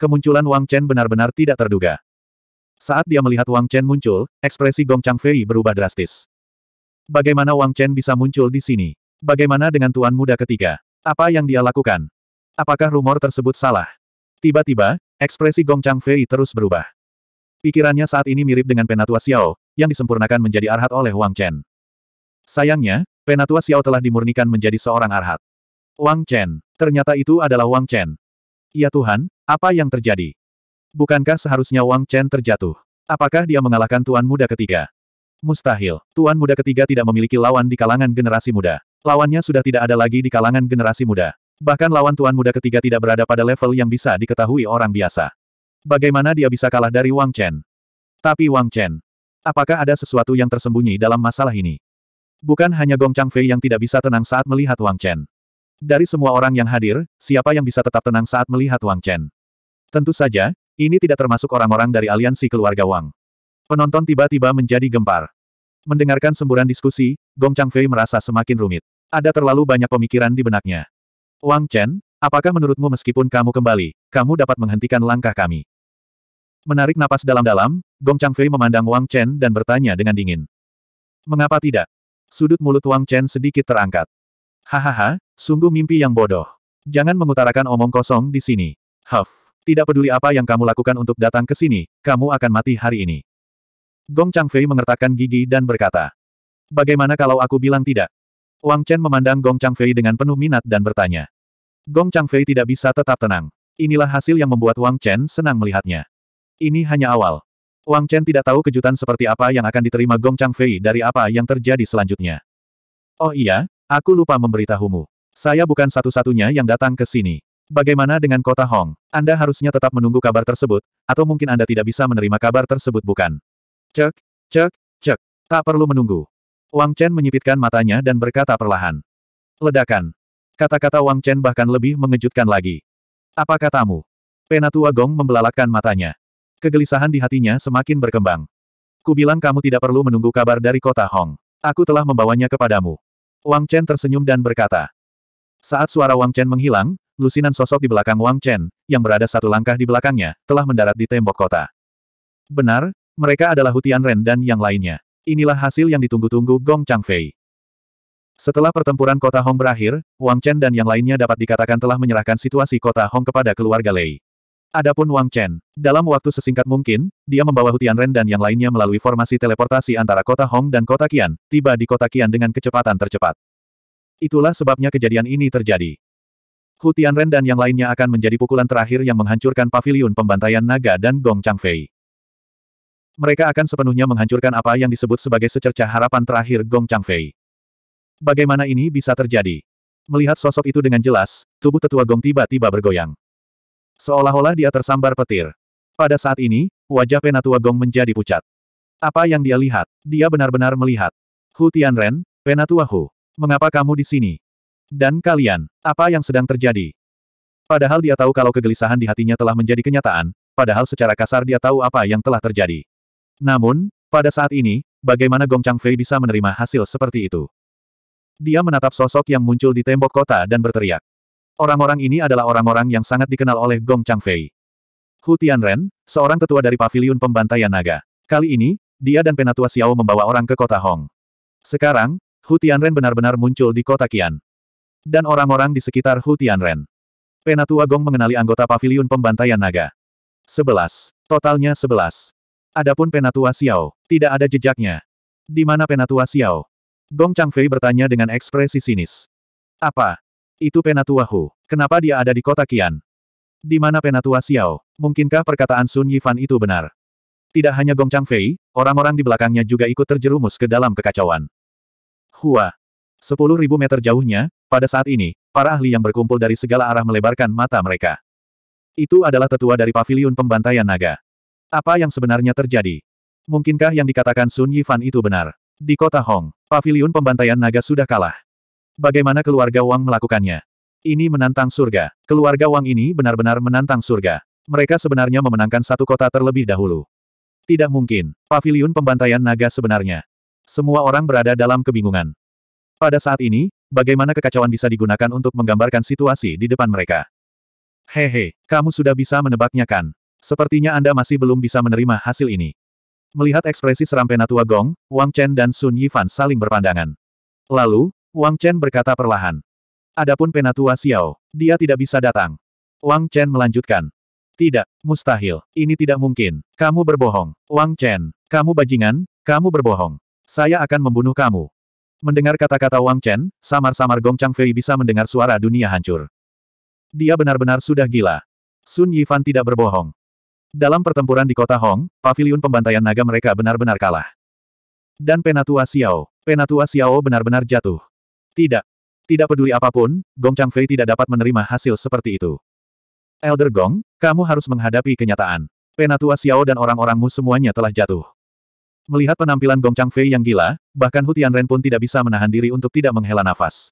Kemunculan Wang Chen benar-benar tidak terduga. Saat dia melihat Wang Chen muncul, ekspresi Gong Changfei berubah drastis. Bagaimana Wang Chen bisa muncul di sini? Bagaimana dengan tuan muda ketiga? Apa yang dia lakukan? Apakah rumor tersebut salah? Tiba-tiba, ekspresi Gong Changfei terus berubah. Pikirannya saat ini mirip dengan Penatua Xiao, yang disempurnakan menjadi arhat oleh Wang Chen. Sayangnya, Penatua Xiao telah dimurnikan menjadi seorang arhat. Wang Chen, ternyata itu adalah Wang Chen. Ya Tuhan, apa yang terjadi? Bukankah seharusnya Wang Chen terjatuh? Apakah dia mengalahkan tuan muda ketiga? Mustahil. Tuan muda ketiga tidak memiliki lawan di kalangan generasi muda. Lawannya sudah tidak ada lagi di kalangan generasi muda. Bahkan lawan tuan muda ketiga tidak berada pada level yang bisa diketahui orang biasa. Bagaimana dia bisa kalah dari Wang Chen? Tapi Wang Chen, apakah ada sesuatu yang tersembunyi dalam masalah ini? Bukan hanya Gong Fei yang tidak bisa tenang saat melihat Wang Chen. Dari semua orang yang hadir, siapa yang bisa tetap tenang saat melihat Wang Chen? Tentu saja, ini tidak termasuk orang-orang dari aliansi keluarga Wang. Penonton tiba-tiba menjadi gempar. Mendengarkan semburan diskusi, Gong Changfei merasa semakin rumit. Ada terlalu banyak pemikiran di benaknya. Wang Chen, apakah menurutmu meskipun kamu kembali, kamu dapat menghentikan langkah kami? Menarik napas dalam-dalam, Gong Changfei memandang Wang Chen dan bertanya dengan dingin. Mengapa tidak? Sudut mulut Wang Chen sedikit terangkat. Hahaha, sungguh mimpi yang bodoh. Jangan mengutarakan omong kosong di sini. Huff. Tidak peduli apa yang kamu lakukan untuk datang ke sini, kamu akan mati hari ini. Gong Changfei mengertakkan gigi dan berkata, Bagaimana kalau aku bilang tidak? Wang Chen memandang Gong Changfei dengan penuh minat dan bertanya. Gong Changfei tidak bisa tetap tenang. Inilah hasil yang membuat Wang Chen senang melihatnya. Ini hanya awal. Wang Chen tidak tahu kejutan seperti apa yang akan diterima Gong Changfei dari apa yang terjadi selanjutnya. Oh iya, aku lupa memberitahumu. Saya bukan satu-satunya yang datang ke sini. Bagaimana dengan kota Hong? Anda harusnya tetap menunggu kabar tersebut, atau mungkin Anda tidak bisa menerima kabar tersebut bukan? Cek, cek, cek. Tak perlu menunggu. Wang Chen menyipitkan matanya dan berkata perlahan. Ledakan. Kata-kata Wang Chen bahkan lebih mengejutkan lagi. Apa katamu? Penatua Gong membelalakkan matanya. Kegelisahan di hatinya semakin berkembang. Ku bilang kamu tidak perlu menunggu kabar dari kota Hong. Aku telah membawanya kepadamu. Wang Chen tersenyum dan berkata. Saat suara Wang Chen menghilang, lusinan sosok di belakang Wang Chen, yang berada satu langkah di belakangnya, telah mendarat di tembok kota. Benar, mereka adalah Hutian Ren dan yang lainnya. Inilah hasil yang ditunggu-tunggu Gong Changfei. Setelah pertempuran kota Hong berakhir, Wang Chen dan yang lainnya dapat dikatakan telah menyerahkan situasi kota Hong kepada keluarga Lei. Adapun Wang Chen, dalam waktu sesingkat mungkin, dia membawa Hutian Ren dan yang lainnya melalui formasi teleportasi antara kota Hong dan kota Qian, tiba di kota Qian dengan kecepatan tercepat. Itulah sebabnya kejadian ini terjadi. Hutian Ren dan yang lainnya akan menjadi pukulan terakhir yang menghancurkan paviliun pembantaian naga dan Gong Changfei. Mereka akan sepenuhnya menghancurkan apa yang disebut sebagai secercah harapan terakhir Gong Changfei. Bagaimana ini bisa terjadi? Melihat sosok itu dengan jelas, tubuh tetua Gong tiba-tiba bergoyang. Seolah-olah dia tersambar petir. Pada saat ini, wajah penatua Gong menjadi pucat. Apa yang dia lihat? Dia benar-benar melihat. Hutian Ren, penatua Hu. Mengapa kamu di sini? Dan kalian, apa yang sedang terjadi? Padahal dia tahu kalau kegelisahan di hatinya telah menjadi kenyataan, padahal secara kasar dia tahu apa yang telah terjadi. Namun, pada saat ini, bagaimana Gong Chang Fei bisa menerima hasil seperti itu? Dia menatap sosok yang muncul di tembok kota dan berteriak. Orang-orang ini adalah orang-orang yang sangat dikenal oleh Gong Chang Fei. Hu Tianren, seorang tetua dari paviliun pembantaian naga. Kali ini, dia dan Penatua Xiao membawa orang ke kota Hong. Sekarang, Hu Tianren benar-benar muncul di kota Qian dan orang-orang di sekitar Hu Tianren. Penatua Gong mengenali anggota paviliun pembantaian naga. Sebelas, Totalnya sebelas. Adapun Penatua Xiao, tidak ada jejaknya. Di mana Penatua Xiao? Gong Changfei bertanya dengan ekspresi sinis. Apa? Itu Penatua Hu. Kenapa dia ada di kota Qian? Di mana Penatua Xiao? Mungkinkah perkataan Sun Yifan itu benar? Tidak hanya Gong Changfei, orang-orang di belakangnya juga ikut terjerumus ke dalam kekacauan. Hua, Sepuluh ribu meter jauhnya, pada saat ini, para ahli yang berkumpul dari segala arah melebarkan mata mereka. Itu adalah tetua dari paviliun pembantaian naga. Apa yang sebenarnya terjadi? Mungkinkah yang dikatakan Sun Yifan itu benar? Di kota Hong, paviliun pembantaian naga sudah kalah. Bagaimana keluarga Wang melakukannya? Ini menantang surga. Keluarga Wang ini benar-benar menantang surga. Mereka sebenarnya memenangkan satu kota terlebih dahulu. Tidak mungkin. Paviliun pembantaian naga sebenarnya. Semua orang berada dalam kebingungan. Pada saat ini, bagaimana kekacauan bisa digunakan untuk menggambarkan situasi di depan mereka? Hehe, kamu sudah bisa menebaknya kan? Sepertinya Anda masih belum bisa menerima hasil ini. Melihat ekspresi seram Penatua Gong, Wang Chen dan Sun Yifan saling berpandangan. Lalu, Wang Chen berkata perlahan. Adapun Penatua Xiao, dia tidak bisa datang. Wang Chen melanjutkan. Tidak, mustahil. Ini tidak mungkin. Kamu berbohong. Wang Chen, kamu bajingan, kamu berbohong. Saya akan membunuh kamu. Mendengar kata-kata Wang Chen, samar-samar Gong Changfei bisa mendengar suara dunia hancur. Dia benar-benar sudah gila. Sun Yifan tidak berbohong. Dalam pertempuran di kota Hong, pavilion pembantaian naga mereka benar-benar kalah. Dan Penatua Xiao. Penatua Xiao benar-benar jatuh. Tidak. Tidak peduli apapun, Gong Changfei tidak dapat menerima hasil seperti itu. Elder Gong, kamu harus menghadapi kenyataan. Penatua Xiao dan orang-orangmu semuanya telah jatuh. Melihat penampilan Gong Changfei yang gila, bahkan Hu Tianren pun tidak bisa menahan diri untuk tidak menghela nafas.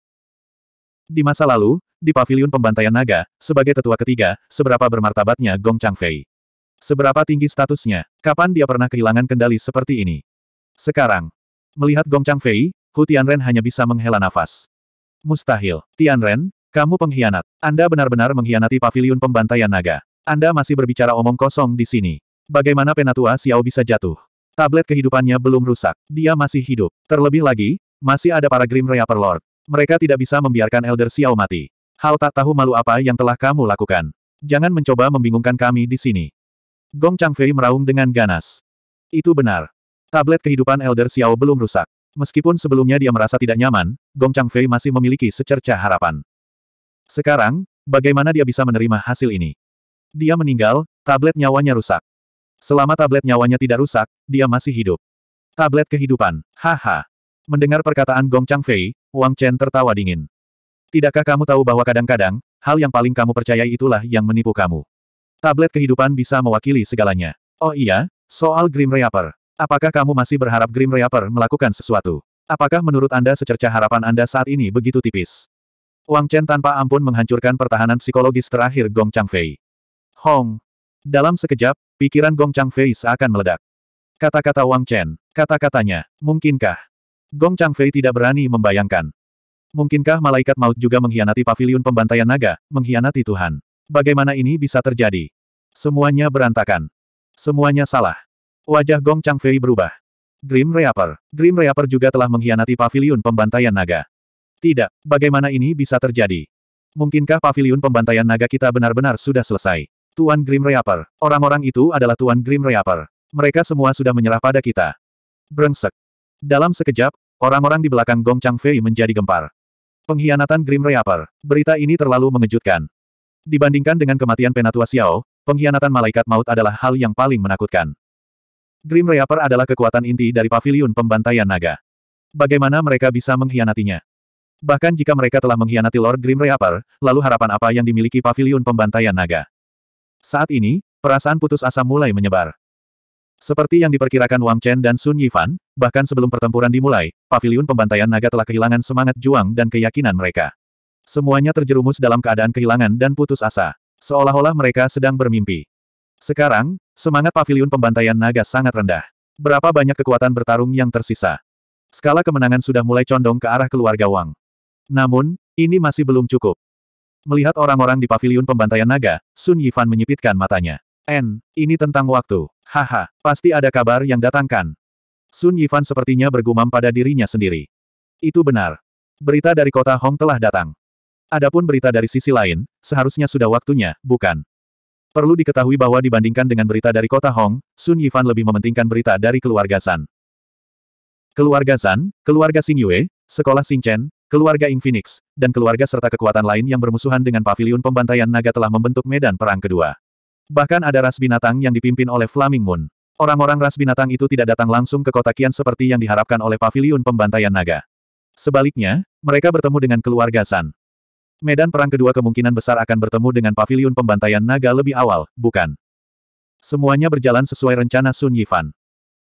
Di masa lalu, di Pavilion pembantaian naga, sebagai tetua ketiga, seberapa bermartabatnya Gong Changfei? Seberapa tinggi statusnya? Kapan dia pernah kehilangan kendali seperti ini? Sekarang, melihat Gong Changfei, Hu Tianren hanya bisa menghela nafas. Mustahil, Tianren, kamu pengkhianat. Anda benar-benar mengkhianati Pavilion pembantaian naga. Anda masih berbicara omong kosong di sini. Bagaimana Penatua Xiao bisa jatuh? Tablet kehidupannya belum rusak. Dia masih hidup. Terlebih lagi, masih ada para Grim Reaper Lord. Mereka tidak bisa membiarkan Elder Xiao mati. Hal tak tahu malu apa yang telah kamu lakukan. Jangan mencoba membingungkan kami di sini. Gong Changfei meraung dengan ganas. Itu benar. Tablet kehidupan Elder Xiao belum rusak. Meskipun sebelumnya dia merasa tidak nyaman, Gong Changfei masih memiliki secerca harapan. Sekarang, bagaimana dia bisa menerima hasil ini? Dia meninggal, tablet nyawanya rusak. Selama tablet nyawanya tidak rusak, dia masih hidup. Tablet kehidupan, haha. Mendengar perkataan Gong Changfei, Wang Chen tertawa dingin. Tidakkah kamu tahu bahwa kadang-kadang, hal yang paling kamu percayai itulah yang menipu kamu. Tablet kehidupan bisa mewakili segalanya. Oh iya, soal Grim Reaper. Apakah kamu masih berharap Grim Reaper melakukan sesuatu? Apakah menurut Anda secerca harapan Anda saat ini begitu tipis? Wang Chen tanpa ampun menghancurkan pertahanan psikologis terakhir Gong Changfei. Hong! Dalam sekejap, pikiran Gong Changfei seakan meledak. Kata-kata Wang Chen, kata-katanya, mungkinkah? Gong Changfei tidak berani membayangkan. Mungkinkah malaikat maut juga mengkhianati pavilion pembantaian naga, mengkhianati Tuhan? Bagaimana ini bisa terjadi? Semuanya berantakan. Semuanya salah. Wajah Gong Changfei berubah. Grim Reaper. Grim Reaper juga telah mengkhianati pavilion pembantaian naga. Tidak, bagaimana ini bisa terjadi? Mungkinkah pavilion pembantaian naga kita benar-benar sudah selesai? Tuan Grim Reaper. Orang-orang itu adalah Tuan Grim Reaper. Mereka semua sudah menyerah pada kita. Brengsek. Dalam sekejap, orang-orang di belakang Gong Chang Fei menjadi gempar. Pengkhianatan Grim Reaper. Berita ini terlalu mengejutkan. Dibandingkan dengan kematian Penatua Xiao, pengkhianatan malaikat maut adalah hal yang paling menakutkan. Grim Reaper adalah kekuatan inti dari Paviliun pembantaian naga. Bagaimana mereka bisa mengkhianatinya? Bahkan jika mereka telah mengkhianati Lord Grim Reaper, lalu harapan apa yang dimiliki Paviliun pembantaian naga? Saat ini, perasaan putus asa mulai menyebar. Seperti yang diperkirakan Wang Chen dan Sun Yifan, bahkan sebelum pertempuran dimulai, paviliun pembantaian naga telah kehilangan semangat juang dan keyakinan mereka. Semuanya terjerumus dalam keadaan kehilangan dan putus asa. Seolah-olah mereka sedang bermimpi. Sekarang, semangat paviliun pembantaian naga sangat rendah. Berapa banyak kekuatan bertarung yang tersisa? Skala kemenangan sudah mulai condong ke arah keluarga Wang. Namun, ini masih belum cukup. Melihat orang-orang di paviliun pembantaian naga, Sun Yifan menyipitkan matanya. En, ini tentang waktu. Haha, pasti ada kabar yang datangkan. Sun Yifan sepertinya bergumam pada dirinya sendiri. Itu benar. Berita dari kota Hong telah datang. Adapun berita dari sisi lain, seharusnya sudah waktunya, bukan? Perlu diketahui bahwa dibandingkan dengan berita dari kota Hong, Sun Yifan lebih mementingkan berita dari keluarga San. Keluarga San, keluarga Xing Yue, sekolah Xing Chen, Keluarga Infinix, dan keluarga serta kekuatan lain yang bermusuhan dengan pavilion pembantaian naga telah membentuk medan perang kedua. Bahkan ada ras binatang yang dipimpin oleh Flaming Moon. Orang-orang ras binatang itu tidak datang langsung ke kota Kian seperti yang diharapkan oleh pavilion pembantaian naga. Sebaliknya, mereka bertemu dengan keluarga San. Medan perang kedua kemungkinan besar akan bertemu dengan pavilion pembantaian naga lebih awal, bukan? Semuanya berjalan sesuai rencana Sun Yifan.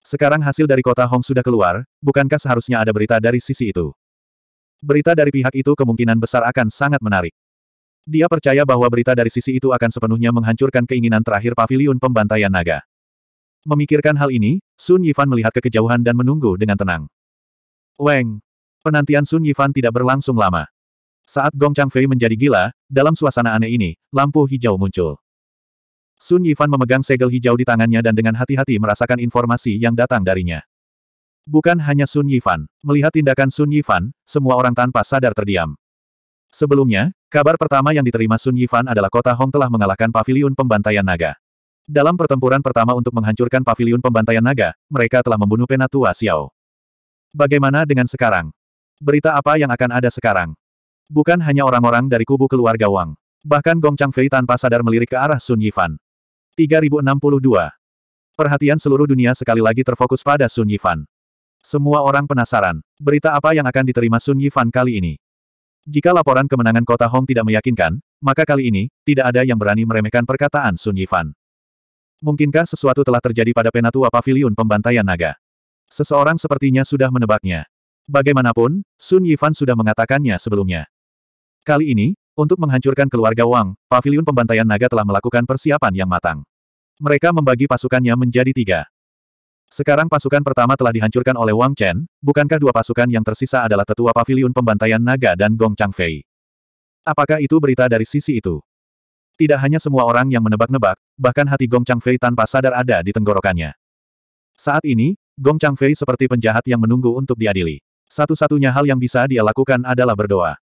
Sekarang hasil dari kota Hong sudah keluar, bukankah seharusnya ada berita dari sisi itu? Berita dari pihak itu kemungkinan besar akan sangat menarik. Dia percaya bahwa berita dari sisi itu akan sepenuhnya menghancurkan keinginan terakhir paviliun pembantaian naga. Memikirkan hal ini, Sun Yifan melihat ke kejauhan dan menunggu dengan tenang. Weng! Penantian Sun Yifan tidak berlangsung lama. Saat Gong Changfei menjadi gila, dalam suasana aneh ini, lampu hijau muncul. Sun Yifan memegang segel hijau di tangannya dan dengan hati-hati merasakan informasi yang datang darinya. Bukan hanya Sun Yifan. Melihat tindakan Sun Yifan, semua orang tanpa sadar terdiam. Sebelumnya, kabar pertama yang diterima Sun Yifan adalah kota Hong telah mengalahkan paviliun pembantaian naga. Dalam pertempuran pertama untuk menghancurkan paviliun pembantaian naga, mereka telah membunuh Penatua Xiao. Bagaimana dengan sekarang? Berita apa yang akan ada sekarang? Bukan hanya orang-orang dari kubu keluarga Wang. Bahkan Gong Changfei tanpa sadar melirik ke arah Sun Yifan. 3062. Perhatian seluruh dunia sekali lagi terfokus pada Sun Yifan. Semua orang penasaran, berita apa yang akan diterima Sun Yifan kali ini? Jika laporan kemenangan kota Hong tidak meyakinkan, maka kali ini, tidak ada yang berani meremehkan perkataan Sun Yifan. Mungkinkah sesuatu telah terjadi pada penatua Paviliun pembantaian naga? Seseorang sepertinya sudah menebaknya. Bagaimanapun, Sun Yifan sudah mengatakannya sebelumnya. Kali ini, untuk menghancurkan keluarga Wang, Paviliun pembantaian naga telah melakukan persiapan yang matang. Mereka membagi pasukannya menjadi tiga. Sekarang pasukan pertama telah dihancurkan oleh Wang Chen, bukankah dua pasukan yang tersisa adalah tetua pavilion pembantaian naga dan Gong Changfei? Apakah itu berita dari sisi itu? Tidak hanya semua orang yang menebak-nebak, bahkan hati Gong Changfei tanpa sadar ada di tenggorokannya. Saat ini, Gong Changfei seperti penjahat yang menunggu untuk diadili. Satu-satunya hal yang bisa dia lakukan adalah berdoa.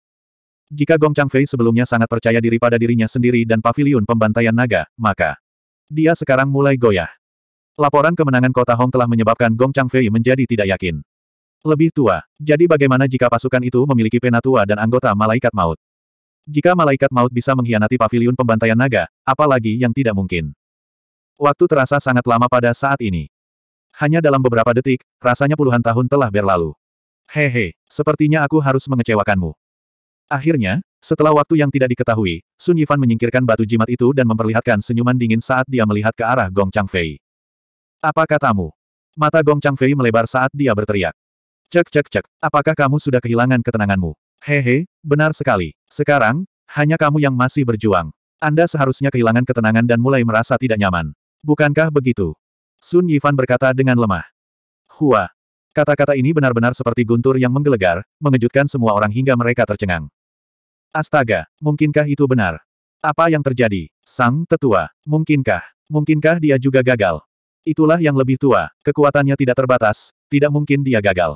Jika Gong Changfei sebelumnya sangat percaya diri pada dirinya sendiri dan pavilion pembantaian naga, maka dia sekarang mulai goyah. Laporan kemenangan kota Hong telah menyebabkan Gong Changfei menjadi tidak yakin. Lebih tua. Jadi bagaimana jika pasukan itu memiliki penatua dan anggota malaikat maut? Jika malaikat maut bisa mengkhianati pavilion pembantaian naga, apalagi yang tidak mungkin. Waktu terasa sangat lama pada saat ini. Hanya dalam beberapa detik, rasanya puluhan tahun telah berlalu. Hehe, sepertinya aku harus mengecewakanmu. Akhirnya, setelah waktu yang tidak diketahui, Sun Yifan menyingkirkan batu jimat itu dan memperlihatkan senyuman dingin saat dia melihat ke arah Gong Changfei. Apa katamu? Mata Gong Changfei melebar saat dia berteriak. Cek cek cek, apakah kamu sudah kehilangan ketenanganmu? Hehe, benar sekali. Sekarang, hanya kamu yang masih berjuang. Anda seharusnya kehilangan ketenangan dan mulai merasa tidak nyaman. Bukankah begitu? Sun Yifan berkata dengan lemah. Hua. Kata-kata ini benar-benar seperti guntur yang menggelegar, mengejutkan semua orang hingga mereka tercengang. Astaga, mungkinkah itu benar? Apa yang terjadi? Sang tetua, mungkinkah? Mungkinkah dia juga gagal? Itulah yang lebih tua, kekuatannya tidak terbatas, tidak mungkin dia gagal.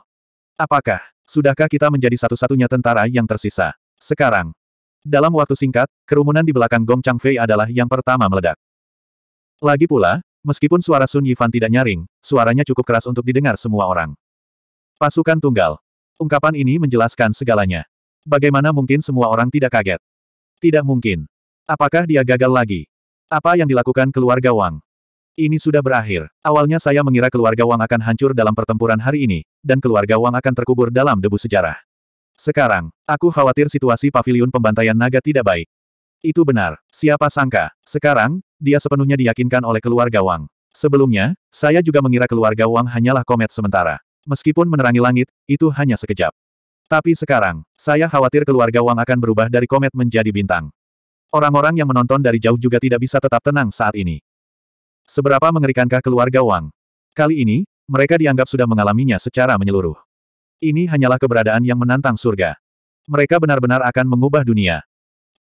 Apakah, sudahkah kita menjadi satu-satunya tentara yang tersisa? Sekarang. Dalam waktu singkat, kerumunan di belakang Gong Changfei adalah yang pertama meledak. Lagi pula, meskipun suara Sun Yifan tidak nyaring, suaranya cukup keras untuk didengar semua orang. Pasukan tunggal. Ungkapan ini menjelaskan segalanya. Bagaimana mungkin semua orang tidak kaget? Tidak mungkin. Apakah dia gagal lagi? Apa yang dilakukan keluarga Wang? Ini sudah berakhir. Awalnya saya mengira keluarga Wang akan hancur dalam pertempuran hari ini, dan keluarga Wang akan terkubur dalam debu sejarah. Sekarang, aku khawatir situasi paviliun pembantaian naga tidak baik. Itu benar. Siapa sangka, sekarang, dia sepenuhnya diyakinkan oleh keluarga Wang. Sebelumnya, saya juga mengira keluarga Wang hanyalah komet sementara. Meskipun menerangi langit, itu hanya sekejap. Tapi sekarang, saya khawatir keluarga Wang akan berubah dari komet menjadi bintang. Orang-orang yang menonton dari jauh juga tidak bisa tetap tenang saat ini. Seberapa mengerikankah keluarga Wang? Kali ini, mereka dianggap sudah mengalaminya secara menyeluruh. Ini hanyalah keberadaan yang menantang surga. Mereka benar-benar akan mengubah dunia.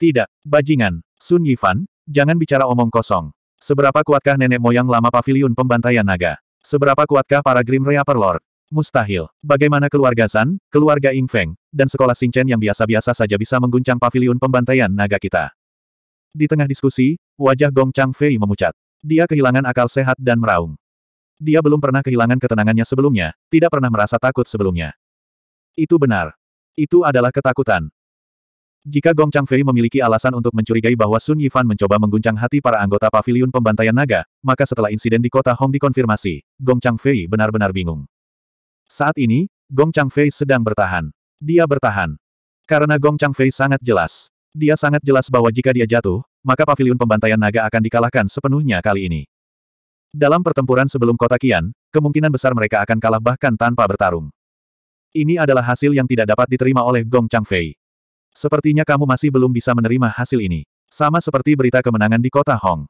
Tidak, bajingan, Sun Yifan, jangan bicara omong kosong. Seberapa kuatkah nenek moyang lama paviliun pembantaian naga? Seberapa kuatkah para Grim Reaper Lord? Mustahil. Bagaimana keluarga San, keluarga Ying Feng, dan sekolah Chen yang biasa-biasa saja bisa mengguncang paviliun pembantaian naga kita? Di tengah diskusi, wajah Gong Chang Fei memucat. Dia kehilangan akal sehat dan meraung. Dia belum pernah kehilangan ketenangannya sebelumnya, tidak pernah merasa takut sebelumnya. Itu benar. Itu adalah ketakutan. Jika Gong Changfei memiliki alasan untuk mencurigai bahwa Sun Yifan mencoba mengguncang hati para anggota paviliun pembantaian naga, maka setelah insiden di kota Hong dikonfirmasi, Gong Changfei benar-benar bingung. Saat ini, Gong Changfei sedang bertahan. Dia bertahan. Karena Gong Changfei sangat jelas. Dia sangat jelas bahwa jika dia jatuh, maka pavilion pembantaian naga akan dikalahkan sepenuhnya kali ini. Dalam pertempuran sebelum kota Kian, kemungkinan besar mereka akan kalah bahkan tanpa bertarung. Ini adalah hasil yang tidak dapat diterima oleh Gong Changfei. Sepertinya kamu masih belum bisa menerima hasil ini. Sama seperti berita kemenangan di kota Hong.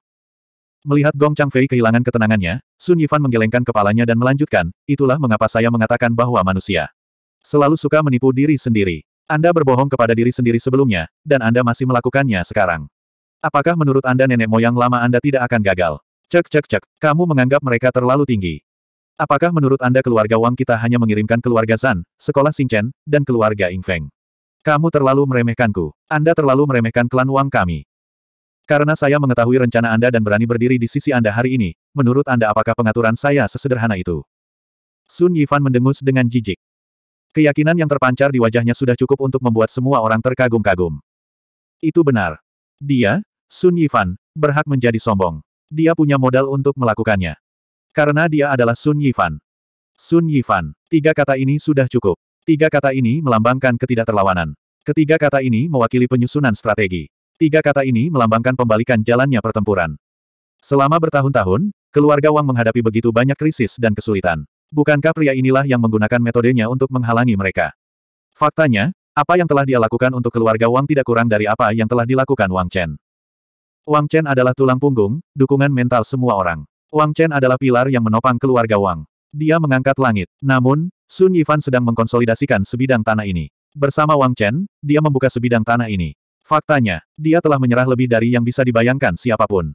Melihat Gong Changfei kehilangan ketenangannya, Sun Yifan menggelengkan kepalanya dan melanjutkan, itulah mengapa saya mengatakan bahwa manusia selalu suka menipu diri sendiri. Anda berbohong kepada diri sendiri sebelumnya, dan Anda masih melakukannya sekarang. Apakah menurut Anda nenek moyang lama Anda tidak akan gagal? Cek cek cek, kamu menganggap mereka terlalu tinggi. Apakah menurut Anda keluarga Wang kita hanya mengirimkan keluarga San, sekolah Xingchen, dan keluarga Ying Feng? Kamu terlalu meremehkanku. Anda terlalu meremehkan klan Wang kami. Karena saya mengetahui rencana Anda dan berani berdiri di sisi Anda hari ini, menurut Anda apakah pengaturan saya sesederhana itu? Sun Yifan mendengus dengan jijik. Keyakinan yang terpancar di wajahnya sudah cukup untuk membuat semua orang terkagum-kagum. Itu benar. Dia, Sun Yifan, berhak menjadi sombong. Dia punya modal untuk melakukannya. Karena dia adalah Sun Yifan. Sun Yifan, tiga kata ini sudah cukup. Tiga kata ini melambangkan ketidakterlawanan. Ketiga kata ini mewakili penyusunan strategi. Tiga kata ini melambangkan pembalikan jalannya pertempuran. Selama bertahun-tahun, keluarga Wang menghadapi begitu banyak krisis dan kesulitan. Bukankah pria inilah yang menggunakan metodenya untuk menghalangi mereka? Faktanya, apa yang telah dia lakukan untuk keluarga Wang tidak kurang dari apa yang telah dilakukan Wang Chen. Wang Chen adalah tulang punggung, dukungan mental semua orang. Wang Chen adalah pilar yang menopang keluarga Wang. Dia mengangkat langit. Namun, Sun Yifan sedang mengkonsolidasikan sebidang tanah ini. Bersama Wang Chen, dia membuka sebidang tanah ini. Faktanya, dia telah menyerah lebih dari yang bisa dibayangkan siapapun.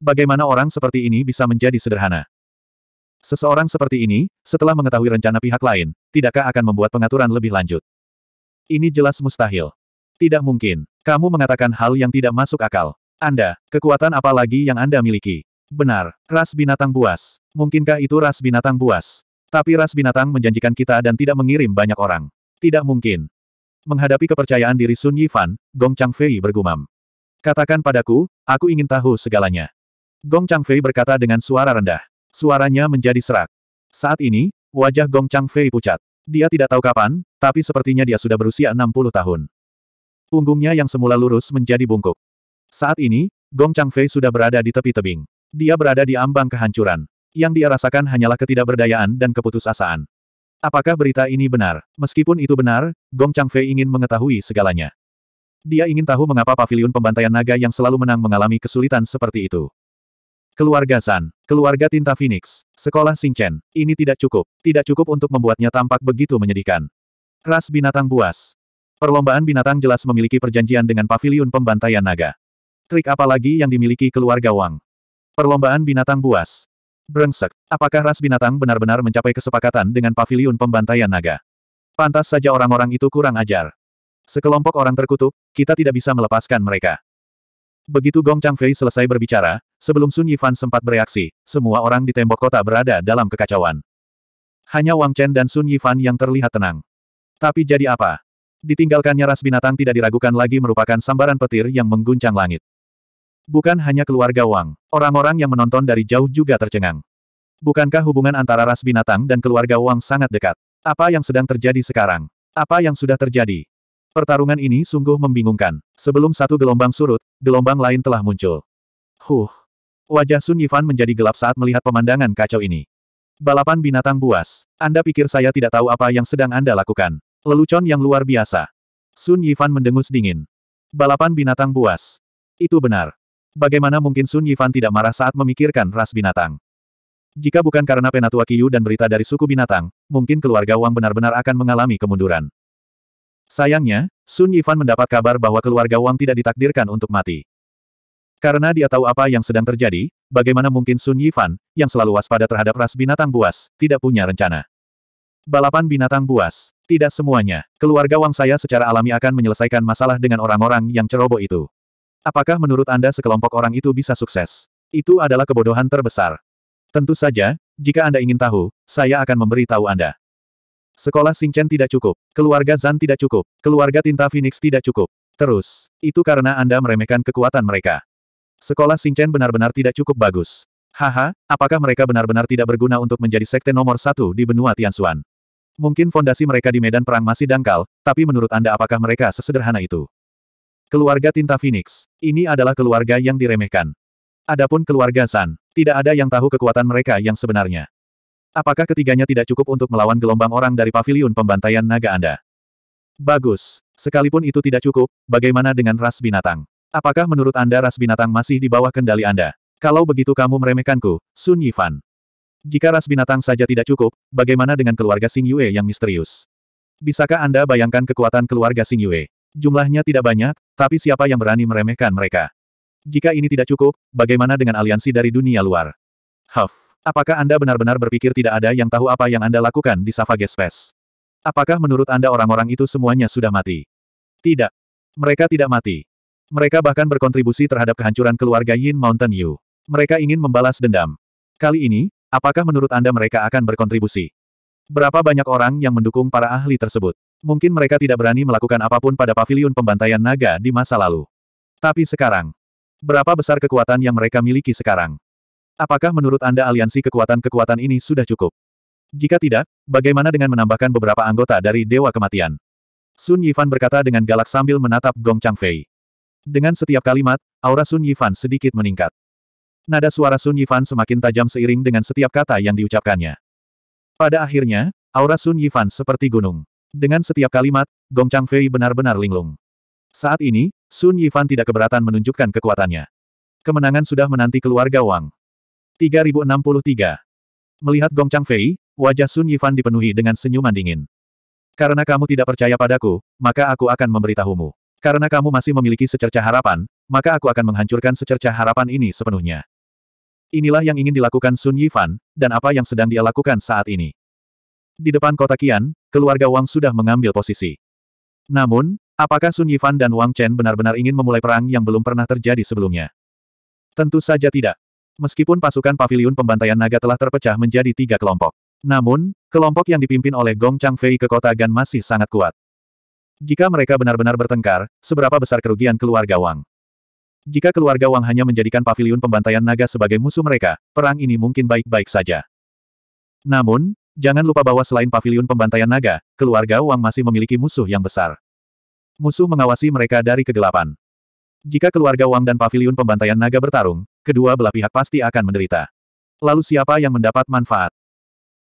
Bagaimana orang seperti ini bisa menjadi sederhana? Seseorang seperti ini, setelah mengetahui rencana pihak lain, tidakkah akan membuat pengaturan lebih lanjut? Ini jelas mustahil. Tidak mungkin. Kamu mengatakan hal yang tidak masuk akal. Anda, kekuatan apa lagi yang Anda miliki? Benar, ras binatang buas. Mungkinkah itu ras binatang buas? Tapi ras binatang menjanjikan kita dan tidak mengirim banyak orang. Tidak mungkin. Menghadapi kepercayaan diri Sun Yifan, Gong Changfei bergumam. Katakan padaku, aku ingin tahu segalanya. Gong Changfei berkata dengan suara rendah. Suaranya menjadi serak. Saat ini, wajah Gong Changfei pucat. Dia tidak tahu kapan, tapi sepertinya dia sudah berusia 60 tahun. Punggungnya yang semula lurus menjadi bungkuk. Saat ini, Gong Changfei sudah berada di tepi tebing. Dia berada di ambang kehancuran. Yang dia rasakan hanyalah ketidakberdayaan dan keputusasaan. Apakah berita ini benar? Meskipun itu benar, Gong Changfei ingin mengetahui segalanya. Dia ingin tahu mengapa pavilion pembantaian naga yang selalu menang mengalami kesulitan seperti itu. Keluarga San, keluarga Tinta Phoenix, sekolah Singchen, ini tidak cukup. Tidak cukup untuk membuatnya tampak begitu menyedihkan. Ras binatang buas. Perlombaan binatang jelas memiliki perjanjian dengan pavilion pembantaian naga. Trik apa lagi yang dimiliki keluarga Wang? Perlombaan binatang buas. Brengsek, apakah ras binatang benar-benar mencapai kesepakatan dengan pavilion pembantaian naga? Pantas saja orang-orang itu kurang ajar. Sekelompok orang terkutuk, kita tidak bisa melepaskan mereka. Begitu Gong Changfei selesai berbicara, sebelum Sun Yifan sempat bereaksi, semua orang di tembok kota berada dalam kekacauan. Hanya Wang Chen dan Sun Yifan yang terlihat tenang. Tapi jadi apa? Ditinggalkannya ras binatang tidak diragukan lagi merupakan sambaran petir yang mengguncang langit. Bukan hanya keluarga Wang, orang-orang yang menonton dari jauh juga tercengang. Bukankah hubungan antara ras binatang dan keluarga Wang sangat dekat? Apa yang sedang terjadi sekarang? Apa yang sudah terjadi? Pertarungan ini sungguh membingungkan. Sebelum satu gelombang surut, gelombang lain telah muncul. Huh. Wajah Sun Yifan menjadi gelap saat melihat pemandangan kacau ini. Balapan binatang buas. Anda pikir saya tidak tahu apa yang sedang Anda lakukan? Lelucon yang luar biasa. Sun Yifan mendengus dingin. Balapan binatang buas. Itu benar. Bagaimana mungkin Sun Yifan tidak marah saat memikirkan ras binatang? Jika bukan karena penatua Kiyu dan berita dari suku binatang, mungkin keluarga Wang benar-benar akan mengalami kemunduran. Sayangnya, Sun Yifan mendapat kabar bahwa keluarga Wang tidak ditakdirkan untuk mati. Karena dia tahu apa yang sedang terjadi, bagaimana mungkin Sun Yifan, yang selalu waspada terhadap ras binatang buas, tidak punya rencana. Balapan binatang buas, tidak semuanya. Keluarga Wang saya secara alami akan menyelesaikan masalah dengan orang-orang yang ceroboh itu. Apakah menurut Anda sekelompok orang itu bisa sukses? Itu adalah kebodohan terbesar. Tentu saja, jika Anda ingin tahu, saya akan memberi tahu Anda. Sekolah Singchen tidak cukup, keluarga Zan tidak cukup, keluarga Tinta Phoenix tidak cukup. Terus, itu karena Anda meremehkan kekuatan mereka. Sekolah Singchen benar-benar tidak cukup bagus. Haha, apakah mereka benar-benar tidak berguna untuk menjadi sekte nomor satu di benua Tianxuan? Mungkin fondasi mereka di medan perang masih dangkal, tapi menurut Anda apakah mereka sesederhana itu? Keluarga Tinta Phoenix. Ini adalah keluarga yang diremehkan. Adapun keluarga San, tidak ada yang tahu kekuatan mereka yang sebenarnya. Apakah ketiganya tidak cukup untuk melawan gelombang orang dari pavilion pembantaian naga Anda? Bagus. Sekalipun itu tidak cukup, bagaimana dengan ras binatang? Apakah menurut Anda ras binatang masih di bawah kendali Anda? Kalau begitu kamu meremehkanku, Sun Yifan. Jika ras binatang saja tidak cukup, bagaimana dengan keluarga Sing Yue yang misterius? Bisakah Anda bayangkan kekuatan keluarga Sing Yue? Jumlahnya tidak banyak, tapi siapa yang berani meremehkan mereka? Jika ini tidak cukup, bagaimana dengan aliansi dari dunia luar? Huff, apakah Anda benar-benar berpikir tidak ada yang tahu apa yang Anda lakukan di Savage Space? Apakah menurut Anda orang-orang itu semuanya sudah mati? Tidak. Mereka tidak mati. Mereka bahkan berkontribusi terhadap kehancuran keluarga Yin Mountain Yu. Mereka ingin membalas dendam. Kali ini, apakah menurut Anda mereka akan berkontribusi? Berapa banyak orang yang mendukung para ahli tersebut? Mungkin mereka tidak berani melakukan apapun pada paviliun pembantaian naga di masa lalu. Tapi sekarang, berapa besar kekuatan yang mereka miliki sekarang? Apakah menurut Anda aliansi kekuatan-kekuatan ini sudah cukup? Jika tidak, bagaimana dengan menambahkan beberapa anggota dari Dewa Kematian? Sun Yifan berkata dengan galak sambil menatap Gong Changfei. Dengan setiap kalimat, aura Sun Yifan sedikit meningkat. Nada suara Sun Yifan semakin tajam seiring dengan setiap kata yang diucapkannya. Pada akhirnya, aura Sun Yifan seperti gunung. Dengan setiap kalimat, Gong Chang Fei benar-benar linglung. Saat ini, Sun Yifan tidak keberatan menunjukkan kekuatannya. Kemenangan sudah menanti keluarga Wang. 3063. Melihat Gong Chang Fei, wajah Sun Yifan dipenuhi dengan senyuman dingin. Karena kamu tidak percaya padaku, maka aku akan memberitahumu. Karena kamu masih memiliki secerca harapan, maka aku akan menghancurkan secerca harapan ini sepenuhnya. Inilah yang ingin dilakukan Sun Yifan, dan apa yang sedang dia lakukan saat ini. Di depan kota Qian, keluarga Wang sudah mengambil posisi. Namun, apakah Sun Yifan dan Wang Chen benar-benar ingin memulai perang yang belum pernah terjadi sebelumnya? Tentu saja tidak. Meskipun pasukan pavilion pembantaian naga telah terpecah menjadi tiga kelompok. Namun, kelompok yang dipimpin oleh Gong Changfei ke kota Gan masih sangat kuat. Jika mereka benar-benar bertengkar, seberapa besar kerugian keluarga Wang? Jika keluarga Wang hanya menjadikan pavilion pembantaian naga sebagai musuh mereka, perang ini mungkin baik-baik saja. Namun, jangan lupa bahwa selain pavilion pembantaian naga, keluarga Wang masih memiliki musuh yang besar. Musuh mengawasi mereka dari kegelapan. Jika keluarga Wang dan pavilion pembantaian naga bertarung, kedua belah pihak pasti akan menderita. Lalu siapa yang mendapat manfaat?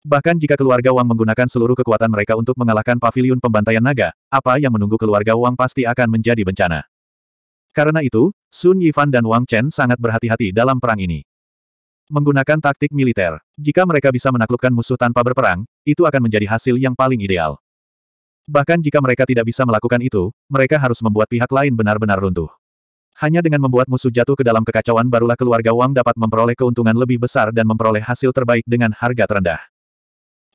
Bahkan jika keluarga Wang menggunakan seluruh kekuatan mereka untuk mengalahkan pavilion pembantaian naga, apa yang menunggu keluarga Wang pasti akan menjadi bencana. Karena itu, Sun Yifan dan Wang Chen sangat berhati-hati dalam perang ini. Menggunakan taktik militer, jika mereka bisa menaklukkan musuh tanpa berperang, itu akan menjadi hasil yang paling ideal. Bahkan jika mereka tidak bisa melakukan itu, mereka harus membuat pihak lain benar-benar runtuh. Hanya dengan membuat musuh jatuh ke dalam kekacauan barulah keluarga Wang dapat memperoleh keuntungan lebih besar dan memperoleh hasil terbaik dengan harga terendah.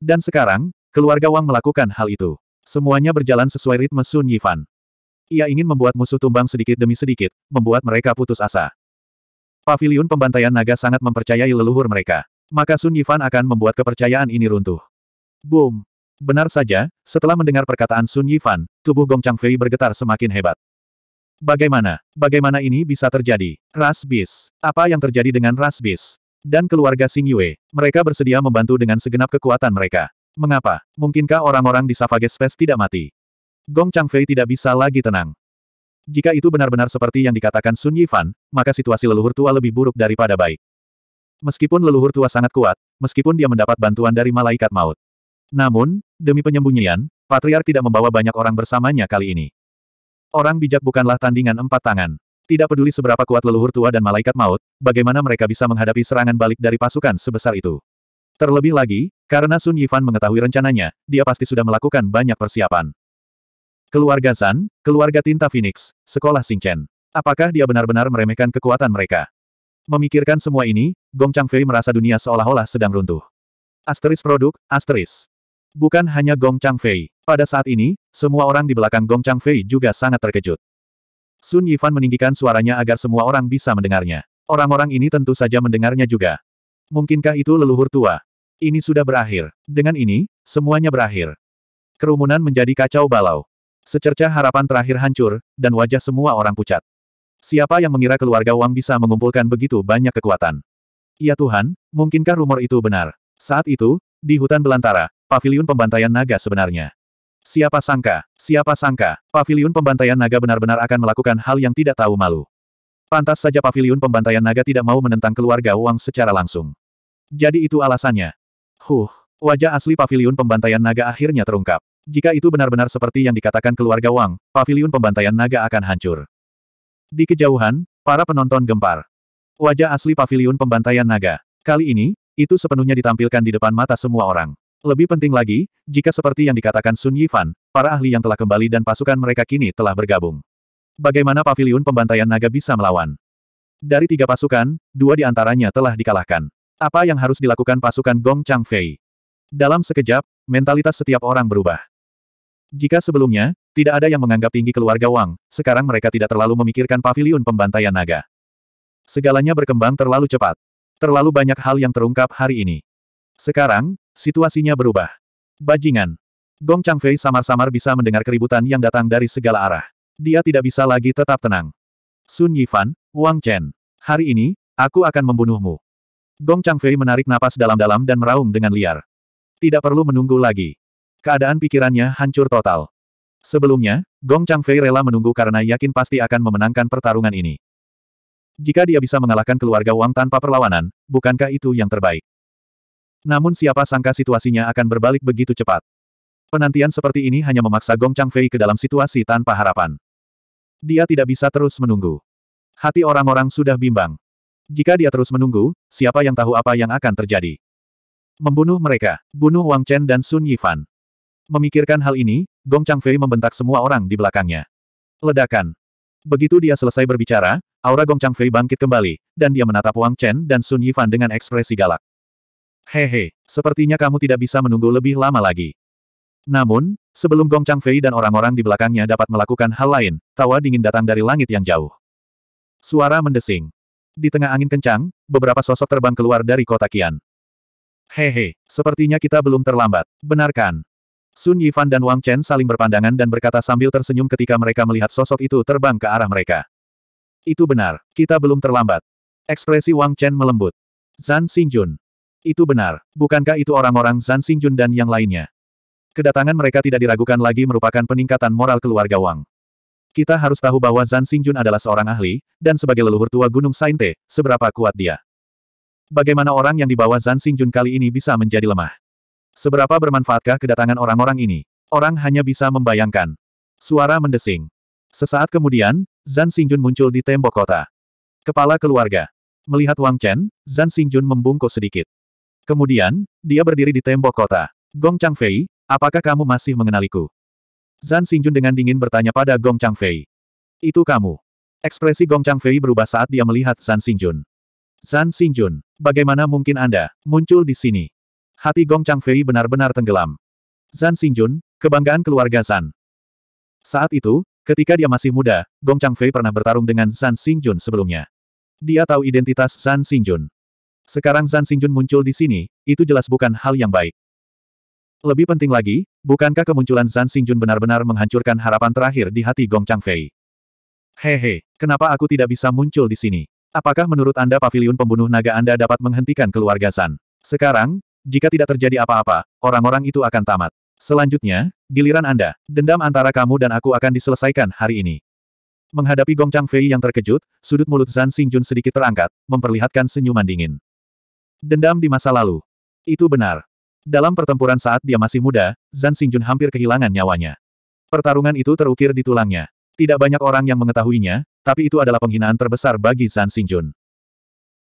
Dan sekarang, keluarga Wang melakukan hal itu. Semuanya berjalan sesuai ritme Sun Yifan. Ia ingin membuat musuh tumbang sedikit demi sedikit, membuat mereka putus asa. Paviliun pembantaian naga sangat mempercayai leluhur mereka. Maka Sun Yifan akan membuat kepercayaan ini runtuh. Boom! Benar saja, setelah mendengar perkataan Sun Yifan, tubuh Gong Changfei bergetar semakin hebat. Bagaimana? Bagaimana ini bisa terjadi? Ras Bis. Apa yang terjadi dengan Ras Bis? Dan keluarga Sing Yue, mereka bersedia membantu dengan segenap kekuatan mereka. Mengapa? Mungkinkah orang-orang di Savage Space tidak mati? Gong Changfei tidak bisa lagi tenang. Jika itu benar-benar seperti yang dikatakan Sun Yifan, maka situasi leluhur tua lebih buruk daripada baik. Meskipun leluhur tua sangat kuat, meskipun dia mendapat bantuan dari malaikat maut. Namun, demi penyembunyian, Patriark tidak membawa banyak orang bersamanya kali ini. Orang bijak bukanlah tandingan empat tangan. Tidak peduli seberapa kuat leluhur tua dan malaikat maut, bagaimana mereka bisa menghadapi serangan balik dari pasukan sebesar itu. Terlebih lagi, karena Sun Yifan mengetahui rencananya, dia pasti sudah melakukan banyak persiapan. Keluarga San, keluarga Tinta Phoenix, sekolah Singchen. Apakah dia benar-benar meremehkan kekuatan mereka? Memikirkan semua ini, Gong Changfei merasa dunia seolah-olah sedang runtuh. Asteris produk, asteris. Bukan hanya Gong Changfei. Pada saat ini, semua orang di belakang Gong Changfei juga sangat terkejut. Sun Yifan meninggikan suaranya agar semua orang bisa mendengarnya. Orang-orang ini tentu saja mendengarnya juga. Mungkinkah itu leluhur tua? Ini sudah berakhir. Dengan ini, semuanya berakhir. Kerumunan menjadi kacau balau. Secerca harapan terakhir hancur, dan wajah semua orang pucat. Siapa yang mengira keluarga Wang bisa mengumpulkan begitu banyak kekuatan? Ya Tuhan, mungkinkah rumor itu benar? Saat itu, di hutan belantara, pavilion pembantaian naga sebenarnya. Siapa sangka, siapa sangka, pavilion pembantaian naga benar-benar akan melakukan hal yang tidak tahu malu. Pantas saja pavilion pembantaian naga tidak mau menentang keluarga Wang secara langsung. Jadi itu alasannya. Huh, wajah asli pavilion pembantaian naga akhirnya terungkap. Jika itu benar-benar seperti yang dikatakan keluarga Wang, pavilion pembantaian naga akan hancur. Di kejauhan, para penonton gempar. Wajah asli pavilion pembantaian naga. Kali ini, itu sepenuhnya ditampilkan di depan mata semua orang. Lebih penting lagi, jika seperti yang dikatakan Sun Yifan, para ahli yang telah kembali dan pasukan mereka kini telah bergabung. Bagaimana pavilion pembantaian naga bisa melawan? Dari tiga pasukan, dua di antaranya telah dikalahkan. Apa yang harus dilakukan pasukan Gong Chang Fei? Dalam sekejap, mentalitas setiap orang berubah. Jika sebelumnya, tidak ada yang menganggap tinggi keluarga Wang, sekarang mereka tidak terlalu memikirkan paviliun pembantaian naga. Segalanya berkembang terlalu cepat. Terlalu banyak hal yang terungkap hari ini. Sekarang, situasinya berubah. Bajingan. Gong Changfei samar-samar bisa mendengar keributan yang datang dari segala arah. Dia tidak bisa lagi tetap tenang. Sun Yifan, Wang Chen. Hari ini, aku akan membunuhmu. Gong Changfei menarik napas dalam-dalam dan meraung dengan liar. Tidak perlu menunggu lagi. Keadaan pikirannya hancur total. Sebelumnya, Gong Changfei rela menunggu karena yakin pasti akan memenangkan pertarungan ini. Jika dia bisa mengalahkan keluarga Wang tanpa perlawanan, bukankah itu yang terbaik? Namun siapa sangka situasinya akan berbalik begitu cepat. Penantian seperti ini hanya memaksa Gong Changfei ke dalam situasi tanpa harapan. Dia tidak bisa terus menunggu. Hati orang-orang sudah bimbang. Jika dia terus menunggu, siapa yang tahu apa yang akan terjadi? Membunuh mereka, bunuh Wang Chen dan Sun Yifan. Memikirkan hal ini, Gong Changfei membentak semua orang di belakangnya. Ledakan. Begitu dia selesai berbicara, aura Gong Changfei bangkit kembali, dan dia menatap Wang Chen dan Sun Yifan dengan ekspresi galak. Hehe, sepertinya kamu tidak bisa menunggu lebih lama lagi. Namun, sebelum Gong Changfei dan orang-orang di belakangnya dapat melakukan hal lain, tawa dingin datang dari langit yang jauh. Suara mendesing. Di tengah angin kencang, beberapa sosok terbang keluar dari kota Kian. Hehe, sepertinya kita belum terlambat, benarkan? Sun Yifan dan Wang Chen saling berpandangan dan berkata sambil tersenyum ketika mereka melihat sosok itu terbang ke arah mereka. Itu benar, kita belum terlambat. Ekspresi Wang Chen melembut. Zan Xingjun. Itu benar, bukankah itu orang-orang Zan Xingjun dan yang lainnya? Kedatangan mereka tidak diragukan lagi merupakan peningkatan moral keluarga Wang. Kita harus tahu bahwa Zan Xingjun adalah seorang ahli, dan sebagai leluhur tua Gunung Sainte, seberapa kuat dia. Bagaimana orang yang dibawa Zan Xingjun kali ini bisa menjadi lemah? Seberapa bermanfaatkah kedatangan orang-orang ini? Orang hanya bisa membayangkan. Suara mendesing. Sesaat kemudian, Zan Xingjun muncul di tembok kota. Kepala keluarga. Melihat Wang Chen, Zan Xingjun membungkuk sedikit. Kemudian, dia berdiri di tembok kota. Gong Changfei, apakah kamu masih mengenaliku? Zan Xingjun dengan dingin bertanya pada Gong Changfei. Itu kamu. Ekspresi Gong Changfei berubah saat dia melihat Zan Xingjun. Zan Xingjun, bagaimana mungkin Anda muncul di sini? Hati Gong Changfei benar-benar tenggelam. Zan Xingjun, kebanggaan keluarga Zan. Saat itu, ketika dia masih muda, Gong Changfei pernah bertarung dengan Zan Xingjun sebelumnya. Dia tahu identitas Zan Xingjun. Sekarang Zan Xingjun muncul di sini, itu jelas bukan hal yang baik. Lebih penting lagi, bukankah kemunculan Zan Xingjun benar-benar menghancurkan harapan terakhir di hati Gong Changfei? Hehe, kenapa aku tidak bisa muncul di sini? Apakah menurut Anda paviliun pembunuh naga Anda dapat menghentikan keluarga Zan? Sekarang, jika tidak terjadi apa-apa, orang-orang itu akan tamat. Selanjutnya, giliran Anda. Dendam antara kamu dan aku akan diselesaikan hari ini. Menghadapi Gong Chang Fei yang terkejut, sudut mulut Zan Xingjun sedikit terangkat, memperlihatkan senyuman dingin. Dendam di masa lalu. Itu benar. Dalam pertempuran saat dia masih muda, Zan Xingjun hampir kehilangan nyawanya. Pertarungan itu terukir di tulangnya. Tidak banyak orang yang mengetahuinya, tapi itu adalah penghinaan terbesar bagi Zan Xingjun.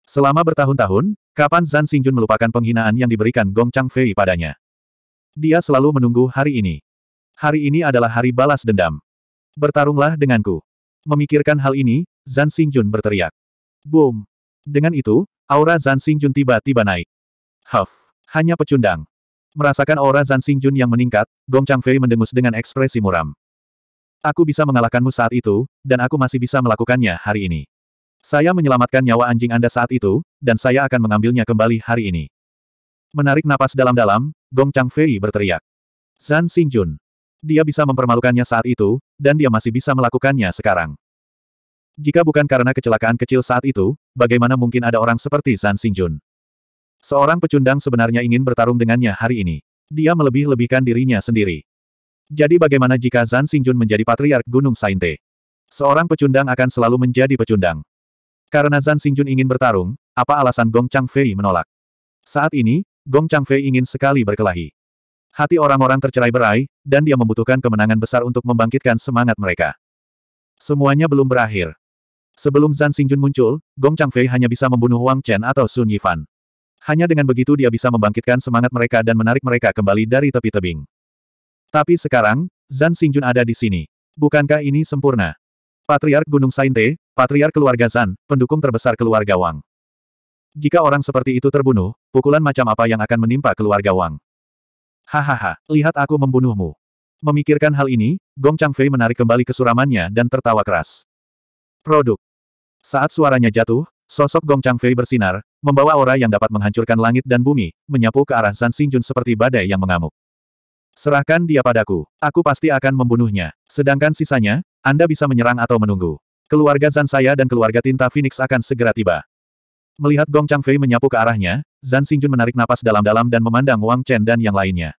Selama bertahun-tahun, kapan Zan Xingjun melupakan penghinaan yang diberikan Gong Changfei padanya? Dia selalu menunggu hari ini. Hari ini adalah hari balas dendam. Bertarunglah denganku. Memikirkan hal ini, Zan Xingjun berteriak. Boom. Dengan itu, aura Zan Xingjun tiba-tiba naik. Huff. Hanya pecundang. Merasakan aura Zan Xingjun yang meningkat, Gong Changfei mendengus dengan ekspresi muram. Aku bisa mengalahkanmu saat itu, dan aku masih bisa melakukannya hari ini. Saya menyelamatkan nyawa anjing Anda saat itu, dan saya akan mengambilnya kembali hari ini. Menarik napas dalam-dalam, Gong Chang Fei berteriak. Zan Xingjun. Dia bisa mempermalukannya saat itu, dan dia masih bisa melakukannya sekarang. Jika bukan karena kecelakaan kecil saat itu, bagaimana mungkin ada orang seperti Zan Xingjun? Seorang pecundang sebenarnya ingin bertarung dengannya hari ini. Dia melebih-lebihkan dirinya sendiri. Jadi bagaimana jika Zan Xingjun menjadi patriark Gunung Sainte? Seorang pecundang akan selalu menjadi pecundang. Karena Zan Xingjun ingin bertarung, apa alasan Gong Changfei menolak? Saat ini, Gong Changfei ingin sekali berkelahi. Hati orang-orang tercerai berai, dan dia membutuhkan kemenangan besar untuk membangkitkan semangat mereka. Semuanya belum berakhir. Sebelum Zan Xingjun muncul, Gong Changfei hanya bisa membunuh Wang Chen atau Sun Yifan. Hanya dengan begitu dia bisa membangkitkan semangat mereka dan menarik mereka kembali dari tepi tebing. Tapi sekarang, Zan Xingjun ada di sini. Bukankah ini sempurna? Patriark Gunung Sainte, Patriar keluarga Zan, pendukung terbesar keluarga Wang. Jika orang seperti itu terbunuh, pukulan macam apa yang akan menimpa keluarga Wang? Hahaha, lihat aku membunuhmu. Memikirkan hal ini, Gong Changfei menarik kembali kesuramannya dan tertawa keras. Produk. Saat suaranya jatuh, sosok Gong Changfei bersinar, membawa aura yang dapat menghancurkan langit dan bumi, menyapu ke arah Zan Xingjun seperti badai yang mengamuk. Serahkan dia padaku, aku pasti akan membunuhnya. Sedangkan sisanya, Anda bisa menyerang atau menunggu. Keluarga Zan saya dan keluarga Tinta Phoenix akan segera tiba. Melihat Gong Changfei menyapu ke arahnya, Zan Xingjun menarik napas dalam-dalam dan memandang Wang Chen dan yang lainnya.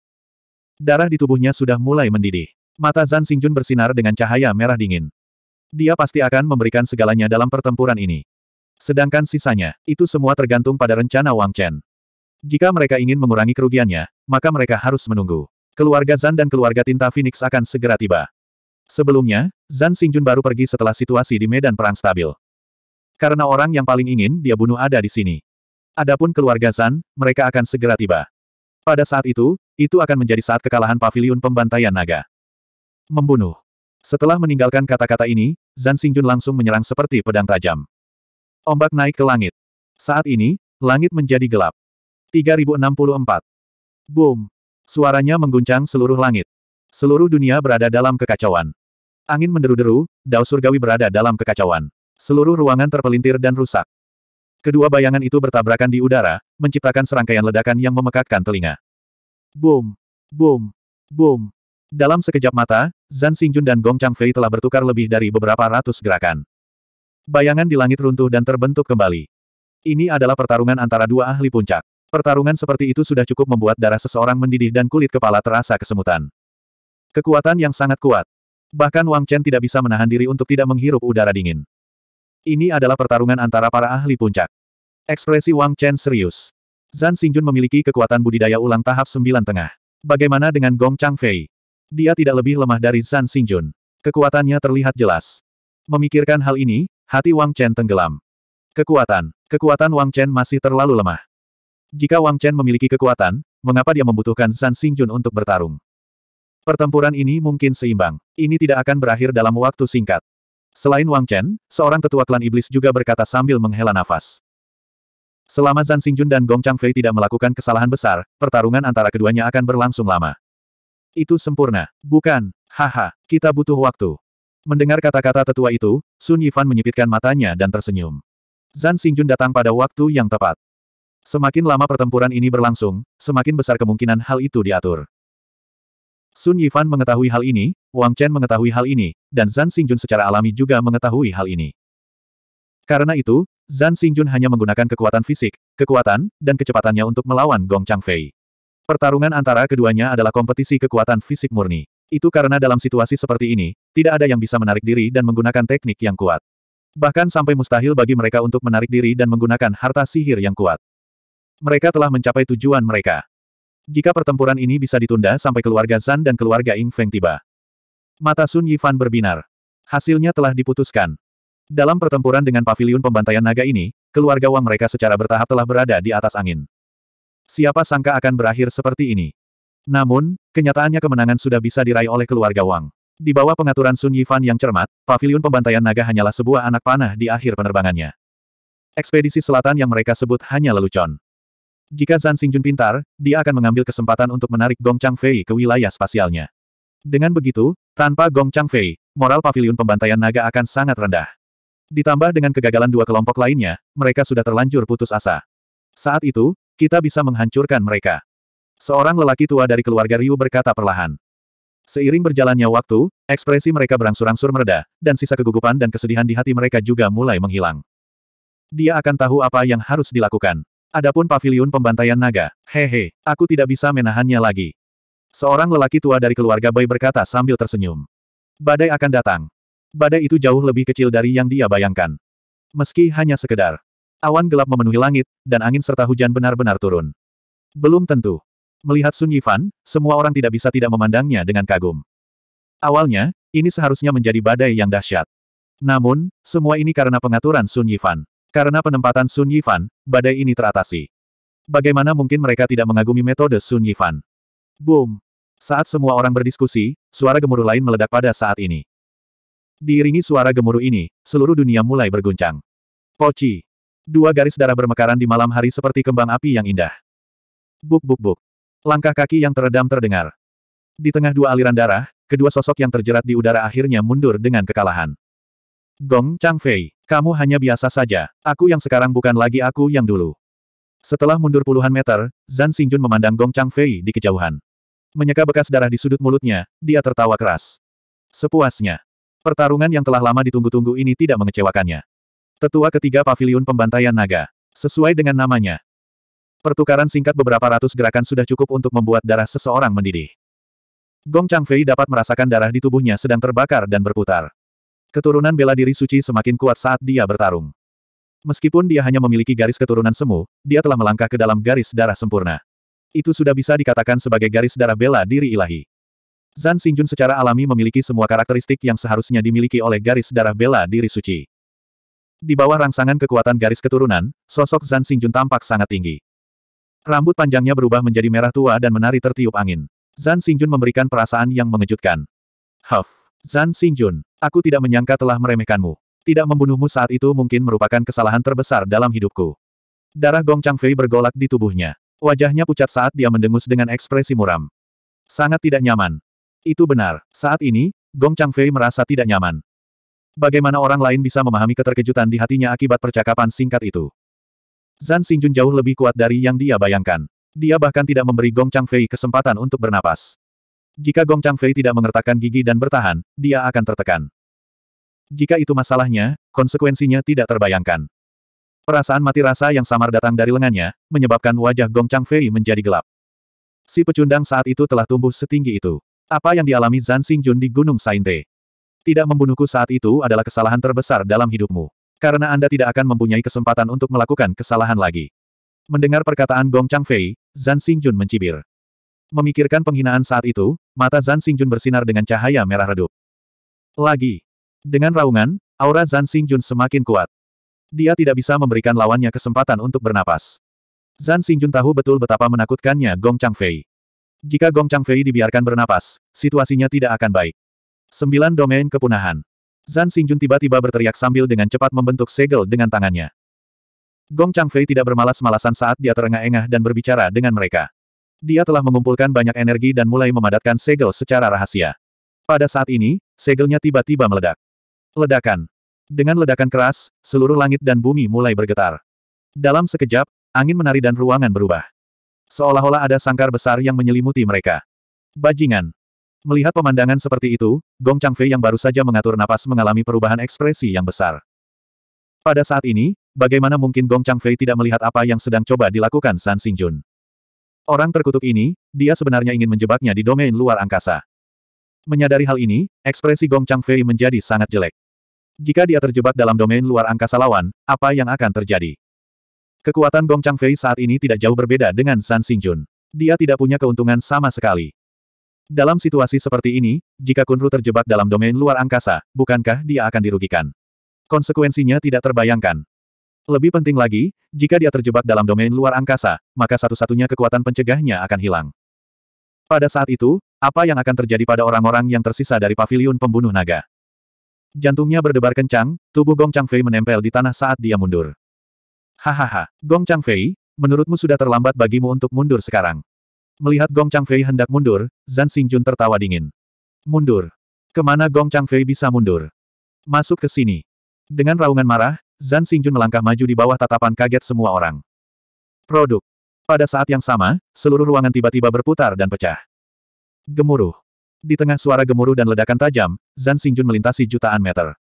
Darah di tubuhnya sudah mulai mendidih. Mata Zan Xingjun bersinar dengan cahaya merah dingin. Dia pasti akan memberikan segalanya dalam pertempuran ini. Sedangkan sisanya, itu semua tergantung pada rencana Wang Chen. Jika mereka ingin mengurangi kerugiannya, maka mereka harus menunggu. Keluarga Zan dan keluarga Tinta Phoenix akan segera tiba. Sebelumnya, Zan Xingjun baru pergi setelah situasi di medan perang stabil. Karena orang yang paling ingin dia bunuh ada di sini. Adapun keluarga Zan, mereka akan segera tiba. Pada saat itu, itu akan menjadi saat kekalahan paviliun pembantaian naga. Membunuh. Setelah meninggalkan kata-kata ini, Zan Xingjun langsung menyerang seperti pedang tajam. Ombak naik ke langit. Saat ini, langit menjadi gelap. 3064. Boom. Suaranya mengguncang seluruh langit. Seluruh dunia berada dalam kekacauan. Angin menderu-deru, dao surgawi berada dalam kekacauan. Seluruh ruangan terpelintir dan rusak. Kedua bayangan itu bertabrakan di udara, menciptakan serangkaian ledakan yang memekakkan telinga. Boom! Boom! Boom! Dalam sekejap mata, Zan Xingjun dan Gong Changfei telah bertukar lebih dari beberapa ratus gerakan. Bayangan di langit runtuh dan terbentuk kembali. Ini adalah pertarungan antara dua ahli puncak. Pertarungan seperti itu sudah cukup membuat darah seseorang mendidih dan kulit kepala terasa kesemutan. Kekuatan yang sangat kuat. Bahkan Wang Chen tidak bisa menahan diri untuk tidak menghirup udara dingin. Ini adalah pertarungan antara para ahli puncak. Ekspresi Wang Chen serius. Zan Xingjun memiliki kekuatan budidaya ulang tahap sembilan tengah. Bagaimana dengan Gong Changfei? Dia tidak lebih lemah dari Zan Xingjun. Kekuatannya terlihat jelas. Memikirkan hal ini, hati Wang Chen tenggelam. Kekuatan. Kekuatan Wang Chen masih terlalu lemah. Jika Wang Chen memiliki kekuatan, mengapa dia membutuhkan Zan Xingjun untuk bertarung? Pertempuran ini mungkin seimbang. Ini tidak akan berakhir dalam waktu singkat. Selain Wang Chen, seorang tetua klan iblis juga berkata sambil menghela nafas. Selama Zan Xingjun dan Gong Changfei tidak melakukan kesalahan besar, pertarungan antara keduanya akan berlangsung lama. Itu sempurna. Bukan, haha, kita butuh waktu. Mendengar kata-kata tetua itu, Sun Yifan menyipitkan matanya dan tersenyum. Zan Xingjun datang pada waktu yang tepat. Semakin lama pertempuran ini berlangsung, semakin besar kemungkinan hal itu diatur. Sun Yifan mengetahui hal ini, Wang Chen mengetahui hal ini, dan Zan Xingjun secara alami juga mengetahui hal ini. Karena itu, Zan Xingjun hanya menggunakan kekuatan fisik, kekuatan, dan kecepatannya untuk melawan Gong Changfei. Pertarungan antara keduanya adalah kompetisi kekuatan fisik murni. Itu karena dalam situasi seperti ini, tidak ada yang bisa menarik diri dan menggunakan teknik yang kuat. Bahkan sampai mustahil bagi mereka untuk menarik diri dan menggunakan harta sihir yang kuat. Mereka telah mencapai tujuan mereka. Jika pertempuran ini bisa ditunda sampai keluarga Zan dan keluarga Ing Feng tiba. Mata Sun Yifan berbinar. Hasilnya telah diputuskan. Dalam pertempuran dengan pavilion pembantaian naga ini, keluarga Wang mereka secara bertahap telah berada di atas angin. Siapa sangka akan berakhir seperti ini. Namun, kenyataannya kemenangan sudah bisa diraih oleh keluarga Wang. Di bawah pengaturan Sun Yifan yang cermat, pavilion pembantaian naga hanyalah sebuah anak panah di akhir penerbangannya. Ekspedisi selatan yang mereka sebut hanya lelucon. Jika Zan Xingjun pintar, dia akan mengambil kesempatan untuk menarik Gong Changfei ke wilayah spasialnya. Dengan begitu, tanpa Gong Changfei, moral pavilion pembantaian naga akan sangat rendah. Ditambah dengan kegagalan dua kelompok lainnya, mereka sudah terlanjur putus asa. Saat itu, kita bisa menghancurkan mereka. Seorang lelaki tua dari keluarga Ryu berkata perlahan. Seiring berjalannya waktu, ekspresi mereka berangsur-angsur mereda, dan sisa kegugupan dan kesedihan di hati mereka juga mulai menghilang. Dia akan tahu apa yang harus dilakukan. Adapun paviliun pembantaian naga, hehe, aku tidak bisa menahannya lagi. Seorang lelaki tua dari keluarga Bai berkata sambil tersenyum. Badai akan datang. Badai itu jauh lebih kecil dari yang dia bayangkan. Meski hanya sekedar. Awan gelap memenuhi langit, dan angin serta hujan benar-benar turun. Belum tentu. Melihat Sun Yifan, semua orang tidak bisa tidak memandangnya dengan kagum. Awalnya, ini seharusnya menjadi badai yang dahsyat. Namun, semua ini karena pengaturan Sun Yifan. Karena penempatan Sun Yifan, badai ini teratasi. Bagaimana mungkin mereka tidak mengagumi metode Sun Yifan? Boom! Saat semua orang berdiskusi, suara gemuruh lain meledak pada saat ini. Diiringi suara gemuruh ini, seluruh dunia mulai berguncang. Poci! Dua garis darah bermekaran di malam hari seperti kembang api yang indah. Buk buk buk. Langkah kaki yang teredam terdengar. Di tengah dua aliran darah, kedua sosok yang terjerat di udara akhirnya mundur dengan kekalahan. Gong Chang Fei, kamu hanya biasa saja. Aku yang sekarang bukan lagi aku yang dulu. Setelah mundur puluhan meter, Zan Xingjun memandang Gong Chang Fei di kejauhan. Menyeka bekas darah di sudut mulutnya, dia tertawa keras. Sepuasnya. Pertarungan yang telah lama ditunggu-tunggu ini tidak mengecewakannya. Tetua ketiga Paviliun pembantaian naga. Sesuai dengan namanya. Pertukaran singkat beberapa ratus gerakan sudah cukup untuk membuat darah seseorang mendidih. Gong Changfei dapat merasakan darah di tubuhnya sedang terbakar dan berputar. Keturunan bela diri suci semakin kuat saat dia bertarung. Meskipun dia hanya memiliki garis keturunan semu, dia telah melangkah ke dalam garis darah sempurna. Itu sudah bisa dikatakan sebagai garis darah bela diri ilahi. Zan Xingjun secara alami memiliki semua karakteristik yang seharusnya dimiliki oleh garis darah bela diri suci. Di bawah rangsangan kekuatan garis keturunan, sosok Zan Xingjun tampak sangat tinggi. Rambut panjangnya berubah menjadi merah tua dan menari tertiup angin. Zan Xingjun memberikan perasaan yang mengejutkan. Huff. Zan Xingjun, aku tidak menyangka telah meremehkanmu. Tidak membunuhmu saat itu mungkin merupakan kesalahan terbesar dalam hidupku. Darah Gong Changfei bergolak di tubuhnya. Wajahnya pucat saat dia mendengus dengan ekspresi muram. Sangat tidak nyaman. Itu benar, saat ini, Gong Changfei merasa tidak nyaman. Bagaimana orang lain bisa memahami keterkejutan di hatinya akibat percakapan singkat itu? Zan Xingjun jauh lebih kuat dari yang dia bayangkan. Dia bahkan tidak memberi Gong Changfei kesempatan untuk bernapas. Jika Gong Changfei tidak mengertakkan gigi dan bertahan, dia akan tertekan. Jika itu masalahnya, konsekuensinya tidak terbayangkan. Perasaan mati rasa yang samar datang dari lengannya, menyebabkan wajah Gong Changfei menjadi gelap. Si pecundang saat itu telah tumbuh setinggi itu. Apa yang dialami Zan Xingjun di Gunung Sainte? Tidak membunuhku saat itu adalah kesalahan terbesar dalam hidupmu. Karena Anda tidak akan mempunyai kesempatan untuk melakukan kesalahan lagi. Mendengar perkataan Gong Changfei, Zan Xingjun mencibir. Memikirkan penghinaan saat itu, mata Zan Xingjun bersinar dengan cahaya merah redup. Lagi. Dengan raungan, aura Zan Xingjun semakin kuat. Dia tidak bisa memberikan lawannya kesempatan untuk bernapas. Zan Xingjun tahu betul betapa menakutkannya Gong Changfei. Jika Gong Changfei dibiarkan bernapas, situasinya tidak akan baik. Sembilan domain kepunahan. Zan Xingjun tiba-tiba berteriak sambil dengan cepat membentuk segel dengan tangannya. Gong Changfei tidak bermalas-malasan saat dia terengah-engah dan berbicara dengan mereka. Dia telah mengumpulkan banyak energi dan mulai memadatkan segel secara rahasia. Pada saat ini, segelnya tiba-tiba meledak. Ledakan. Dengan ledakan keras, seluruh langit dan bumi mulai bergetar. Dalam sekejap, angin menari dan ruangan berubah. Seolah-olah ada sangkar besar yang menyelimuti mereka. Bajingan. Melihat pemandangan seperti itu, Gong Changfei yang baru saja mengatur napas mengalami perubahan ekspresi yang besar. Pada saat ini, bagaimana mungkin Gong Changfei tidak melihat apa yang sedang coba dilakukan San Xingjun? Orang terkutuk ini, dia sebenarnya ingin menjebaknya di domain luar angkasa. Menyadari hal ini, ekspresi Gong Chang Fei menjadi sangat jelek. Jika dia terjebak dalam domain luar angkasa lawan, apa yang akan terjadi? Kekuatan Gong Chang Fei saat ini tidak jauh berbeda dengan San Jun. Dia tidak punya keuntungan sama sekali. Dalam situasi seperti ini, jika Kunru terjebak dalam domain luar angkasa, bukankah dia akan dirugikan? Konsekuensinya tidak terbayangkan. Lebih penting lagi, jika dia terjebak dalam domain luar angkasa, maka satu-satunya kekuatan pencegahnya akan hilang. Pada saat itu, apa yang akan terjadi pada orang-orang yang tersisa dari Pavilion pembunuh naga? Jantungnya berdebar kencang, tubuh Gong Changfei menempel di tanah saat dia mundur. Hahaha, Gong Changfei, menurutmu sudah terlambat bagimu untuk mundur sekarang. Melihat Gong Changfei hendak mundur, Zan Xingjun tertawa dingin. Mundur. Kemana Gong Changfei bisa mundur? Masuk ke sini. Dengan raungan marah, Zan Xingjun melangkah maju di bawah tatapan kaget semua orang. Produk. Pada saat yang sama, seluruh ruangan tiba-tiba berputar dan pecah. Gemuruh. Di tengah suara gemuruh dan ledakan tajam, Zan Xingjun melintasi jutaan meter.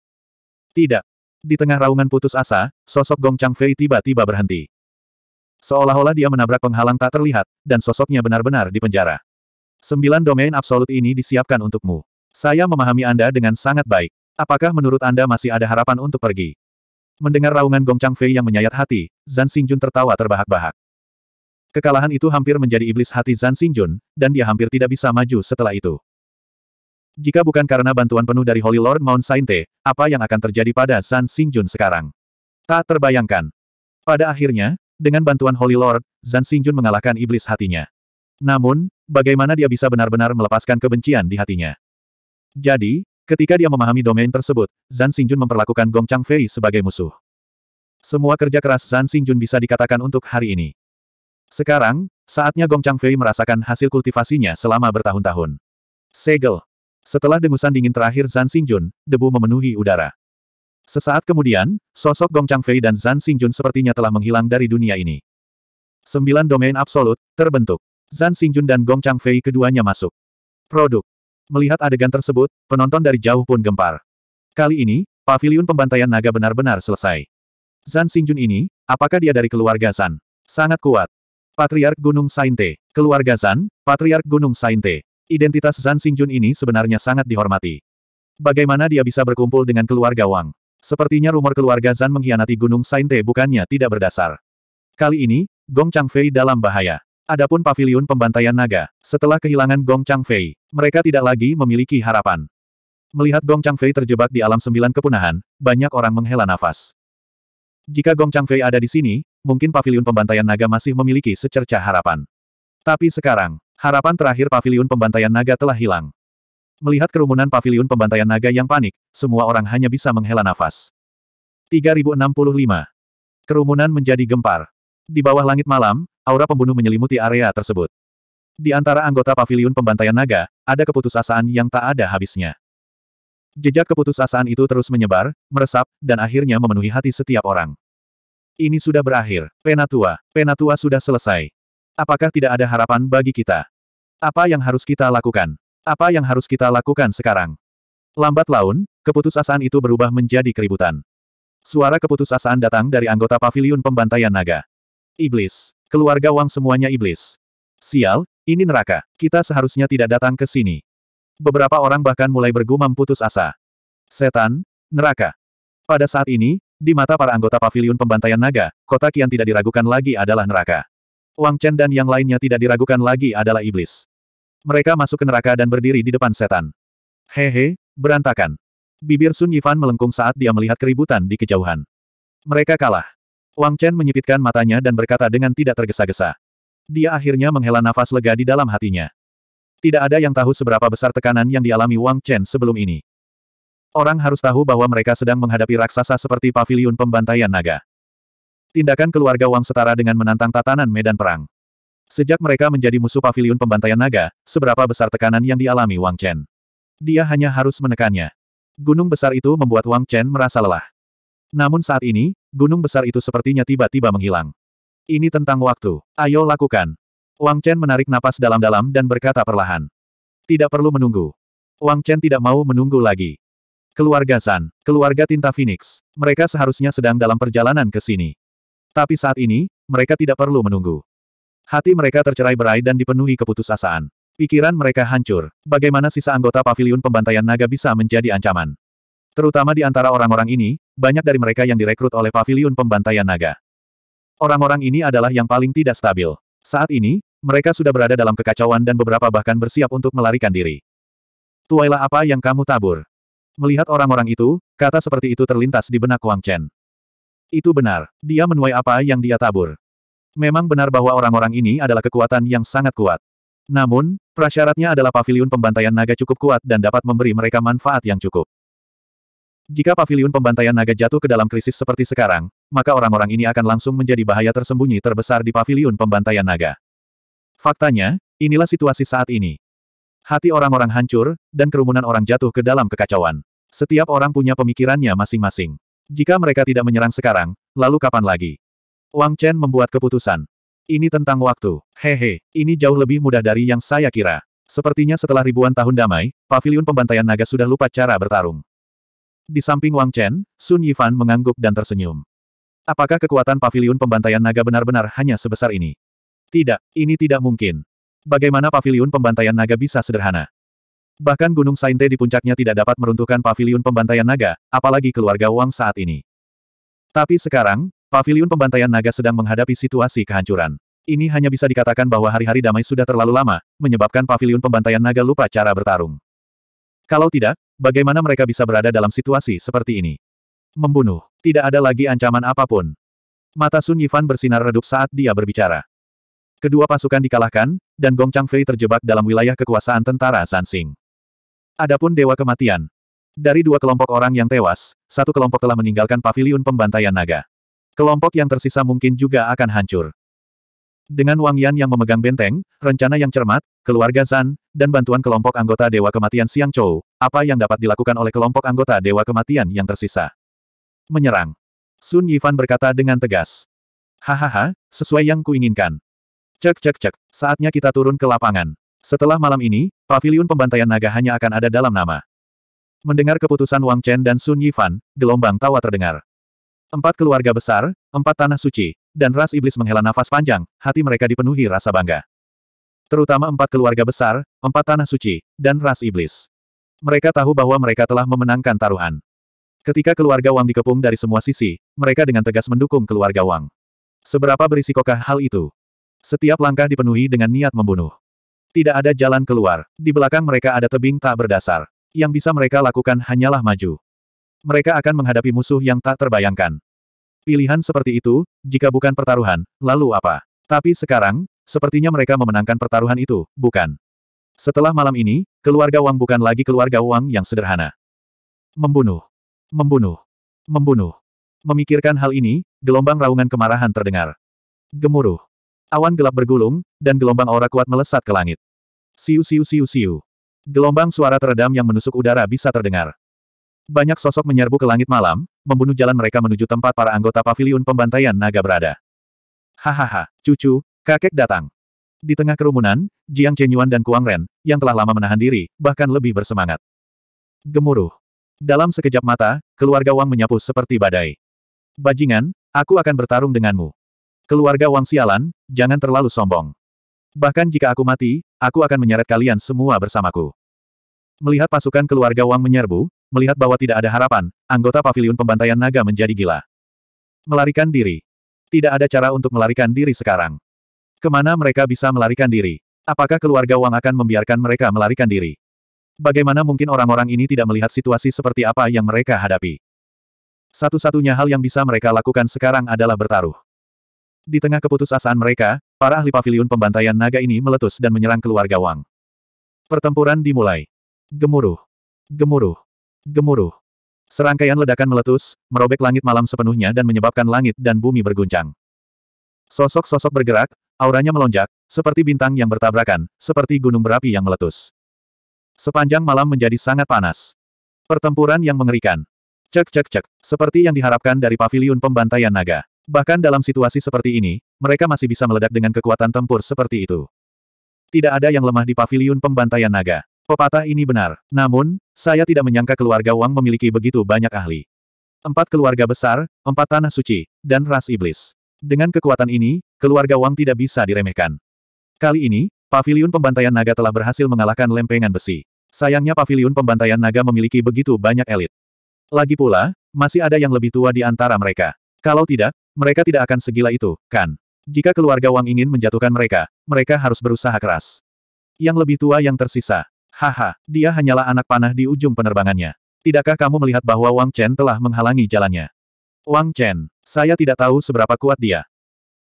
Tidak. Di tengah raungan putus asa, sosok Gong Changfei tiba-tiba berhenti. Seolah-olah dia menabrak penghalang tak terlihat, dan sosoknya benar-benar dipenjara. Sembilan domain absolut ini disiapkan untukmu. Saya memahami Anda dengan sangat baik. Apakah menurut Anda masih ada harapan untuk pergi? Mendengar raungan Gong Changfei yang menyayat hati, Zan Xingjun tertawa terbahak-bahak. Kekalahan itu hampir menjadi iblis hati Zan Xingjun, dan dia hampir tidak bisa maju setelah itu. Jika bukan karena bantuan penuh dari Holy Lord Mount Sainte, apa yang akan terjadi pada Zan Xingjun sekarang? Tak terbayangkan. Pada akhirnya, dengan bantuan Holy Lord, Zan Xingjun mengalahkan iblis hatinya. Namun, bagaimana dia bisa benar-benar melepaskan kebencian di hatinya? Jadi, Ketika dia memahami domain tersebut, Zan Xingjun memperlakukan Gong Chang Fei sebagai musuh. Semua kerja keras Zan Xingjun bisa dikatakan untuk hari ini. Sekarang, saatnya Gong Chang Fei merasakan hasil kultivasinya selama bertahun-tahun. Segel. Setelah dengusan dingin terakhir Zan Xingjun, debu memenuhi udara. Sesaat kemudian, sosok Gong Chang Fei dan Zan Xingjun sepertinya telah menghilang dari dunia ini. Sembilan domain absolut, terbentuk. Zan Xingjun dan Gong Chang Fei keduanya masuk. Produk. Melihat adegan tersebut, penonton dari jauh pun gempar. Kali ini, pavilion pembantaian naga benar-benar selesai. Zan Xingjun ini, apakah dia dari keluarga Zan? Sangat kuat. Patriark Gunung Sainte. Keluarga Zan, Patriark Gunung Sainte. Identitas Zan Xingjun ini sebenarnya sangat dihormati. Bagaimana dia bisa berkumpul dengan keluarga Wang? Sepertinya rumor keluarga Zan mengkhianati Gunung Sainte bukannya tidak berdasar. Kali ini, Gong Changfei dalam bahaya. Adapun paviliun pembantaian naga, setelah kehilangan Gong Changfei, mereka tidak lagi memiliki harapan. Melihat Gong Changfei terjebak di alam sembilan kepunahan, banyak orang menghela nafas. Jika Gong Changfei ada di sini, mungkin paviliun pembantaian naga masih memiliki secercah harapan. Tapi sekarang, harapan terakhir paviliun pembantaian naga telah hilang. Melihat kerumunan paviliun pembantaian naga yang panik, semua orang hanya bisa menghela nafas. 3065. Kerumunan menjadi gempar. Di bawah langit malam, aura pembunuh menyelimuti area tersebut. Di antara anggota pavilion pembantaian naga, ada keputusasaan yang tak ada habisnya. Jejak keputusasaan itu terus menyebar, meresap, dan akhirnya memenuhi hati setiap orang. Ini sudah berakhir. Penatua. Penatua sudah selesai. Apakah tidak ada harapan bagi kita? Apa yang harus kita lakukan? Apa yang harus kita lakukan sekarang? Lambat laun, keputusasaan itu berubah menjadi keributan. Suara keputusasaan datang dari anggota pavilion pembantaian naga. Iblis. Keluarga Wang semuanya iblis. Sial, ini neraka. Kita seharusnya tidak datang ke sini. Beberapa orang bahkan mulai bergumam putus asa. Setan, neraka. Pada saat ini, di mata para anggota pavilion pembantaian naga, kota Kian tidak diragukan lagi adalah neraka. Wang Chen dan yang lainnya tidak diragukan lagi adalah iblis. Mereka masuk ke neraka dan berdiri di depan setan. Hehe, berantakan. Bibir Sun Yifan melengkung saat dia melihat keributan di kejauhan. Mereka kalah. Wang Chen menyipitkan matanya dan berkata dengan tidak tergesa-gesa. Dia akhirnya menghela nafas lega di dalam hatinya. Tidak ada yang tahu seberapa besar tekanan yang dialami Wang Chen sebelum ini. Orang harus tahu bahwa mereka sedang menghadapi raksasa seperti paviliun pembantaian naga. Tindakan keluarga Wang setara dengan menantang tatanan medan perang. Sejak mereka menjadi musuh paviliun pembantaian naga, seberapa besar tekanan yang dialami Wang Chen. Dia hanya harus menekannya. Gunung besar itu membuat Wang Chen merasa lelah. Namun saat ini, gunung besar itu sepertinya tiba-tiba menghilang. Ini tentang waktu. Ayo lakukan. Wang Chen menarik napas dalam-dalam dan berkata perlahan. Tidak perlu menunggu. Wang Chen tidak mau menunggu lagi. Keluarga San, keluarga tinta Phoenix, mereka seharusnya sedang dalam perjalanan ke sini. Tapi saat ini, mereka tidak perlu menunggu. Hati mereka tercerai berai dan dipenuhi keputusasaan. Pikiran mereka hancur. Bagaimana sisa anggota paviliun pembantaian naga bisa menjadi ancaman? Terutama di antara orang-orang ini, banyak dari mereka yang direkrut oleh Paviliun pembantaian naga. Orang-orang ini adalah yang paling tidak stabil. Saat ini, mereka sudah berada dalam kekacauan dan beberapa bahkan bersiap untuk melarikan diri. Tuailah apa yang kamu tabur. Melihat orang-orang itu, kata seperti itu terlintas di benak Wang Chen. Itu benar, dia menuai apa yang dia tabur. Memang benar bahwa orang-orang ini adalah kekuatan yang sangat kuat. Namun, prasyaratnya adalah Paviliun pembantaian naga cukup kuat dan dapat memberi mereka manfaat yang cukup. Jika pavilion pembantaian naga jatuh ke dalam krisis seperti sekarang, maka orang-orang ini akan langsung menjadi bahaya tersembunyi terbesar di pavilion pembantaian naga. Faktanya, inilah situasi saat ini. Hati orang-orang hancur, dan kerumunan orang jatuh ke dalam kekacauan. Setiap orang punya pemikirannya masing-masing. Jika mereka tidak menyerang sekarang, lalu kapan lagi? Wang Chen membuat keputusan. Ini tentang waktu. Hehe, ini jauh lebih mudah dari yang saya kira. Sepertinya setelah ribuan tahun damai, pavilion pembantaian naga sudah lupa cara bertarung. Di samping Wang Chen, Sun Yifan mengangguk dan tersenyum. Apakah kekuatan pavilion pembantaian naga benar-benar hanya sebesar ini? Tidak, ini tidak mungkin. Bagaimana pavilion pembantaian naga bisa sederhana? Bahkan Gunung Sainte di puncaknya tidak dapat meruntuhkan pavilion pembantaian naga, apalagi keluarga Wang saat ini. Tapi sekarang, pavilion pembantaian naga sedang menghadapi situasi kehancuran. Ini hanya bisa dikatakan bahwa hari-hari damai sudah terlalu lama, menyebabkan pavilion pembantaian naga lupa cara bertarung. Kalau tidak, bagaimana mereka bisa berada dalam situasi seperti ini? Membunuh. Tidak ada lagi ancaman apapun. Mata Sun Yifan bersinar redup saat dia berbicara. Kedua pasukan dikalahkan, dan Gong Changfei terjebak dalam wilayah kekuasaan tentara Sansing. Adapun Dewa Kematian. Dari dua kelompok orang yang tewas, satu kelompok telah meninggalkan paviliun pembantaian naga. Kelompok yang tersisa mungkin juga akan hancur. Dengan Wang Yan yang memegang benteng, rencana yang cermat, keluarga Zan, dan bantuan kelompok anggota Dewa Kematian Siang Chou, apa yang dapat dilakukan oleh kelompok anggota Dewa Kematian yang tersisa? Menyerang. Sun Yifan berkata dengan tegas. Hahaha, sesuai yang kuinginkan. Cek cek cek, saatnya kita turun ke lapangan. Setelah malam ini, paviliun pembantaian naga hanya akan ada dalam nama. Mendengar keputusan Wang Chen dan Sun Yifan, gelombang tawa terdengar. Empat keluarga besar, empat tanah suci, dan ras iblis menghela nafas panjang, hati mereka dipenuhi rasa bangga. Terutama empat keluarga besar, empat tanah suci, dan ras iblis. Mereka tahu bahwa mereka telah memenangkan taruhan. Ketika keluarga Wang dikepung dari semua sisi, mereka dengan tegas mendukung keluarga Wang. Seberapa berisikokah hal itu? Setiap langkah dipenuhi dengan niat membunuh. Tidak ada jalan keluar. Di belakang mereka ada tebing tak berdasar. Yang bisa mereka lakukan hanyalah maju. Mereka akan menghadapi musuh yang tak terbayangkan. Pilihan seperti itu, jika bukan pertaruhan, lalu apa? Tapi sekarang, sepertinya mereka memenangkan pertaruhan itu, bukan? Setelah malam ini, keluarga Wang bukan lagi keluarga Wang yang sederhana. Membunuh. Membunuh. Membunuh. Memikirkan hal ini, gelombang raungan kemarahan terdengar. Gemuruh. Awan gelap bergulung, dan gelombang aura kuat melesat ke langit. Siu siu siu siu. Gelombang suara teredam yang menusuk udara bisa terdengar. Banyak sosok menyerbu ke langit malam, membunuh jalan mereka menuju tempat para anggota paviliun pembantaian naga berada. Hahaha, cucu, kakek datang. Di tengah kerumunan, Jiang Chenyuan dan Kuang Ren, yang telah lama menahan diri, bahkan lebih bersemangat. Gemuruh. Dalam sekejap mata, keluarga Wang menyapu seperti badai. Bajingan, aku akan bertarung denganmu. Keluarga Wang sialan, jangan terlalu sombong. Bahkan jika aku mati, aku akan menyeret kalian semua bersamaku. Melihat pasukan keluarga Wang menyerbu, melihat bahwa tidak ada harapan, anggota paviliun pembantaian naga menjadi gila. Melarikan diri. Tidak ada cara untuk melarikan diri sekarang. Kemana mereka bisa melarikan diri? Apakah keluarga Wang akan membiarkan mereka melarikan diri? Bagaimana mungkin orang-orang ini tidak melihat situasi seperti apa yang mereka hadapi? Satu-satunya hal yang bisa mereka lakukan sekarang adalah bertaruh. Di tengah keputusasaan mereka, para ahli paviliun pembantaian naga ini meletus dan menyerang keluarga Wang. Pertempuran dimulai. Gemuruh. Gemuruh. Gemuruh. Serangkaian ledakan meletus, merobek langit malam sepenuhnya dan menyebabkan langit dan bumi berguncang. Sosok-sosok bergerak, auranya melonjak, seperti bintang yang bertabrakan, seperti gunung berapi yang meletus. Sepanjang malam menjadi sangat panas. Pertempuran yang mengerikan. Cek cek cek, seperti yang diharapkan dari paviliun pembantaian naga. Bahkan dalam situasi seperti ini, mereka masih bisa meledak dengan kekuatan tempur seperti itu. Tidak ada yang lemah di paviliun pembantaian naga. Pepatah oh, ini benar. Namun, saya tidak menyangka keluarga Wang memiliki begitu banyak ahli. Empat keluarga besar, empat tanah suci, dan ras iblis. Dengan kekuatan ini, keluarga Wang tidak bisa diremehkan. Kali ini, pavilion pembantaian naga telah berhasil mengalahkan lempengan besi. Sayangnya pavilion pembantaian naga memiliki begitu banyak elit. Lagi pula, masih ada yang lebih tua di antara mereka. Kalau tidak, mereka tidak akan segila itu, kan? Jika keluarga Wang ingin menjatuhkan mereka, mereka harus berusaha keras. Yang lebih tua yang tersisa, Haha, dia hanyalah anak panah di ujung penerbangannya. Tidakkah kamu melihat bahwa Wang Chen telah menghalangi jalannya? Wang Chen, saya tidak tahu seberapa kuat dia.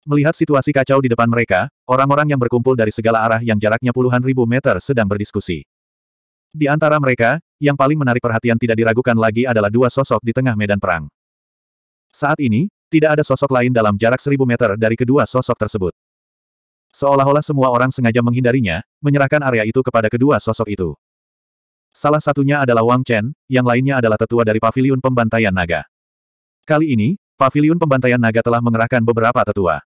Melihat situasi kacau di depan mereka, orang-orang yang berkumpul dari segala arah yang jaraknya puluhan ribu meter sedang berdiskusi. Di antara mereka, yang paling menarik perhatian tidak diragukan lagi adalah dua sosok di tengah medan perang. Saat ini, tidak ada sosok lain dalam jarak seribu meter dari kedua sosok tersebut. Seolah-olah semua orang sengaja menghindarinya, menyerahkan area itu kepada kedua sosok itu. Salah satunya adalah Wang Chen, yang lainnya adalah tetua dari Paviliun Pembantaian Naga. Kali ini, Paviliun Pembantaian Naga telah mengerahkan beberapa tetua.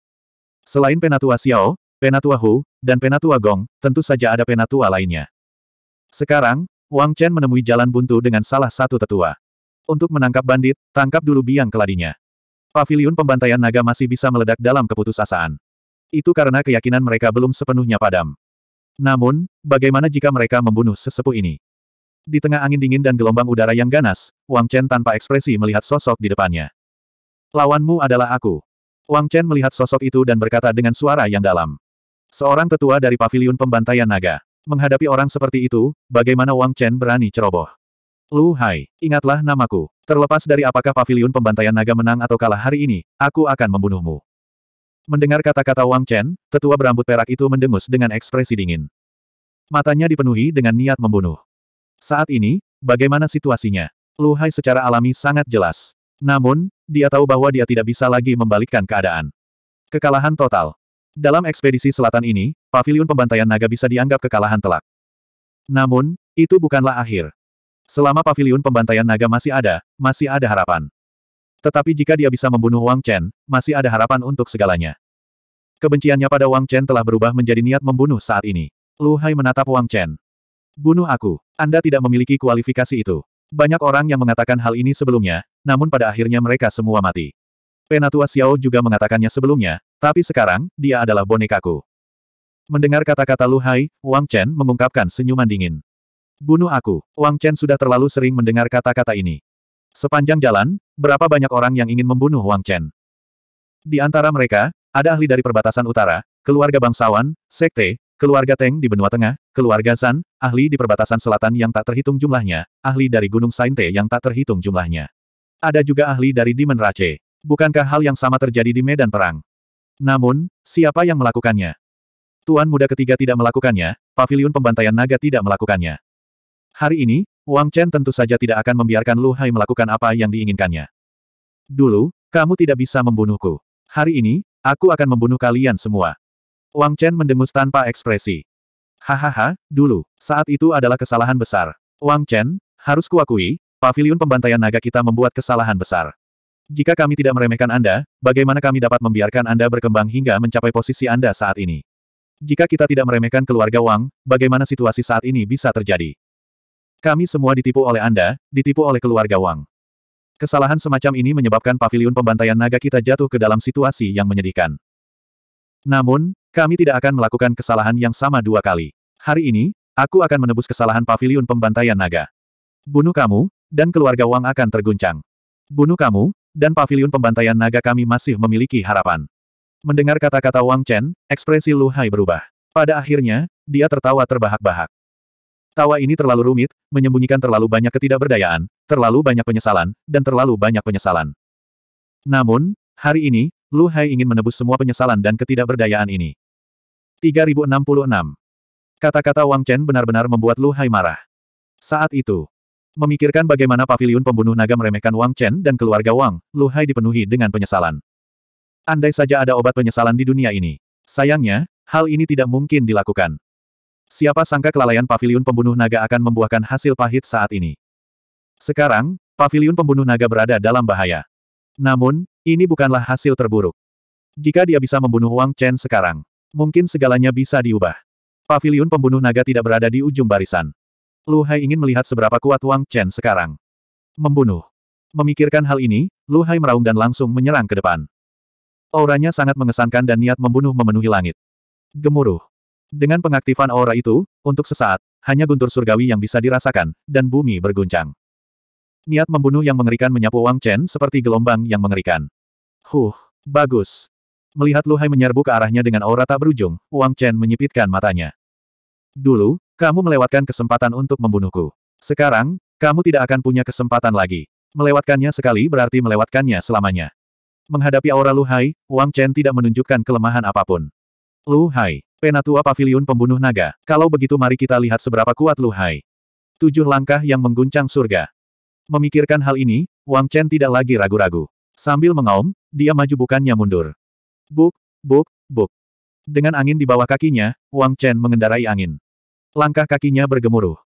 Selain Penatua Xiao, Penatua Hu, dan Penatua Gong, tentu saja ada Penatua lainnya. Sekarang, Wang Chen menemui jalan buntu dengan salah satu tetua. Untuk menangkap bandit, tangkap dulu biang keladinya. Paviliun Pembantaian Naga masih bisa meledak dalam keputusasaan itu karena keyakinan mereka belum sepenuhnya padam. Namun, bagaimana jika mereka membunuh sesepuh ini? Di tengah angin dingin dan gelombang udara yang ganas, Wang Chen tanpa ekspresi melihat sosok di depannya. Lawanmu adalah aku. Wang Chen melihat sosok itu dan berkata dengan suara yang dalam. Seorang tetua dari paviliun pembantaian naga. Menghadapi orang seperti itu, bagaimana Wang Chen berani ceroboh? Lu Hai, ingatlah namaku. Terlepas dari apakah paviliun pembantaian naga menang atau kalah hari ini, aku akan membunuhmu. Mendengar kata-kata Wang Chen, tetua berambut perak itu mendengus dengan ekspresi dingin. Matanya dipenuhi dengan niat membunuh. Saat ini, bagaimana situasinya? Lu Hai secara alami sangat jelas. Namun, dia tahu bahwa dia tidak bisa lagi membalikkan keadaan. Kekalahan total. Dalam ekspedisi selatan ini, pavilion pembantaian naga bisa dianggap kekalahan telak. Namun, itu bukanlah akhir. Selama pavilion pembantaian naga masih ada, masih ada harapan. Tetapi jika dia bisa membunuh Wang Chen, masih ada harapan untuk segalanya. Kebenciannya pada Wang Chen telah berubah menjadi niat membunuh saat ini. Lu Hai menatap Wang Chen. Bunuh aku. Anda tidak memiliki kualifikasi itu. Banyak orang yang mengatakan hal ini sebelumnya, namun pada akhirnya mereka semua mati. Penatua Xiao juga mengatakannya sebelumnya, tapi sekarang, dia adalah bonekaku. Mendengar kata-kata Lu Hai, Wang Chen mengungkapkan senyuman dingin. Bunuh aku. Wang Chen sudah terlalu sering mendengar kata-kata ini. Sepanjang jalan, berapa banyak orang yang ingin membunuh Wang Chen. Di antara mereka, ada ahli dari perbatasan utara, keluarga bangsawan, sekte, keluarga Teng di benua tengah, keluarga San, ahli di perbatasan selatan yang tak terhitung jumlahnya, ahli dari Gunung Sainte yang tak terhitung jumlahnya. Ada juga ahli dari Dimen Rache. Bukankah hal yang sama terjadi di medan perang? Namun, siapa yang melakukannya? Tuan muda ketiga tidak melakukannya, pavilion pembantaian naga tidak melakukannya. Hari ini, Wang Chen tentu saja tidak akan membiarkan Lu Hai melakukan apa yang diinginkannya. Dulu, kamu tidak bisa membunuhku. Hari ini, aku akan membunuh kalian semua. Wang Chen mendengus tanpa ekspresi. Hahaha, dulu, saat itu adalah kesalahan besar. Wang Chen, harus kuakui, pavilion pembantaian naga kita membuat kesalahan besar. Jika kami tidak meremehkan Anda, bagaimana kami dapat membiarkan Anda berkembang hingga mencapai posisi Anda saat ini? Jika kita tidak meremehkan keluarga Wang, bagaimana situasi saat ini bisa terjadi? Kami semua ditipu oleh Anda, ditipu oleh keluarga Wang. Kesalahan semacam ini menyebabkan paviliun pembantaian naga kita jatuh ke dalam situasi yang menyedihkan. Namun, kami tidak akan melakukan kesalahan yang sama dua kali. Hari ini, aku akan menebus kesalahan paviliun pembantaian naga. Bunuh kamu, dan keluarga Wang akan terguncang. Bunuh kamu, dan paviliun pembantaian naga kami masih memiliki harapan. Mendengar kata-kata Wang Chen, ekspresi Lu Hai berubah. Pada akhirnya, dia tertawa terbahak-bahak. Tawa ini terlalu rumit, menyembunyikan terlalu banyak ketidakberdayaan, terlalu banyak penyesalan, dan terlalu banyak penyesalan. Namun, hari ini, Lu Hai ingin menebus semua penyesalan dan ketidakberdayaan ini. 3066. Kata-kata Wang Chen benar-benar membuat Lu Hai marah. Saat itu, memikirkan bagaimana paviliun pembunuh naga meremehkan Wang Chen dan keluarga Wang, Lu Hai dipenuhi dengan penyesalan. Andai saja ada obat penyesalan di dunia ini. Sayangnya, hal ini tidak mungkin dilakukan. Siapa sangka kelalaian pavilion pembunuh naga akan membuahkan hasil pahit saat ini. Sekarang, pavilion pembunuh naga berada dalam bahaya. Namun, ini bukanlah hasil terburuk. Jika dia bisa membunuh Wang Chen sekarang, mungkin segalanya bisa diubah. Pavilion pembunuh naga tidak berada di ujung barisan. Lu Hai ingin melihat seberapa kuat Wang Chen sekarang. Membunuh. Memikirkan hal ini, Lu Hai meraung dan langsung menyerang ke depan. Auranya sangat mengesankan dan niat membunuh memenuhi langit. Gemuruh. Dengan pengaktifan aura itu, untuk sesaat, hanya guntur surgawi yang bisa dirasakan, dan bumi berguncang. Niat membunuh yang mengerikan menyapu Wang Chen seperti gelombang yang mengerikan. Huh, bagus. Melihat Luhai menyerbu ke arahnya dengan aura tak berujung, Wang Chen menyipitkan matanya. Dulu, kamu melewatkan kesempatan untuk membunuhku. Sekarang, kamu tidak akan punya kesempatan lagi. Melewatkannya sekali berarti melewatkannya selamanya. Menghadapi aura Luhai, Wang Chen tidak menunjukkan kelemahan apapun. Luhai. Penatua Paviliun Pembunuh Naga, kalau begitu mari kita lihat seberapa kuat Lu Hai. Tujuh langkah yang mengguncang surga. Memikirkan hal ini, Wang Chen tidak lagi ragu-ragu. Sambil mengaum, dia maju bukannya mundur. Buk, buk, buk. Dengan angin di bawah kakinya, Wang Chen mengendarai angin. Langkah kakinya bergemuruh.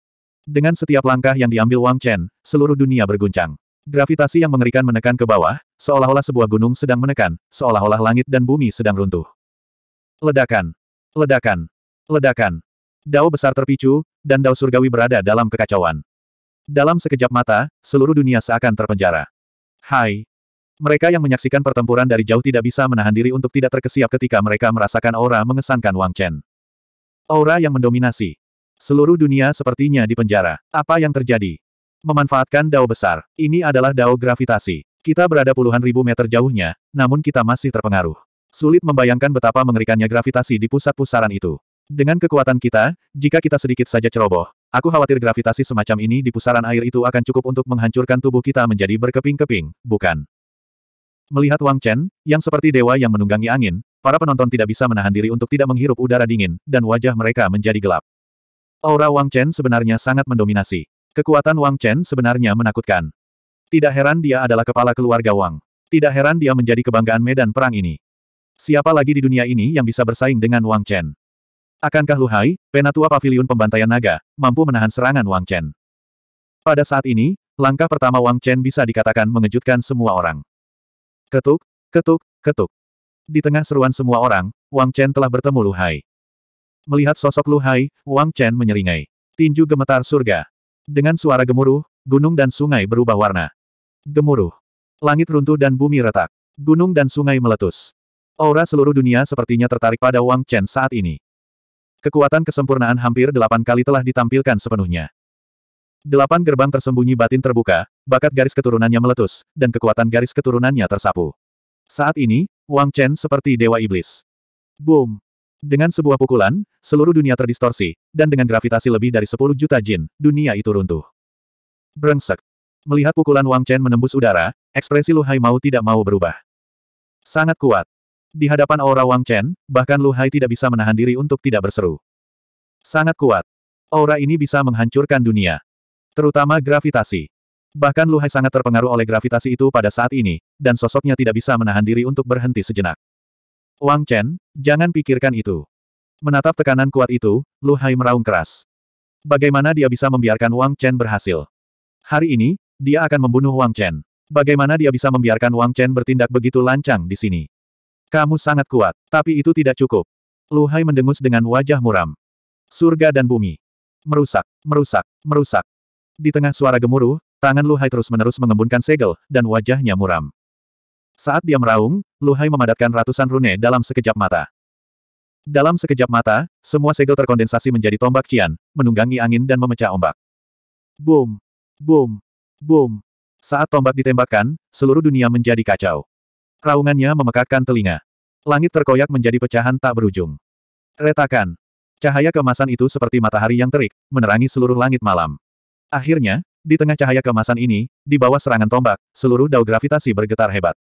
Dengan setiap langkah yang diambil Wang Chen, seluruh dunia berguncang. Gravitasi yang mengerikan menekan ke bawah, seolah-olah sebuah gunung sedang menekan, seolah-olah langit dan bumi sedang runtuh. Ledakan. Ledakan. Ledakan. Dao besar terpicu, dan dao surgawi berada dalam kekacauan. Dalam sekejap mata, seluruh dunia seakan terpenjara. Hai. Mereka yang menyaksikan pertempuran dari jauh tidak bisa menahan diri untuk tidak terkesiap ketika mereka merasakan aura mengesankan Wang Chen. Aura yang mendominasi. Seluruh dunia sepertinya dipenjara. Apa yang terjadi? Memanfaatkan dao besar. Ini adalah dao gravitasi. Kita berada puluhan ribu meter jauhnya, namun kita masih terpengaruh. Sulit membayangkan betapa mengerikannya gravitasi di pusat pusaran itu. Dengan kekuatan kita, jika kita sedikit saja ceroboh, aku khawatir gravitasi semacam ini di pusaran air itu akan cukup untuk menghancurkan tubuh kita menjadi berkeping-keping, bukan? Melihat Wang Chen, yang seperti dewa yang menunggangi angin, para penonton tidak bisa menahan diri untuk tidak menghirup udara dingin, dan wajah mereka menjadi gelap. Aura Wang Chen sebenarnya sangat mendominasi. Kekuatan Wang Chen sebenarnya menakutkan. Tidak heran dia adalah kepala keluarga Wang. Tidak heran dia menjadi kebanggaan medan perang ini. Siapa lagi di dunia ini yang bisa bersaing dengan Wang Chen? Akankah Luhai, penatua pavilion pembantaian naga, mampu menahan serangan Wang Chen? Pada saat ini, langkah pertama Wang Chen bisa dikatakan mengejutkan semua orang. Ketuk, ketuk, ketuk. Di tengah seruan semua orang, Wang Chen telah bertemu Luhai. Melihat sosok Luhai, Wang Chen menyeringai. Tinju gemetar surga. Dengan suara gemuruh, gunung dan sungai berubah warna. Gemuruh. Langit runtuh dan bumi retak. Gunung dan sungai meletus. Aura seluruh dunia sepertinya tertarik pada Wang Chen saat ini. Kekuatan kesempurnaan hampir delapan kali telah ditampilkan sepenuhnya. Delapan gerbang tersembunyi batin terbuka, bakat garis keturunannya meletus, dan kekuatan garis keturunannya tersapu. Saat ini, Wang Chen seperti dewa iblis. Boom! Dengan sebuah pukulan, seluruh dunia terdistorsi, dan dengan gravitasi lebih dari 10 juta jin, dunia itu runtuh. Brengsek. Melihat pukulan Wang Chen menembus udara, ekspresi Lu Hai mau tidak mau berubah. Sangat kuat. Di hadapan aura Wang Chen, bahkan Lu Hai tidak bisa menahan diri untuk tidak berseru. Sangat kuat. Aura ini bisa menghancurkan dunia. Terutama gravitasi. Bahkan Lu Hai sangat terpengaruh oleh gravitasi itu pada saat ini, dan sosoknya tidak bisa menahan diri untuk berhenti sejenak. Wang Chen, jangan pikirkan itu. Menatap tekanan kuat itu, Lu Hai meraung keras. Bagaimana dia bisa membiarkan Wang Chen berhasil? Hari ini, dia akan membunuh Wang Chen. Bagaimana dia bisa membiarkan Wang Chen bertindak begitu lancang di sini? Kamu sangat kuat, tapi itu tidak cukup. Luhai mendengus dengan wajah muram. Surga dan bumi. Merusak, merusak, merusak. Di tengah suara gemuruh, tangan Luhai terus-menerus mengembunkan segel, dan wajahnya muram. Saat dia meraung, Luhai memadatkan ratusan rune dalam sekejap mata. Dalam sekejap mata, semua segel terkondensasi menjadi tombak cian, menunggangi angin dan memecah ombak. Boom! Boom! Boom! Saat tombak ditembakkan, seluruh dunia menjadi kacau. Raungannya memekakkan telinga. Langit terkoyak menjadi pecahan tak berujung. Retakan. Cahaya kemasan itu seperti matahari yang terik, menerangi seluruh langit malam. Akhirnya, di tengah cahaya kemasan ini, di bawah serangan tombak, seluruh dao gravitasi bergetar hebat.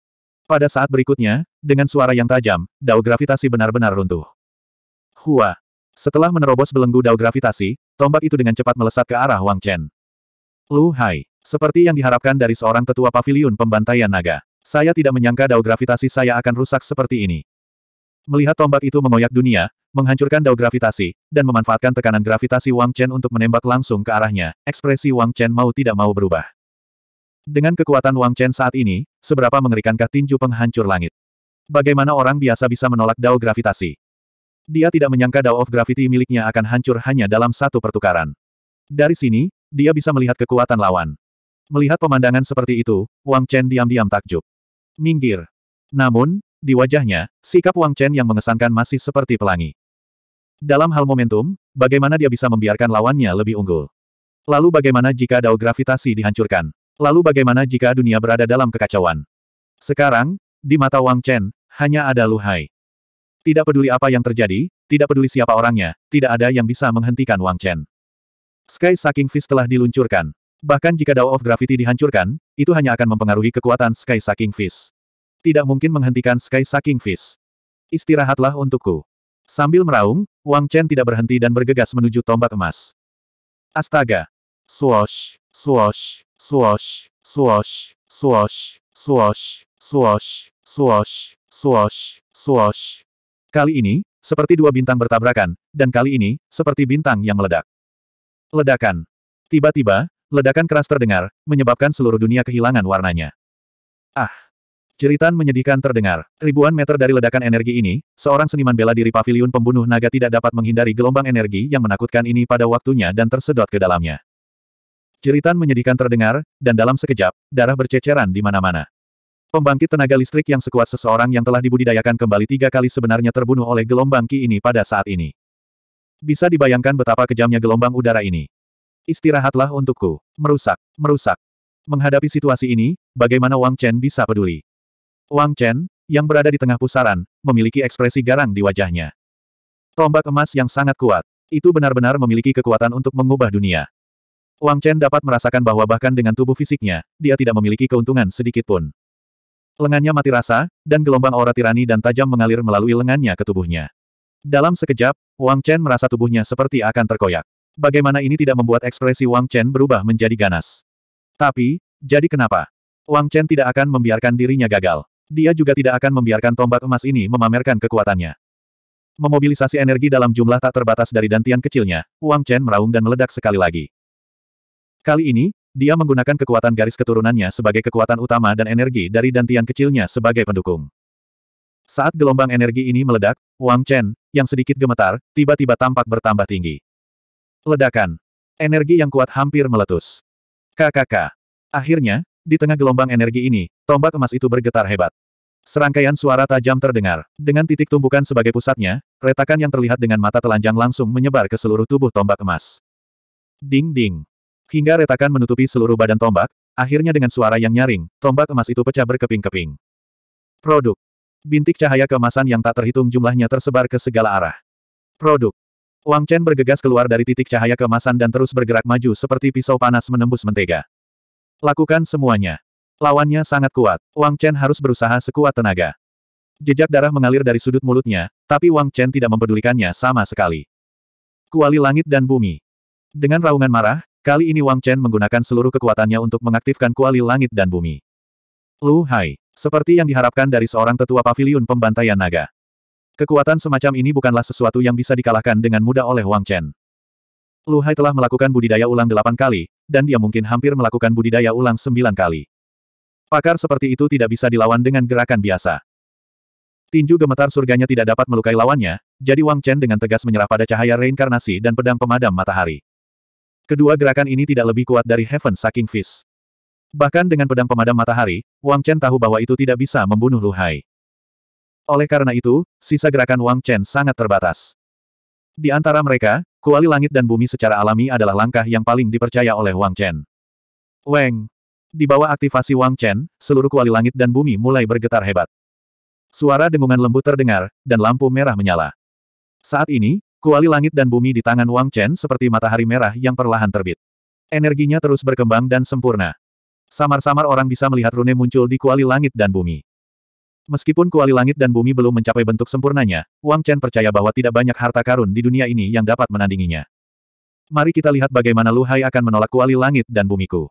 Pada saat berikutnya, dengan suara yang tajam, dao gravitasi benar-benar runtuh. Hua. Setelah menerobos belenggu dao gravitasi, tombak itu dengan cepat melesat ke arah Wang Chen. Lu Hai. Seperti yang diharapkan dari seorang tetua pavilion pembantaian naga. Saya tidak menyangka dao gravitasi saya akan rusak seperti ini. Melihat tombak itu mengoyak dunia, menghancurkan dao gravitasi, dan memanfaatkan tekanan gravitasi Wang Chen untuk menembak langsung ke arahnya, ekspresi Wang Chen mau tidak mau berubah. Dengan kekuatan Wang Chen saat ini, seberapa mengerikankah tinju penghancur langit? Bagaimana orang biasa bisa menolak dao gravitasi? Dia tidak menyangka Dao of Gravity miliknya akan hancur hanya dalam satu pertukaran. Dari sini, dia bisa melihat kekuatan lawan. Melihat pemandangan seperti itu, Wang Chen diam-diam takjub. Minggir. Namun, di wajahnya, sikap Wang Chen yang mengesankan masih seperti pelangi. Dalam hal momentum, bagaimana dia bisa membiarkan lawannya lebih unggul? Lalu bagaimana jika dao gravitasi dihancurkan? Lalu bagaimana jika dunia berada dalam kekacauan? Sekarang, di mata Wang Chen, hanya ada Lu Hai. Tidak peduli apa yang terjadi, tidak peduli siapa orangnya, tidak ada yang bisa menghentikan Wang Chen. Sky Sucking Fist telah diluncurkan. Bahkan jika Dao of Gravity dihancurkan, itu hanya akan mempengaruhi kekuatan Sky Sucking Fist. Tidak mungkin menghentikan Sky Sucking Fist. Istirahatlah untukku. Sambil meraung, Wang Chen tidak berhenti dan bergegas menuju tombak emas. Astaga! Swash, swash, swash, swash, swash, swash, swash, swash, swash, swash. Kali ini, seperti dua bintang bertabrakan, dan kali ini, seperti bintang yang meledak. Ledakan. Tiba-tiba, Ledakan keras terdengar, menyebabkan seluruh dunia kehilangan warnanya. Ah! Ceritan menyedihkan terdengar. Ribuan meter dari ledakan energi ini, seorang seniman bela diri pavilion pembunuh naga tidak dapat menghindari gelombang energi yang menakutkan ini pada waktunya dan tersedot ke dalamnya. Ceritan menyedihkan terdengar, dan dalam sekejap, darah berceceran di mana-mana. Pembangkit tenaga listrik yang sekuat seseorang yang telah dibudidayakan kembali tiga kali sebenarnya terbunuh oleh gelombang Ki ini pada saat ini. Bisa dibayangkan betapa kejamnya gelombang udara ini. Istirahatlah untukku. Merusak, merusak. Menghadapi situasi ini, bagaimana Wang Chen bisa peduli? Wang Chen, yang berada di tengah pusaran, memiliki ekspresi garang di wajahnya. Tombak emas yang sangat kuat. Itu benar-benar memiliki kekuatan untuk mengubah dunia. Wang Chen dapat merasakan bahwa bahkan dengan tubuh fisiknya, dia tidak memiliki keuntungan sedikit pun. Lengannya mati rasa, dan gelombang aura tirani dan tajam mengalir melalui lengannya ke tubuhnya. Dalam sekejap, Wang Chen merasa tubuhnya seperti akan terkoyak. Bagaimana ini tidak membuat ekspresi Wang Chen berubah menjadi ganas? Tapi, jadi kenapa? Wang Chen tidak akan membiarkan dirinya gagal. Dia juga tidak akan membiarkan tombak emas ini memamerkan kekuatannya. Memobilisasi energi dalam jumlah tak terbatas dari dantian kecilnya, Wang Chen meraung dan meledak sekali lagi. Kali ini, dia menggunakan kekuatan garis keturunannya sebagai kekuatan utama dan energi dari dantian kecilnya sebagai pendukung. Saat gelombang energi ini meledak, Wang Chen, yang sedikit gemetar, tiba-tiba tampak bertambah tinggi. Ledakan. Energi yang kuat hampir meletus. KKK. Akhirnya, di tengah gelombang energi ini, tombak emas itu bergetar hebat. Serangkaian suara tajam terdengar. Dengan titik tumbukan sebagai pusatnya, retakan yang terlihat dengan mata telanjang langsung menyebar ke seluruh tubuh tombak emas. Ding-ding. Hingga retakan menutupi seluruh badan tombak, akhirnya dengan suara yang nyaring, tombak emas itu pecah berkeping-keping. Produk. Bintik cahaya keemasan yang tak terhitung jumlahnya tersebar ke segala arah. Produk. Wang Chen bergegas keluar dari titik cahaya kemasan dan terus bergerak maju seperti pisau panas menembus mentega. Lakukan semuanya. Lawannya sangat kuat. Wang Chen harus berusaha sekuat tenaga. Jejak darah mengalir dari sudut mulutnya, tapi Wang Chen tidak mempedulikannya sama sekali. Kuali langit dan bumi. Dengan raungan marah, kali ini Wang Chen menggunakan seluruh kekuatannya untuk mengaktifkan kuali langit dan bumi. Lu Hai, seperti yang diharapkan dari seorang tetua pavilion pembantaian naga. Kekuatan semacam ini bukanlah sesuatu yang bisa dikalahkan dengan mudah oleh Wang Chen. Lu Hai telah melakukan budidaya ulang delapan kali, dan dia mungkin hampir melakukan budidaya ulang sembilan kali. Pakar seperti itu tidak bisa dilawan dengan gerakan biasa. Tinju gemetar surganya tidak dapat melukai lawannya, jadi Wang Chen dengan tegas menyerah pada cahaya reinkarnasi dan pedang pemadam matahari. Kedua gerakan ini tidak lebih kuat dari Heaven Sucking Fist. Bahkan dengan pedang pemadam matahari, Wang Chen tahu bahwa itu tidak bisa membunuh Lu Hai. Oleh karena itu, sisa gerakan Wang Chen sangat terbatas. Di antara mereka, kuali langit dan bumi secara alami adalah langkah yang paling dipercaya oleh Wang Chen. Weng! Di bawah aktivasi Wang Chen, seluruh kuali langit dan bumi mulai bergetar hebat. Suara dengungan lembut terdengar, dan lampu merah menyala. Saat ini, kuali langit dan bumi di tangan Wang Chen seperti matahari merah yang perlahan terbit. Energinya terus berkembang dan sempurna. Samar-samar orang bisa melihat rune muncul di kuali langit dan bumi. Meskipun kuali langit dan bumi belum mencapai bentuk sempurnanya, Wang Chen percaya bahwa tidak banyak harta karun di dunia ini yang dapat menandinginya. Mari kita lihat bagaimana Lu Hai akan menolak kuali langit dan bumiku.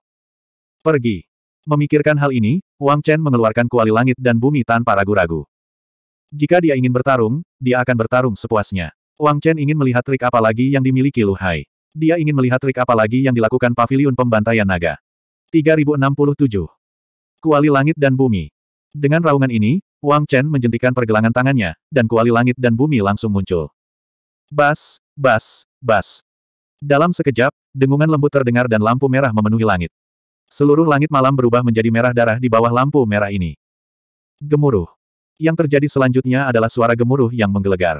Pergi. Memikirkan hal ini, Wang Chen mengeluarkan kuali langit dan bumi tanpa ragu-ragu. Jika dia ingin bertarung, dia akan bertarung sepuasnya. Wang Chen ingin melihat trik apa lagi yang dimiliki Lu Hai. Dia ingin melihat trik apa lagi yang dilakukan paviliun pembantaian naga. 3067. Kuali langit dan bumi. Dengan raungan ini, Wang Chen menjentikan pergelangan tangannya, dan kuali langit dan bumi langsung muncul. Bas, bas, bas. Dalam sekejap, dengungan lembut terdengar dan lampu merah memenuhi langit. Seluruh langit malam berubah menjadi merah darah di bawah lampu merah ini. Gemuruh. Yang terjadi selanjutnya adalah suara gemuruh yang menggelegar.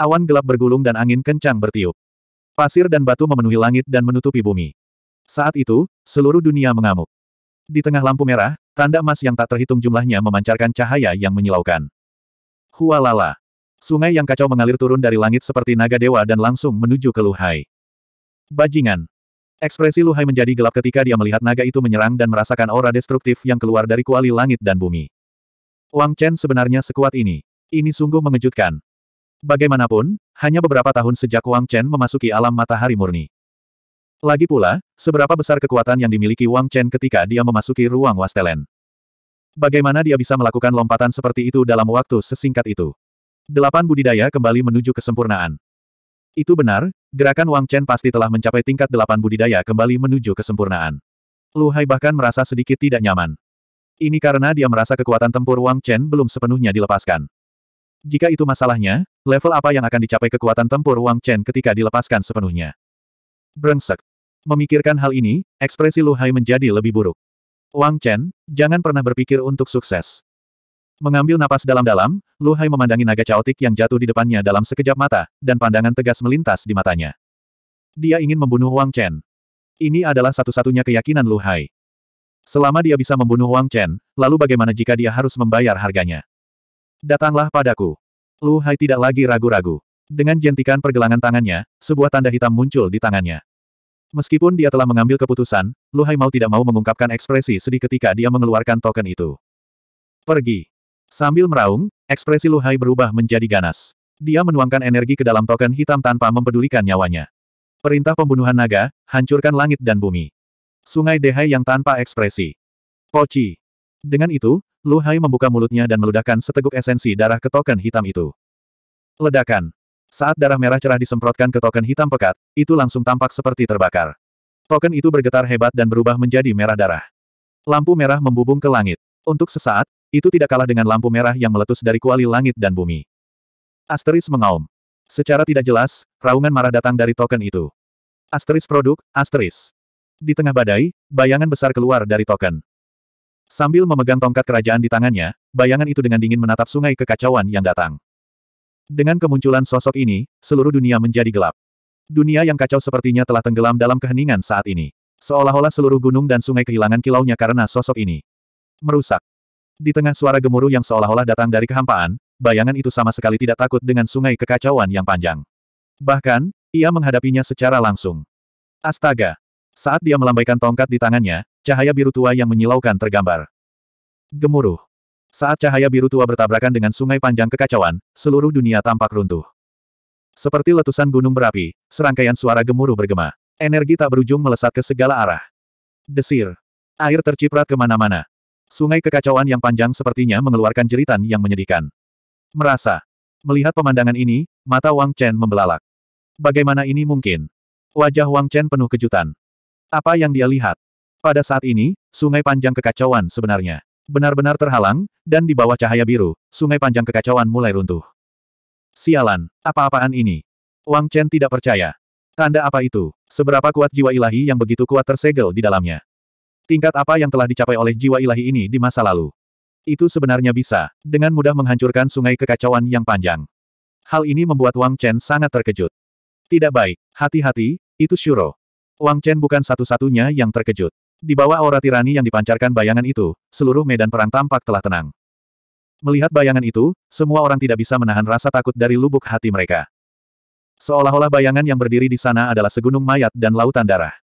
Awan gelap bergulung dan angin kencang bertiup. Pasir dan batu memenuhi langit dan menutupi bumi. Saat itu, seluruh dunia mengamuk. Di tengah lampu merah, Tanda emas yang tak terhitung jumlahnya memancarkan cahaya yang menyilaukan. Hualala. Sungai yang kacau mengalir turun dari langit seperti naga dewa dan langsung menuju ke Luhai. Bajingan. Ekspresi Luhai menjadi gelap ketika dia melihat naga itu menyerang dan merasakan aura destruktif yang keluar dari kuali langit dan bumi. Wang Chen sebenarnya sekuat ini. Ini sungguh mengejutkan. Bagaimanapun, hanya beberapa tahun sejak Wang Chen memasuki alam matahari murni. Lagi pula, seberapa besar kekuatan yang dimiliki Wang Chen ketika dia memasuki ruang wastelen. Bagaimana dia bisa melakukan lompatan seperti itu dalam waktu sesingkat itu? Delapan budidaya kembali menuju kesempurnaan. Itu benar, gerakan Wang Chen pasti telah mencapai tingkat delapan budidaya kembali menuju kesempurnaan. Lu Hai bahkan merasa sedikit tidak nyaman. Ini karena dia merasa kekuatan tempur Wang Chen belum sepenuhnya dilepaskan. Jika itu masalahnya, level apa yang akan dicapai kekuatan tempur Wang Chen ketika dilepaskan sepenuhnya? Brengsek. Memikirkan hal ini, ekspresi Lu Hai menjadi lebih buruk. Wang Chen, jangan pernah berpikir untuk sukses. Mengambil napas dalam-dalam, Lu Hai memandangi naga caotik yang jatuh di depannya dalam sekejap mata, dan pandangan tegas melintas di matanya. Dia ingin membunuh Wang Chen. Ini adalah satu-satunya keyakinan Lu Hai. Selama dia bisa membunuh Wang Chen, lalu bagaimana jika dia harus membayar harganya? Datanglah padaku. Lu Hai tidak lagi ragu-ragu. Dengan jentikan pergelangan tangannya, sebuah tanda hitam muncul di tangannya. Meskipun dia telah mengambil keputusan, Lu Hai mau tidak mau mengungkapkan ekspresi sedih ketika dia mengeluarkan token itu. Pergi. Sambil meraung, ekspresi Lu Hai berubah menjadi ganas. Dia menuangkan energi ke dalam token hitam tanpa mempedulikan nyawanya. Perintah pembunuhan naga, hancurkan langit dan bumi. Sungai Dehai yang tanpa ekspresi. Poci. Dengan itu, Lu Hai membuka mulutnya dan meludahkan seteguk esensi darah ke token hitam itu. Ledakan. Saat darah merah cerah disemprotkan ke token hitam pekat, itu langsung tampak seperti terbakar. Token itu bergetar hebat dan berubah menjadi merah darah. Lampu merah membubung ke langit. Untuk sesaat, itu tidak kalah dengan lampu merah yang meletus dari kuali langit dan bumi. Asteris mengaum. Secara tidak jelas, raungan marah datang dari token itu. Asteris produk, asteris. Di tengah badai, bayangan besar keluar dari token. Sambil memegang tongkat kerajaan di tangannya, bayangan itu dengan dingin menatap sungai kekacauan yang datang. Dengan kemunculan sosok ini, seluruh dunia menjadi gelap. Dunia yang kacau sepertinya telah tenggelam dalam keheningan saat ini. Seolah-olah seluruh gunung dan sungai kehilangan kilaunya karena sosok ini. Merusak. Di tengah suara gemuruh yang seolah-olah datang dari kehampaan, bayangan itu sama sekali tidak takut dengan sungai kekacauan yang panjang. Bahkan, ia menghadapinya secara langsung. Astaga! Saat dia melambaikan tongkat di tangannya, cahaya biru tua yang menyilaukan tergambar. Gemuruh. Saat cahaya biru tua bertabrakan dengan sungai panjang kekacauan, seluruh dunia tampak runtuh. Seperti letusan gunung berapi, serangkaian suara gemuruh bergema. Energi tak berujung melesat ke segala arah. Desir. Air terciprat kemana-mana. Sungai kekacauan yang panjang sepertinya mengeluarkan jeritan yang menyedihkan. Merasa. Melihat pemandangan ini, mata Wang Chen membelalak. Bagaimana ini mungkin? Wajah Wang Chen penuh kejutan. Apa yang dia lihat? Pada saat ini, sungai panjang kekacauan sebenarnya benar-benar terhalang, dan di bawah cahaya biru, sungai panjang kekacauan mulai runtuh. Sialan, apa-apaan ini? Wang Chen tidak percaya. Tanda apa itu? Seberapa kuat jiwa ilahi yang begitu kuat tersegel di dalamnya? Tingkat apa yang telah dicapai oleh jiwa ilahi ini di masa lalu? Itu sebenarnya bisa, dengan mudah menghancurkan sungai kekacauan yang panjang. Hal ini membuat Wang Chen sangat terkejut. Tidak baik, hati-hati, itu Shuro. Wang Chen bukan satu-satunya yang terkejut. Di bawah aura tirani yang dipancarkan bayangan itu, seluruh medan perang tampak telah tenang. Melihat bayangan itu, semua orang tidak bisa menahan rasa takut dari lubuk hati mereka. Seolah-olah bayangan yang berdiri di sana adalah segunung mayat dan lautan darah.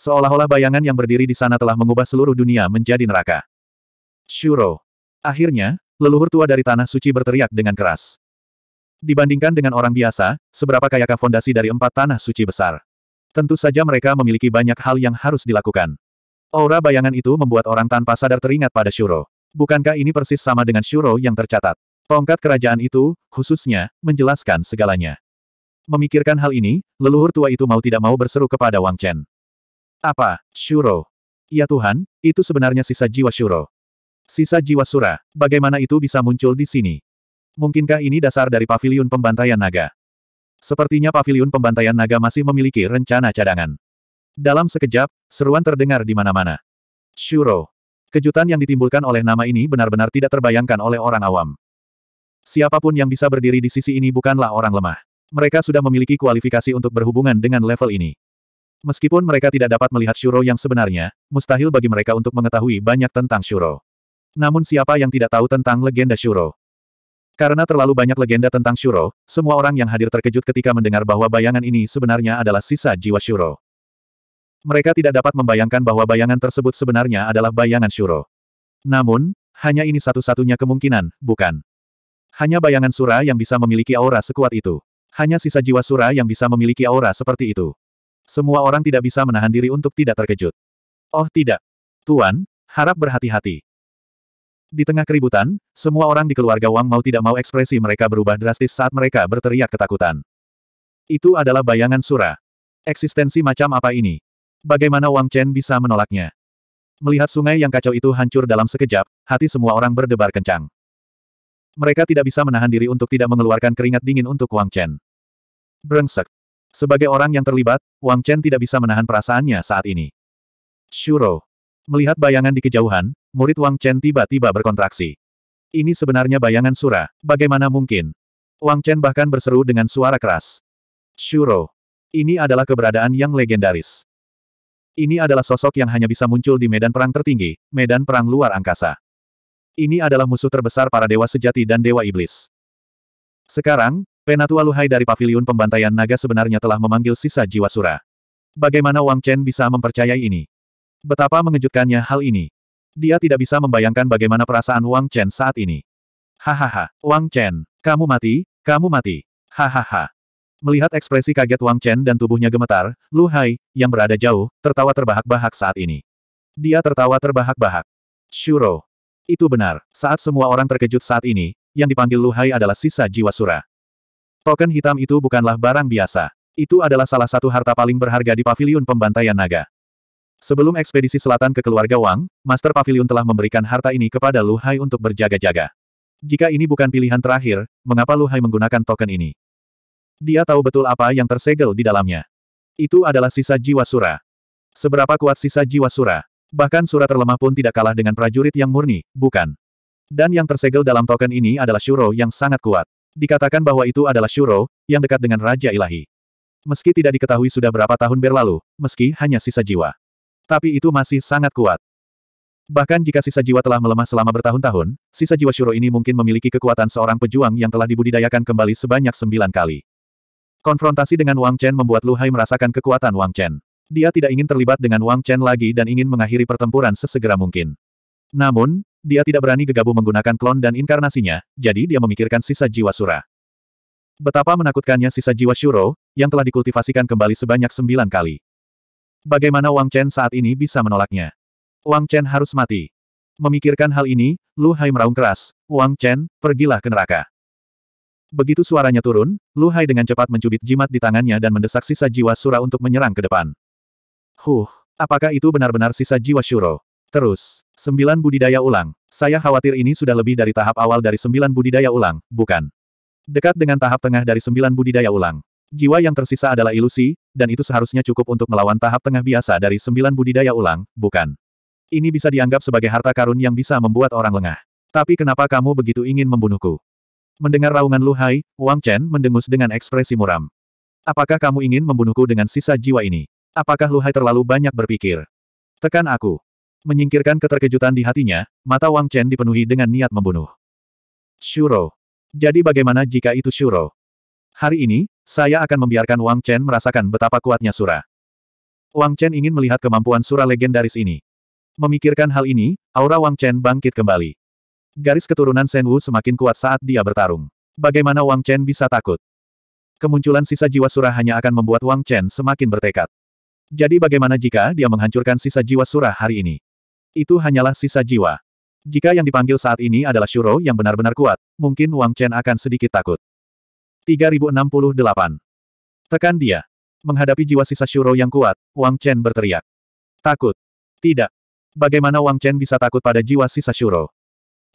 Seolah-olah bayangan yang berdiri di sana telah mengubah seluruh dunia menjadi neraka. Shuro. Akhirnya, leluhur tua dari tanah suci berteriak dengan keras. Dibandingkan dengan orang biasa, seberapa kayakah fondasi dari empat tanah suci besar? Tentu saja mereka memiliki banyak hal yang harus dilakukan. Aura bayangan itu membuat orang tanpa sadar teringat pada Shuro. Bukankah ini persis sama dengan Shuro yang tercatat? Tongkat kerajaan itu, khususnya, menjelaskan segalanya. Memikirkan hal ini, leluhur tua itu mau tidak mau berseru kepada Wang Chen. Apa, Shuro? Ya Tuhan, itu sebenarnya sisa jiwa Shuro. Sisa jiwa Sura, bagaimana itu bisa muncul di sini? Mungkinkah ini dasar dari pavilion pembantaian naga? Sepertinya pavilion pembantaian naga masih memiliki rencana cadangan. Dalam sekejap, seruan terdengar di mana-mana. Shuro. Kejutan yang ditimbulkan oleh nama ini benar-benar tidak terbayangkan oleh orang awam. Siapapun yang bisa berdiri di sisi ini bukanlah orang lemah. Mereka sudah memiliki kualifikasi untuk berhubungan dengan level ini. Meskipun mereka tidak dapat melihat Shuro yang sebenarnya, mustahil bagi mereka untuk mengetahui banyak tentang Shuro. Namun siapa yang tidak tahu tentang legenda Shuro? Karena terlalu banyak legenda tentang Shuro, semua orang yang hadir terkejut ketika mendengar bahwa bayangan ini sebenarnya adalah sisa jiwa Shuro. Mereka tidak dapat membayangkan bahwa bayangan tersebut sebenarnya adalah bayangan Shuro. Namun, hanya ini satu-satunya kemungkinan, bukan? Hanya bayangan Sura yang bisa memiliki aura sekuat itu. Hanya sisa jiwa Sura yang bisa memiliki aura seperti itu. Semua orang tidak bisa menahan diri untuk tidak terkejut. Oh tidak. Tuan, harap berhati-hati. Di tengah keributan, semua orang di keluarga Wang mau tidak mau ekspresi mereka berubah drastis saat mereka berteriak ketakutan. Itu adalah bayangan Sura. Eksistensi macam apa ini? Bagaimana Wang Chen bisa menolaknya? Melihat sungai yang kacau itu hancur dalam sekejap, hati semua orang berdebar kencang. Mereka tidak bisa menahan diri untuk tidak mengeluarkan keringat dingin untuk Wang Chen. Brengsek. Sebagai orang yang terlibat, Wang Chen tidak bisa menahan perasaannya saat ini. Shuro. Melihat bayangan di kejauhan, murid Wang Chen tiba-tiba berkontraksi. Ini sebenarnya bayangan Sura, bagaimana mungkin? Wang Chen bahkan berseru dengan suara keras. Shuro. Ini adalah keberadaan yang legendaris. Ini adalah sosok yang hanya bisa muncul di medan perang tertinggi, medan perang luar angkasa. Ini adalah musuh terbesar para dewa sejati dan dewa iblis. Sekarang, Penatua Luhai dari Paviliun Pembantaian Naga sebenarnya telah memanggil sisa jiwa Sura. Bagaimana Wang Chen bisa mempercayai ini? Betapa mengejutkannya hal ini. Dia tidak bisa membayangkan bagaimana perasaan Wang Chen saat ini. Hahaha, Wang Chen, kamu mati, kamu mati. Hahaha. Melihat ekspresi kaget Wang Chen dan tubuhnya gemetar, Lu Hai, yang berada jauh, tertawa terbahak-bahak saat ini. Dia tertawa terbahak-bahak. Shuro. Itu benar, saat semua orang terkejut saat ini, yang dipanggil Lu Hai adalah sisa jiwa Sura. Token hitam itu bukanlah barang biasa. Itu adalah salah satu harta paling berharga di paviliun pembantaian naga. Sebelum ekspedisi selatan ke keluarga Wang, Master Pavilion telah memberikan harta ini kepada Lu Hai untuk berjaga-jaga. Jika ini bukan pilihan terakhir, mengapa Lu Hai menggunakan token ini? Dia tahu betul apa yang tersegel di dalamnya. Itu adalah sisa jiwa Sura. Seberapa kuat sisa jiwa Sura? Bahkan Sura terlemah pun tidak kalah dengan prajurit yang murni, bukan? Dan yang tersegel dalam token ini adalah Shuro yang sangat kuat. Dikatakan bahwa itu adalah Shuro, yang dekat dengan Raja Ilahi. Meski tidak diketahui sudah berapa tahun berlalu, meski hanya sisa jiwa. Tapi itu masih sangat kuat. Bahkan jika sisa jiwa telah melemah selama bertahun-tahun, sisa jiwa Shuro ini mungkin memiliki kekuatan seorang pejuang yang telah dibudidayakan kembali sebanyak sembilan kali. Konfrontasi dengan Wang Chen membuat Lu Hai merasakan kekuatan Wang Chen. Dia tidak ingin terlibat dengan Wang Chen lagi dan ingin mengakhiri pertempuran sesegera mungkin. Namun, dia tidak berani gegabah menggunakan klon dan inkarnasinya, jadi dia memikirkan sisa jiwa Sura. Betapa menakutkannya sisa jiwa Shuro, yang telah dikultivasikan kembali sebanyak sembilan kali. Bagaimana Wang Chen saat ini bisa menolaknya? Wang Chen harus mati. Memikirkan hal ini, Lu Hai meraung keras, Wang Chen, pergilah ke neraka. Begitu suaranya turun, Lu Hai dengan cepat mencubit jimat di tangannya dan mendesak sisa jiwa Sura untuk menyerang ke depan. Huh, apakah itu benar-benar sisa jiwa Shuro? Terus, sembilan budidaya ulang. Saya khawatir ini sudah lebih dari tahap awal dari sembilan budidaya ulang, bukan? Dekat dengan tahap tengah dari sembilan budidaya ulang. Jiwa yang tersisa adalah ilusi, dan itu seharusnya cukup untuk melawan tahap tengah biasa dari sembilan budidaya ulang, bukan? Ini bisa dianggap sebagai harta karun yang bisa membuat orang lengah. Tapi kenapa kamu begitu ingin membunuhku? Mendengar raungan Lu Hai, Wang Chen mendengus dengan ekspresi muram. Apakah kamu ingin membunuhku dengan sisa jiwa ini? Apakah Lu Hai terlalu banyak berpikir? Tekan aku. Menyingkirkan keterkejutan di hatinya, mata Wang Chen dipenuhi dengan niat membunuh. Shuro. Jadi bagaimana jika itu Shuro? Hari ini, saya akan membiarkan Wang Chen merasakan betapa kuatnya Sura. Wang Chen ingin melihat kemampuan Sura legendaris ini. Memikirkan hal ini, aura Wang Chen bangkit kembali. Garis keturunan Shen Wu semakin kuat saat dia bertarung. Bagaimana Wang Chen bisa takut? Kemunculan sisa jiwa Sura hanya akan membuat Wang Chen semakin bertekad. Jadi bagaimana jika dia menghancurkan sisa jiwa Sura hari ini? Itu hanyalah sisa jiwa. Jika yang dipanggil saat ini adalah Shuro yang benar-benar kuat, mungkin Wang Chen akan sedikit takut. 3068. Tekan dia. Menghadapi jiwa sisa Shuro yang kuat, Wang Chen berteriak. Takut. Tidak. Bagaimana Wang Chen bisa takut pada jiwa sisa Shuro?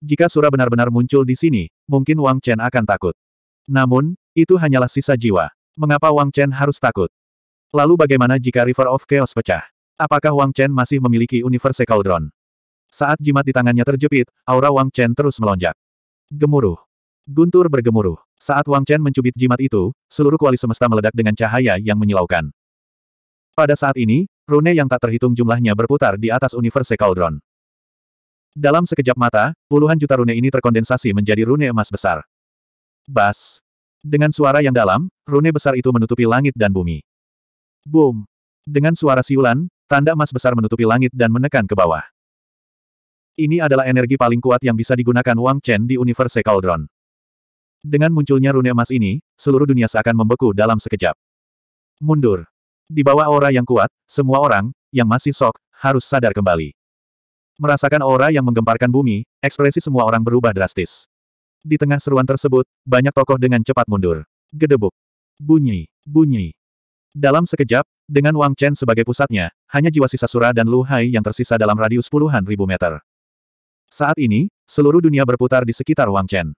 Jika Sura benar-benar muncul di sini, mungkin Wang Chen akan takut. Namun, itu hanyalah sisa jiwa. Mengapa Wang Chen harus takut? Lalu bagaimana jika River of Chaos pecah? Apakah Wang Chen masih memiliki Universe Cauldron? Saat jimat di tangannya terjepit, aura Wang Chen terus melonjak. Gemuruh. Guntur bergemuruh. Saat Wang Chen mencubit jimat itu, seluruh kuali semesta meledak dengan cahaya yang menyilaukan. Pada saat ini, rune yang tak terhitung jumlahnya berputar di atas Universe Cauldron. Dalam sekejap mata, puluhan juta rune ini terkondensasi menjadi rune emas besar. Bas! Dengan suara yang dalam, rune besar itu menutupi langit dan bumi. Boom! Dengan suara siulan, tanda emas besar menutupi langit dan menekan ke bawah. Ini adalah energi paling kuat yang bisa digunakan Wang Chen di Universe Cauldron. Dengan munculnya rune emas ini, seluruh dunia seakan membeku dalam sekejap. Mundur. Di bawah aura yang kuat, semua orang, yang masih sok, harus sadar kembali. Merasakan aura yang menggemparkan bumi, ekspresi semua orang berubah drastis. Di tengah seruan tersebut, banyak tokoh dengan cepat mundur. Gedebuk. Bunyi. Bunyi. Dalam sekejap, dengan Wang Chen sebagai pusatnya, hanya jiwa sisa Sura dan Lu Hai yang tersisa dalam radius puluhan ribu meter. Saat ini, seluruh dunia berputar di sekitar Wang Chen.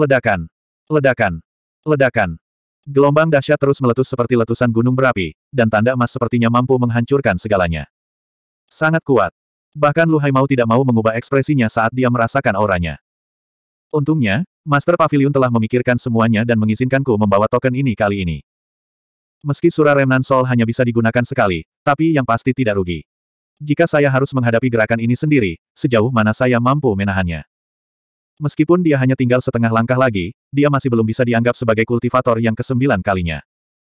Ledakan. Ledakan. Ledakan. Gelombang dahsyat terus meletus seperti letusan gunung berapi, dan tanda emas sepertinya mampu menghancurkan segalanya. Sangat kuat. Bahkan Lu mau tidak mau mengubah ekspresinya saat dia merasakan auranya. Untungnya, Master Pavilion telah memikirkan semuanya dan mengizinkanku membawa token ini kali ini. Meski surah remnan sol hanya bisa digunakan sekali, tapi yang pasti tidak rugi. Jika saya harus menghadapi gerakan ini sendiri, sejauh mana saya mampu menahannya. Meskipun dia hanya tinggal setengah langkah lagi, dia masih belum bisa dianggap sebagai kultivator yang kesembilan kalinya.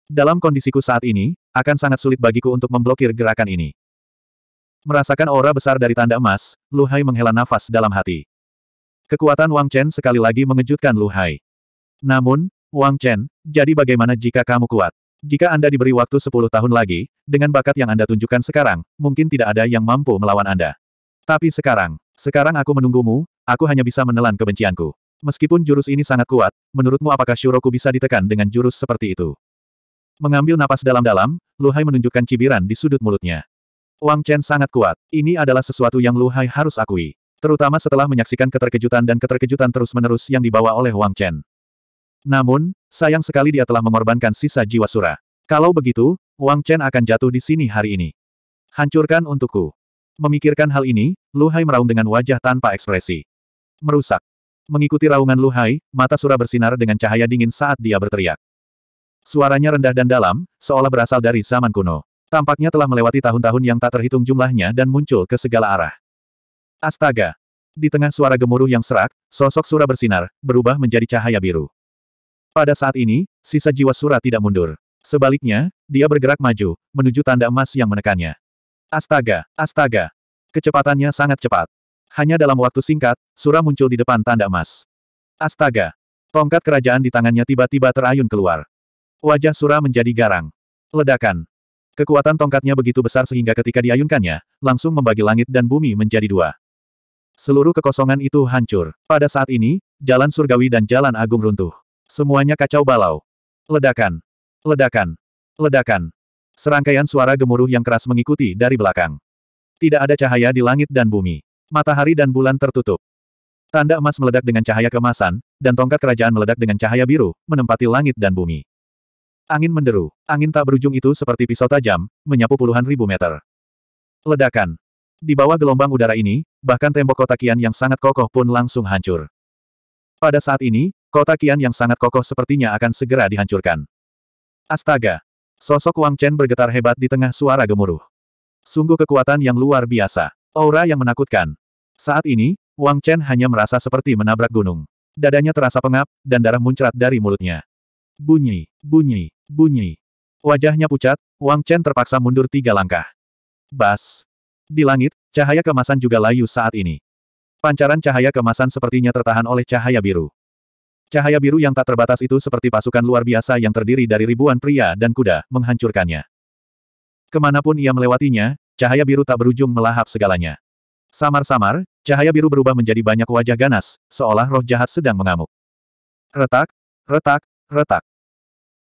Dalam kondisiku saat ini, akan sangat sulit bagiku untuk memblokir gerakan ini. Merasakan aura besar dari tanda emas, Lu Hai menghela nafas dalam hati. Kekuatan Wang Chen sekali lagi mengejutkan Lu Hai. Namun, Wang Chen, jadi bagaimana jika kamu kuat? Jika Anda diberi waktu 10 tahun lagi, dengan bakat yang Anda tunjukkan sekarang, mungkin tidak ada yang mampu melawan Anda. Tapi sekarang, sekarang aku menunggumu, aku hanya bisa menelan kebencianku. Meskipun jurus ini sangat kuat, menurutmu apakah Shuroku bisa ditekan dengan jurus seperti itu? Mengambil napas dalam-dalam, Luhai menunjukkan cibiran di sudut mulutnya. Wang Chen sangat kuat, ini adalah sesuatu yang Luhai harus akui. Terutama setelah menyaksikan keterkejutan dan keterkejutan terus-menerus yang dibawa oleh Wang Chen. Namun, sayang sekali dia telah mengorbankan sisa jiwa sura. Kalau begitu, Wang Chen akan jatuh di sini hari ini. Hancurkan untukku. Memikirkan hal ini, Luhai meraung dengan wajah tanpa ekspresi. Merusak. Mengikuti raungan Luhai, mata Sura bersinar dengan cahaya dingin saat dia berteriak. Suaranya rendah dan dalam, seolah berasal dari zaman kuno. Tampaknya telah melewati tahun-tahun yang tak terhitung jumlahnya dan muncul ke segala arah. Astaga! Di tengah suara gemuruh yang serak, sosok Sura bersinar, berubah menjadi cahaya biru. Pada saat ini, sisa jiwa Sura tidak mundur. Sebaliknya, dia bergerak maju, menuju tanda emas yang menekannya. Astaga, astaga. Kecepatannya sangat cepat. Hanya dalam waktu singkat, Sura muncul di depan tanda emas. Astaga. Tongkat kerajaan di tangannya tiba-tiba terayun keluar. Wajah Sura menjadi garang. Ledakan. Kekuatan tongkatnya begitu besar sehingga ketika diayunkannya, langsung membagi langit dan bumi menjadi dua. Seluruh kekosongan itu hancur. Pada saat ini, jalan surgawi dan jalan agung runtuh. Semuanya kacau balau. Ledakan. Ledakan. Ledakan. Serangkaian suara gemuruh yang keras mengikuti dari belakang. Tidak ada cahaya di langit dan bumi. Matahari dan bulan tertutup. Tanda emas meledak dengan cahaya kemasan, dan tongkat kerajaan meledak dengan cahaya biru, menempati langit dan bumi. Angin menderu. Angin tak berujung itu seperti pisau tajam, menyapu puluhan ribu meter. Ledakan. Di bawah gelombang udara ini, bahkan tembok kota Kian yang sangat kokoh pun langsung hancur. Pada saat ini, kota Kian yang sangat kokoh sepertinya akan segera dihancurkan. Astaga! Sosok Wang Chen bergetar hebat di tengah suara gemuruh. Sungguh kekuatan yang luar biasa. Aura yang menakutkan. Saat ini, Wang Chen hanya merasa seperti menabrak gunung. Dadanya terasa pengap, dan darah muncrat dari mulutnya. Bunyi, bunyi, bunyi. Wajahnya pucat, Wang Chen terpaksa mundur tiga langkah. Bas. Di langit, cahaya kemasan juga layu saat ini. Pancaran cahaya kemasan sepertinya tertahan oleh cahaya biru. Cahaya biru yang tak terbatas itu seperti pasukan luar biasa yang terdiri dari ribuan pria dan kuda, menghancurkannya. Kemanapun ia melewatinya, cahaya biru tak berujung melahap segalanya. Samar-samar, cahaya biru berubah menjadi banyak wajah ganas, seolah roh jahat sedang mengamuk. Retak, retak, retak.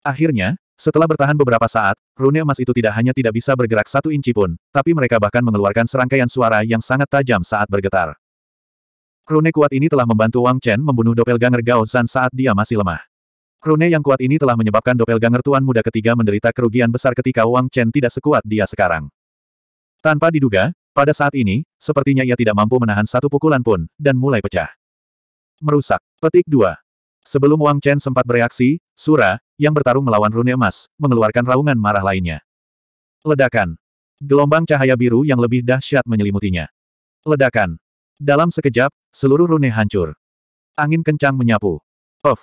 Akhirnya, setelah bertahan beberapa saat, rune emas itu tidak hanya tidak bisa bergerak satu inci pun, tapi mereka bahkan mengeluarkan serangkaian suara yang sangat tajam saat bergetar. Rune kuat ini telah membantu Wang Chen membunuh doppelganger Gao San saat dia masih lemah. Rune yang kuat ini telah menyebabkan doppelganger tuan muda ketiga menderita kerugian besar ketika Wang Chen tidak sekuat dia sekarang. Tanpa diduga, pada saat ini, sepertinya ia tidak mampu menahan satu pukulan pun, dan mulai pecah. Merusak. Petik 2. Sebelum Wang Chen sempat bereaksi, Sura, yang bertarung melawan Rune Emas, mengeluarkan raungan marah lainnya. Ledakan. Gelombang cahaya biru yang lebih dahsyat menyelimutinya. Ledakan. Dalam sekejap, seluruh rune hancur. Angin kencang menyapu. Of!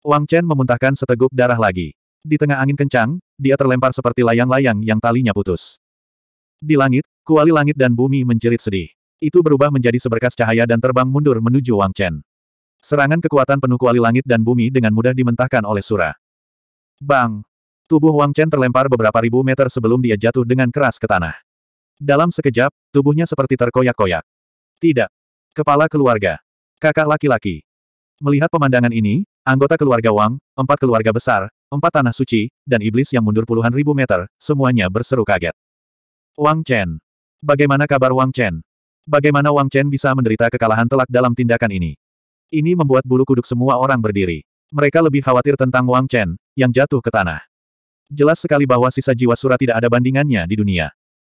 Wang Chen memuntahkan seteguk darah lagi. Di tengah angin kencang, dia terlempar seperti layang-layang yang talinya putus. Di langit, kuali langit dan bumi menjerit sedih. Itu berubah menjadi seberkas cahaya dan terbang mundur menuju Wang Chen. Serangan kekuatan penuh kuali langit dan bumi dengan mudah dimentahkan oleh Sura. Bang! Tubuh Wang Chen terlempar beberapa ribu meter sebelum dia jatuh dengan keras ke tanah. Dalam sekejap, tubuhnya seperti terkoyak-koyak. Tidak. Kepala keluarga. Kakak laki-laki. Melihat pemandangan ini, anggota keluarga Wang, empat keluarga besar, empat tanah suci, dan iblis yang mundur puluhan ribu meter, semuanya berseru kaget. Wang Chen. Bagaimana kabar Wang Chen? Bagaimana Wang Chen bisa menderita kekalahan telak dalam tindakan ini? Ini membuat bulu kuduk semua orang berdiri. Mereka lebih khawatir tentang Wang Chen, yang jatuh ke tanah. Jelas sekali bahwa sisa jiwa surat tidak ada bandingannya di dunia.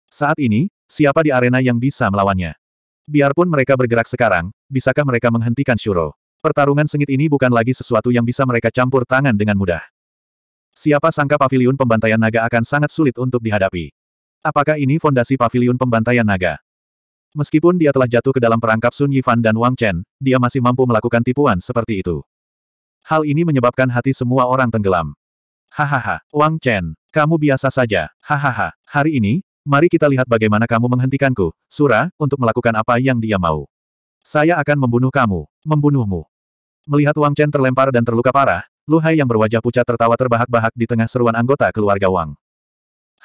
Saat ini, siapa di arena yang bisa melawannya? Biarpun mereka bergerak sekarang, bisakah mereka menghentikan Shuro? Pertarungan sengit ini bukan lagi sesuatu yang bisa mereka campur tangan dengan mudah. Siapa sangka pavilion pembantaian naga akan sangat sulit untuk dihadapi. Apakah ini fondasi pavilion pembantaian naga? Meskipun dia telah jatuh ke dalam perangkap Sun Yifan dan Wang Chen, dia masih mampu melakukan tipuan seperti itu. Hal ini menyebabkan hati semua orang tenggelam. Hahaha, Wang Chen, kamu biasa saja. Hahaha, hari ini, Mari kita lihat bagaimana kamu menghentikanku, Sura, untuk melakukan apa yang dia mau. Saya akan membunuh kamu, membunuhmu. Melihat Wang Chen terlempar dan terluka parah, Lu Hai yang berwajah pucat tertawa terbahak-bahak di tengah seruan anggota keluarga Wang.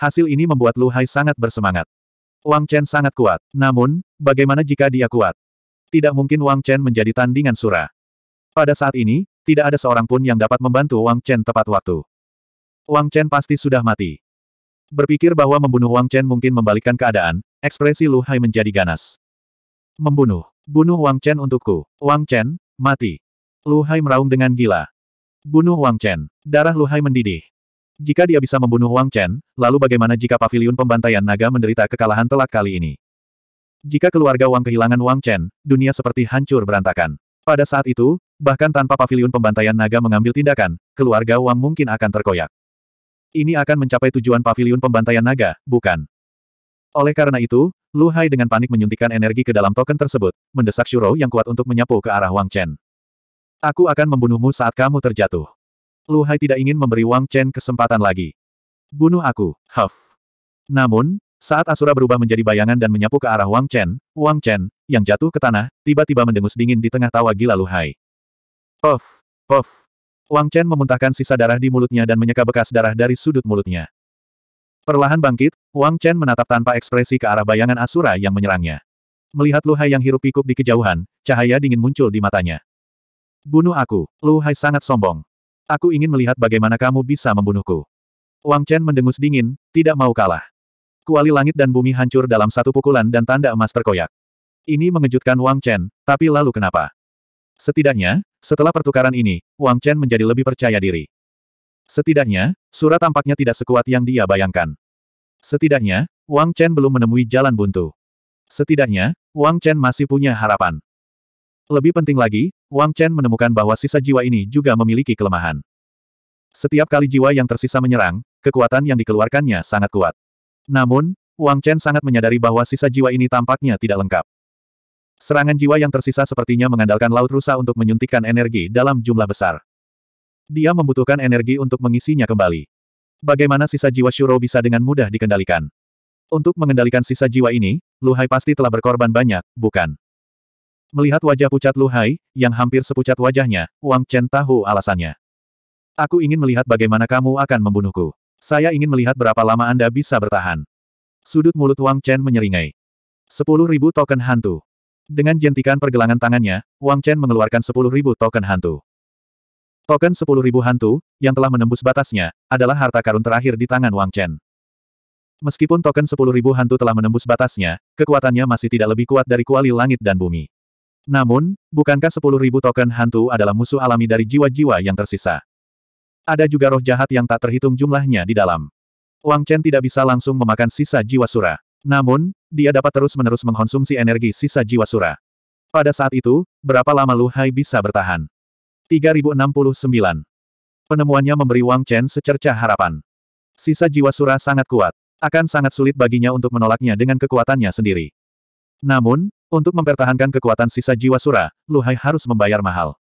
Hasil ini membuat Lu Hai sangat bersemangat. Wang Chen sangat kuat. Namun, bagaimana jika dia kuat? Tidak mungkin Wang Chen menjadi tandingan Sura. Pada saat ini, tidak ada seorang pun yang dapat membantu Wang Chen tepat waktu. Wang Chen pasti sudah mati. Berpikir bahwa membunuh Wang Chen mungkin membalikkan keadaan, ekspresi Lu Hai menjadi ganas. Membunuh. Bunuh Wang Chen untukku. Wang Chen, mati. Lu Hai meraung dengan gila. Bunuh Wang Chen. Darah Lu Hai mendidih. Jika dia bisa membunuh Wang Chen, lalu bagaimana jika pavilion pembantaian naga menderita kekalahan telak kali ini? Jika keluarga Wang kehilangan Wang Chen, dunia seperti hancur berantakan. Pada saat itu, bahkan tanpa pavilion pembantaian naga mengambil tindakan, keluarga Wang mungkin akan terkoyak. Ini akan mencapai tujuan pavilion pembantaian naga, bukan? Oleh karena itu, Lu Hai dengan panik menyuntikkan energi ke dalam token tersebut, mendesak Shuro yang kuat untuk menyapu ke arah Wang Chen. Aku akan membunuhmu saat kamu terjatuh. Lu Hai tidak ingin memberi Wang Chen kesempatan lagi. Bunuh aku, Huff. Namun, saat Asura berubah menjadi bayangan dan menyapu ke arah Wang Chen, Wang Chen, yang jatuh ke tanah, tiba-tiba mendengus dingin di tengah tawa gila Lu Hai. Puff, puff, Wang Chen memuntahkan sisa darah di mulutnya dan menyeka bekas darah dari sudut mulutnya. Perlahan bangkit, Wang Chen menatap tanpa ekspresi ke arah bayangan Asura yang menyerangnya. Melihat Lu Hai yang hirup pikuk di kejauhan, cahaya dingin muncul di matanya. Bunuh aku, Lu Hai sangat sombong. Aku ingin melihat bagaimana kamu bisa membunuhku. Wang Chen mendengus dingin, tidak mau kalah. Kuali langit dan bumi hancur dalam satu pukulan dan tanda emas terkoyak. Ini mengejutkan Wang Chen, tapi lalu kenapa? Setidaknya, setelah pertukaran ini, Wang Chen menjadi lebih percaya diri. Setidaknya, surat tampaknya tidak sekuat yang dia bayangkan. Setidaknya, Wang Chen belum menemui jalan buntu. Setidaknya, Wang Chen masih punya harapan. Lebih penting lagi, Wang Chen menemukan bahwa sisa jiwa ini juga memiliki kelemahan. Setiap kali jiwa yang tersisa menyerang, kekuatan yang dikeluarkannya sangat kuat. Namun, Wang Chen sangat menyadari bahwa sisa jiwa ini tampaknya tidak lengkap. Serangan jiwa yang tersisa sepertinya mengandalkan laut rusa untuk menyuntikkan energi dalam jumlah besar. Dia membutuhkan energi untuk mengisinya kembali. Bagaimana sisa jiwa Shuro bisa dengan mudah dikendalikan? Untuk mengendalikan sisa jiwa ini, Luhai pasti telah berkorban banyak, bukan? Melihat wajah pucat Luhai, yang hampir sepucat wajahnya, Wang Chen tahu alasannya. Aku ingin melihat bagaimana kamu akan membunuhku. Saya ingin melihat berapa lama Anda bisa bertahan. Sudut mulut Wang Chen menyeringai. 10.000 token hantu. Dengan jentikan pergelangan tangannya, Wang Chen mengeluarkan 10.000 token hantu. Token 10.000 hantu, yang telah menembus batasnya, adalah harta karun terakhir di tangan Wang Chen. Meskipun token 10.000 hantu telah menembus batasnya, kekuatannya masih tidak lebih kuat dari kuali langit dan bumi. Namun, bukankah 10.000 token hantu adalah musuh alami dari jiwa-jiwa yang tersisa? Ada juga roh jahat yang tak terhitung jumlahnya di dalam. Wang Chen tidak bisa langsung memakan sisa jiwa Sura. Namun, dia dapat terus-menerus mengkonsumsi energi sisa jiwa Sura. Pada saat itu, berapa lama Lu Hai bisa bertahan? 3069. Penemuannya memberi Wang Chen secercah harapan. Sisa jiwa Sura sangat kuat. Akan sangat sulit baginya untuk menolaknya dengan kekuatannya sendiri. Namun, untuk mempertahankan kekuatan sisa jiwa Sura, Lu Hai harus membayar mahal.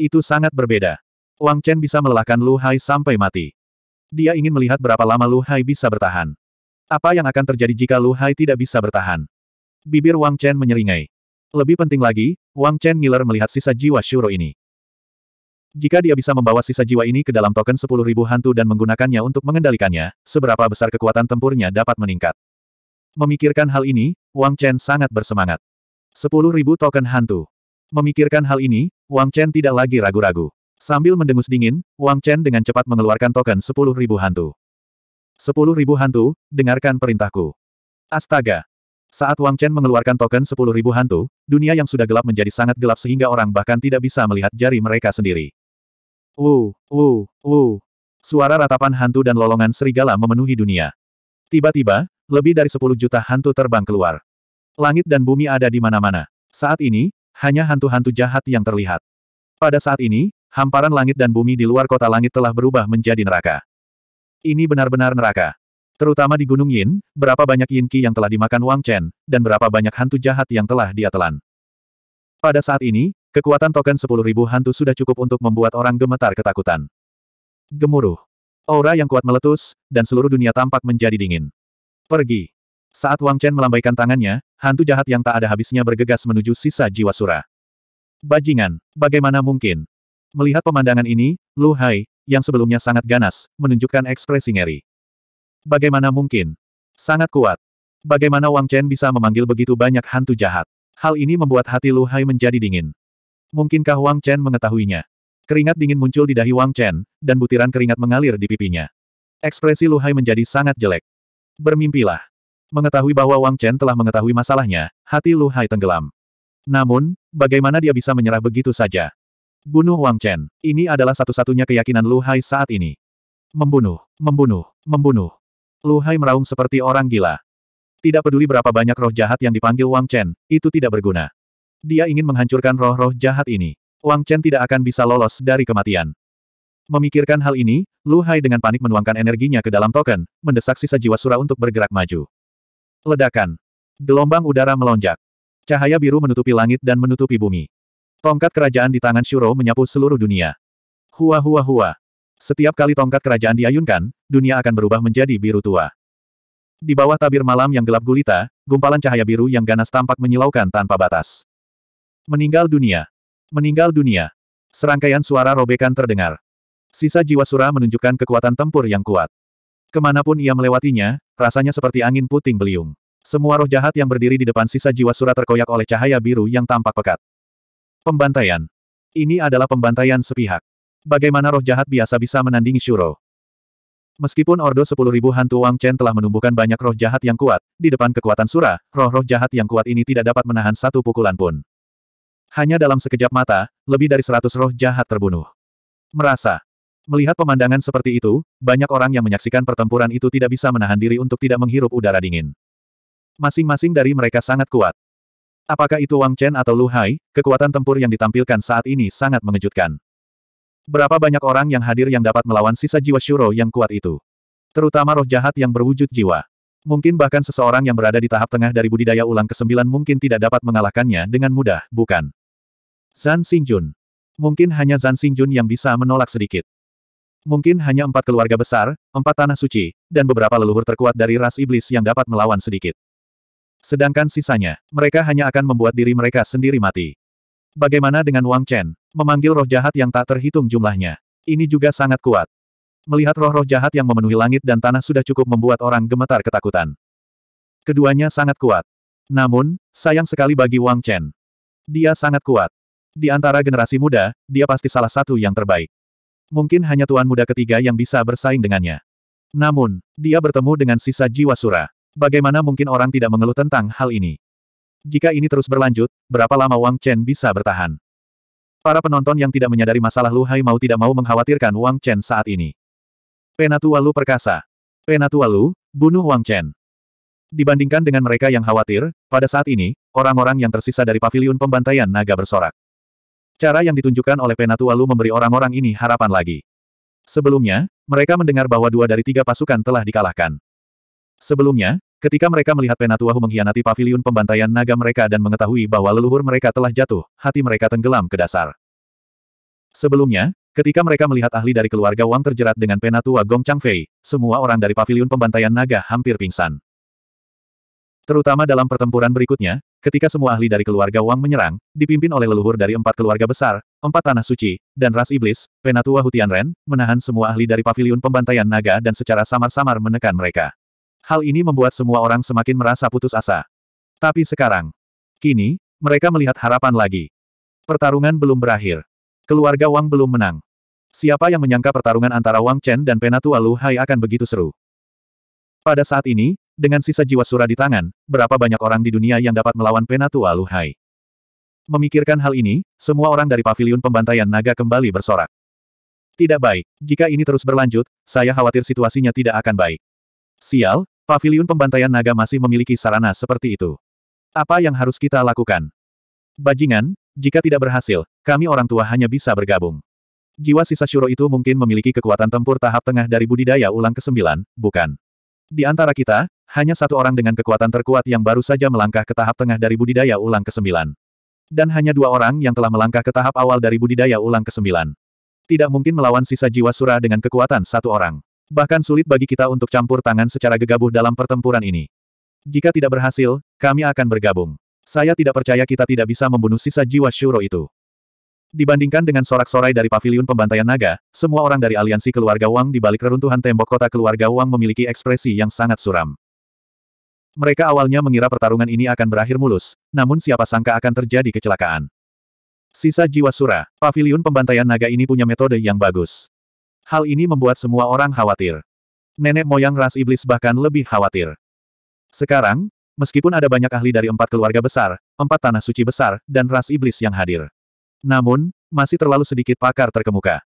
Itu sangat berbeda. Wang Chen bisa melelahkan Lu Hai sampai mati. Dia ingin melihat berapa lama Lu Hai bisa bertahan. Apa yang akan terjadi jika Lu Hai tidak bisa bertahan? Bibir Wang Chen menyeringai. Lebih penting lagi, Wang Chen ngiler melihat sisa jiwa Shuro ini. Jika dia bisa membawa sisa jiwa ini ke dalam token 10.000 hantu dan menggunakannya untuk mengendalikannya, seberapa besar kekuatan tempurnya dapat meningkat. Memikirkan hal ini, Wang Chen sangat bersemangat. 10.000 token hantu. Memikirkan hal ini, Wang Chen tidak lagi ragu-ragu. Sambil mendengus dingin, Wang Chen dengan cepat mengeluarkan token 10.000 hantu. Sepuluh ribu hantu, dengarkan perintahku. Astaga! Saat Wang Chen mengeluarkan token sepuluh ribu hantu, dunia yang sudah gelap menjadi sangat gelap sehingga orang bahkan tidak bisa melihat jari mereka sendiri. Wu, wu, wu. Suara ratapan hantu dan lolongan serigala memenuhi dunia. Tiba-tiba, lebih dari sepuluh juta hantu terbang keluar. Langit dan bumi ada di mana-mana. Saat ini, hanya hantu-hantu jahat yang terlihat. Pada saat ini, hamparan langit dan bumi di luar kota langit telah berubah menjadi neraka. Ini benar-benar neraka. Terutama di Gunung Yin, berapa banyak Yin Qi yang telah dimakan Wang Chen, dan berapa banyak hantu jahat yang telah dia telan. Pada saat ini, kekuatan token 10.000 hantu sudah cukup untuk membuat orang gemetar ketakutan. Gemuruh. Aura yang kuat meletus, dan seluruh dunia tampak menjadi dingin. Pergi. Saat Wang Chen melambaikan tangannya, hantu jahat yang tak ada habisnya bergegas menuju sisa jiwa Sura. Bajingan, bagaimana mungkin? Melihat pemandangan ini, Lu Hai, yang sebelumnya sangat ganas, menunjukkan ekspresi ngeri. Bagaimana mungkin? Sangat kuat. Bagaimana Wang Chen bisa memanggil begitu banyak hantu jahat? Hal ini membuat hati Lu Hai menjadi dingin. Mungkinkah Wang Chen mengetahuinya? Keringat dingin muncul di dahi Wang Chen, dan butiran keringat mengalir di pipinya. Ekspresi Lu Hai menjadi sangat jelek. Bermimpilah. Mengetahui bahwa Wang Chen telah mengetahui masalahnya, hati Lu Hai tenggelam. Namun, bagaimana dia bisa menyerah begitu saja? Bunuh Wang Chen. Ini adalah satu-satunya keyakinan Lu Hai saat ini. Membunuh, membunuh, membunuh. Lu Hai meraung seperti orang gila. Tidak peduli berapa banyak roh jahat yang dipanggil Wang Chen, itu tidak berguna. Dia ingin menghancurkan roh-roh jahat ini. Wang Chen tidak akan bisa lolos dari kematian. Memikirkan hal ini, Lu Hai dengan panik menuangkan energinya ke dalam token, mendesak sisa jiwa sura untuk bergerak maju. Ledakan. Gelombang udara melonjak. Cahaya biru menutupi langit dan menutupi bumi. Tongkat kerajaan di tangan Shuro menyapu seluruh dunia. Hua hua hua. Setiap kali tongkat kerajaan diayunkan, dunia akan berubah menjadi biru tua. Di bawah tabir malam yang gelap gulita, gumpalan cahaya biru yang ganas tampak menyilaukan tanpa batas. Meninggal dunia. Meninggal dunia. Serangkaian suara robekan terdengar. Sisa jiwa Sura menunjukkan kekuatan tempur yang kuat. Kemanapun ia melewatinya, rasanya seperti angin puting beliung. Semua roh jahat yang berdiri di depan sisa jiwa Sura terkoyak oleh cahaya biru yang tampak pekat. Pembantaian. Ini adalah pembantaian sepihak. Bagaimana roh jahat biasa bisa menandingi Shuro? Meskipun Ordo 10.000 Hantu Wang Chen telah menumbuhkan banyak roh jahat yang kuat, di depan kekuatan Sura, roh-roh jahat yang kuat ini tidak dapat menahan satu pukulan pun. Hanya dalam sekejap mata, lebih dari seratus roh jahat terbunuh. Merasa. Melihat pemandangan seperti itu, banyak orang yang menyaksikan pertempuran itu tidak bisa menahan diri untuk tidak menghirup udara dingin. Masing-masing dari mereka sangat kuat. Apakah itu Wang Chen atau Lu Hai, kekuatan tempur yang ditampilkan saat ini sangat mengejutkan. Berapa banyak orang yang hadir yang dapat melawan sisa jiwa Shuro yang kuat itu? Terutama roh jahat yang berwujud jiwa. Mungkin bahkan seseorang yang berada di tahap tengah dari budidaya ulang ke kesembilan mungkin tidak dapat mengalahkannya dengan mudah, bukan? Zan Xingjun. Mungkin hanya Zan Xingjun yang bisa menolak sedikit. Mungkin hanya empat keluarga besar, empat tanah suci, dan beberapa leluhur terkuat dari ras iblis yang dapat melawan sedikit. Sedangkan sisanya, mereka hanya akan membuat diri mereka sendiri mati. Bagaimana dengan Wang Chen? Memanggil roh jahat yang tak terhitung jumlahnya. Ini juga sangat kuat. Melihat roh-roh jahat yang memenuhi langit dan tanah sudah cukup membuat orang gemetar ketakutan. Keduanya sangat kuat. Namun, sayang sekali bagi Wang Chen. Dia sangat kuat. Di antara generasi muda, dia pasti salah satu yang terbaik. Mungkin hanya tuan muda ketiga yang bisa bersaing dengannya. Namun, dia bertemu dengan sisa jiwa surah. Bagaimana mungkin orang tidak mengeluh tentang hal ini? Jika ini terus berlanjut, berapa lama Wang Chen bisa bertahan? Para penonton yang tidak menyadari masalah Lu Hai mau tidak mau mengkhawatirkan Wang Chen saat ini. Penatua Lu perkasa. Penatua Lu, bunuh Wang Chen. Dibandingkan dengan mereka yang khawatir, pada saat ini, orang-orang yang tersisa dari pavilion pembantaian naga bersorak. Cara yang ditunjukkan oleh Penatua Lu memberi orang-orang ini harapan lagi. Sebelumnya, mereka mendengar bahwa dua dari tiga pasukan telah dikalahkan. Sebelumnya, ketika mereka melihat Penatuahu mengkhianati paviliun pembantaian naga mereka dan mengetahui bahwa leluhur mereka telah jatuh, hati mereka tenggelam ke dasar. Sebelumnya, ketika mereka melihat ahli dari keluarga Wang terjerat dengan Penatua Gong Changfei, semua orang dari paviliun pembantaian naga hampir pingsan. Terutama dalam pertempuran berikutnya, ketika semua ahli dari keluarga Wang menyerang, dipimpin oleh leluhur dari empat keluarga besar, empat tanah suci, dan ras iblis, Penatua Hutian Ren, menahan semua ahli dari paviliun pembantaian naga dan secara samar-samar menekan mereka. Hal ini membuat semua orang semakin merasa putus asa. Tapi sekarang, kini, mereka melihat harapan lagi. Pertarungan belum berakhir. Keluarga Wang belum menang. Siapa yang menyangka pertarungan antara Wang Chen dan Penatua Lu Hai akan begitu seru? Pada saat ini, dengan sisa jiwa sura di tangan, berapa banyak orang di dunia yang dapat melawan Penatua Lu Hai? Memikirkan hal ini, semua orang dari Paviliun pembantaian naga kembali bersorak. Tidak baik, jika ini terus berlanjut, saya khawatir situasinya tidak akan baik. Sial, Paviliun pembantaian naga masih memiliki sarana seperti itu. Apa yang harus kita lakukan? Bajingan, jika tidak berhasil, kami orang tua hanya bisa bergabung. Jiwa sisa syuro itu mungkin memiliki kekuatan tempur tahap tengah dari budidaya ulang ke-9, bukan? Di antara kita, hanya satu orang dengan kekuatan terkuat yang baru saja melangkah ke tahap tengah dari budidaya ulang ke-9. Dan hanya dua orang yang telah melangkah ke tahap awal dari budidaya ulang ke-9. Tidak mungkin melawan sisa jiwa Sura dengan kekuatan satu orang. Bahkan sulit bagi kita untuk campur tangan secara gegabah dalam pertempuran ini. Jika tidak berhasil, kami akan bergabung. Saya tidak percaya kita tidak bisa membunuh sisa jiwa Shuro itu. Dibandingkan dengan sorak-sorai dari pavilion pembantaian naga, semua orang dari aliansi keluarga Wang di balik reruntuhan tembok kota keluarga Wang memiliki ekspresi yang sangat suram. Mereka awalnya mengira pertarungan ini akan berakhir mulus, namun siapa sangka akan terjadi kecelakaan. Sisa jiwa Sura, pavilion pembantaian naga ini punya metode yang bagus. Hal ini membuat semua orang khawatir. Nenek moyang ras iblis bahkan lebih khawatir. Sekarang, meskipun ada banyak ahli dari empat keluarga besar, empat tanah suci besar, dan ras iblis yang hadir. Namun, masih terlalu sedikit pakar terkemuka.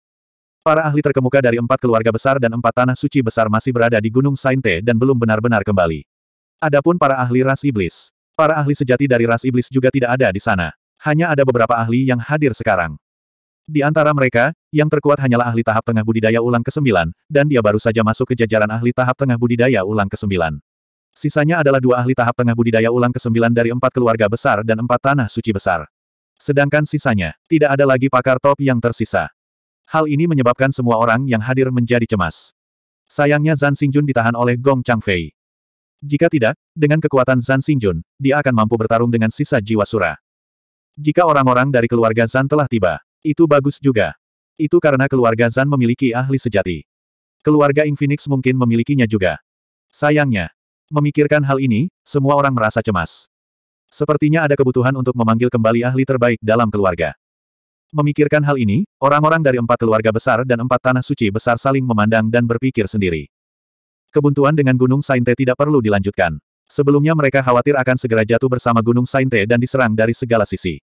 Para ahli terkemuka dari empat keluarga besar dan empat tanah suci besar masih berada di Gunung Sainte dan belum benar-benar kembali. Adapun para ahli ras iblis, para ahli sejati dari ras iblis juga tidak ada di sana. Hanya ada beberapa ahli yang hadir sekarang. Di antara mereka, yang terkuat hanyalah ahli tahap tengah budidaya ulang ke-9, dan dia baru saja masuk ke jajaran ahli tahap tengah budidaya ulang ke-9. Sisanya adalah dua ahli tahap tengah budidaya ulang ke-9 dari empat keluarga besar dan empat tanah suci besar. Sedangkan sisanya, tidak ada lagi pakar top yang tersisa. Hal ini menyebabkan semua orang yang hadir menjadi cemas. Sayangnya Zan Xingjun ditahan oleh Gong Changfei. Jika tidak, dengan kekuatan Zan Xingjun, dia akan mampu bertarung dengan sisa jiwa sura. Jika orang-orang dari keluarga Zan telah tiba, itu bagus juga. Itu karena keluarga Zan memiliki ahli sejati. Keluarga Infinix mungkin memilikinya juga. Sayangnya, memikirkan hal ini, semua orang merasa cemas. Sepertinya ada kebutuhan untuk memanggil kembali ahli terbaik dalam keluarga. Memikirkan hal ini, orang-orang dari empat keluarga besar dan empat tanah suci besar saling memandang dan berpikir sendiri. Kebuntuan dengan Gunung Sainte tidak perlu dilanjutkan. Sebelumnya mereka khawatir akan segera jatuh bersama Gunung Sainte dan diserang dari segala sisi.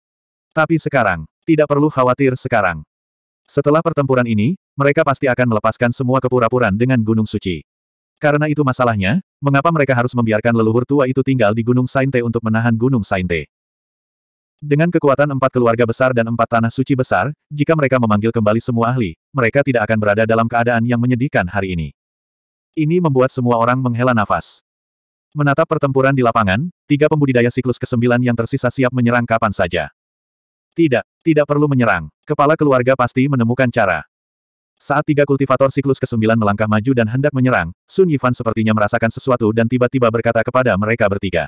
Tapi sekarang, tidak perlu khawatir sekarang. Setelah pertempuran ini, mereka pasti akan melepaskan semua kepura puraan dengan Gunung Suci. Karena itu masalahnya, mengapa mereka harus membiarkan leluhur tua itu tinggal di Gunung Sainte untuk menahan Gunung Sainte? Dengan kekuatan empat keluarga besar dan empat tanah suci besar, jika mereka memanggil kembali semua ahli, mereka tidak akan berada dalam keadaan yang menyedihkan hari ini. Ini membuat semua orang menghela nafas. Menatap pertempuran di lapangan, tiga pembudidaya siklus ke-9 yang tersisa siap menyerang kapan saja. Tidak, tidak perlu menyerang. Kepala keluarga pasti menemukan cara. Saat tiga kultivator siklus ke-9 melangkah maju dan hendak menyerang, Sun Yifan sepertinya merasakan sesuatu dan tiba-tiba berkata kepada mereka bertiga.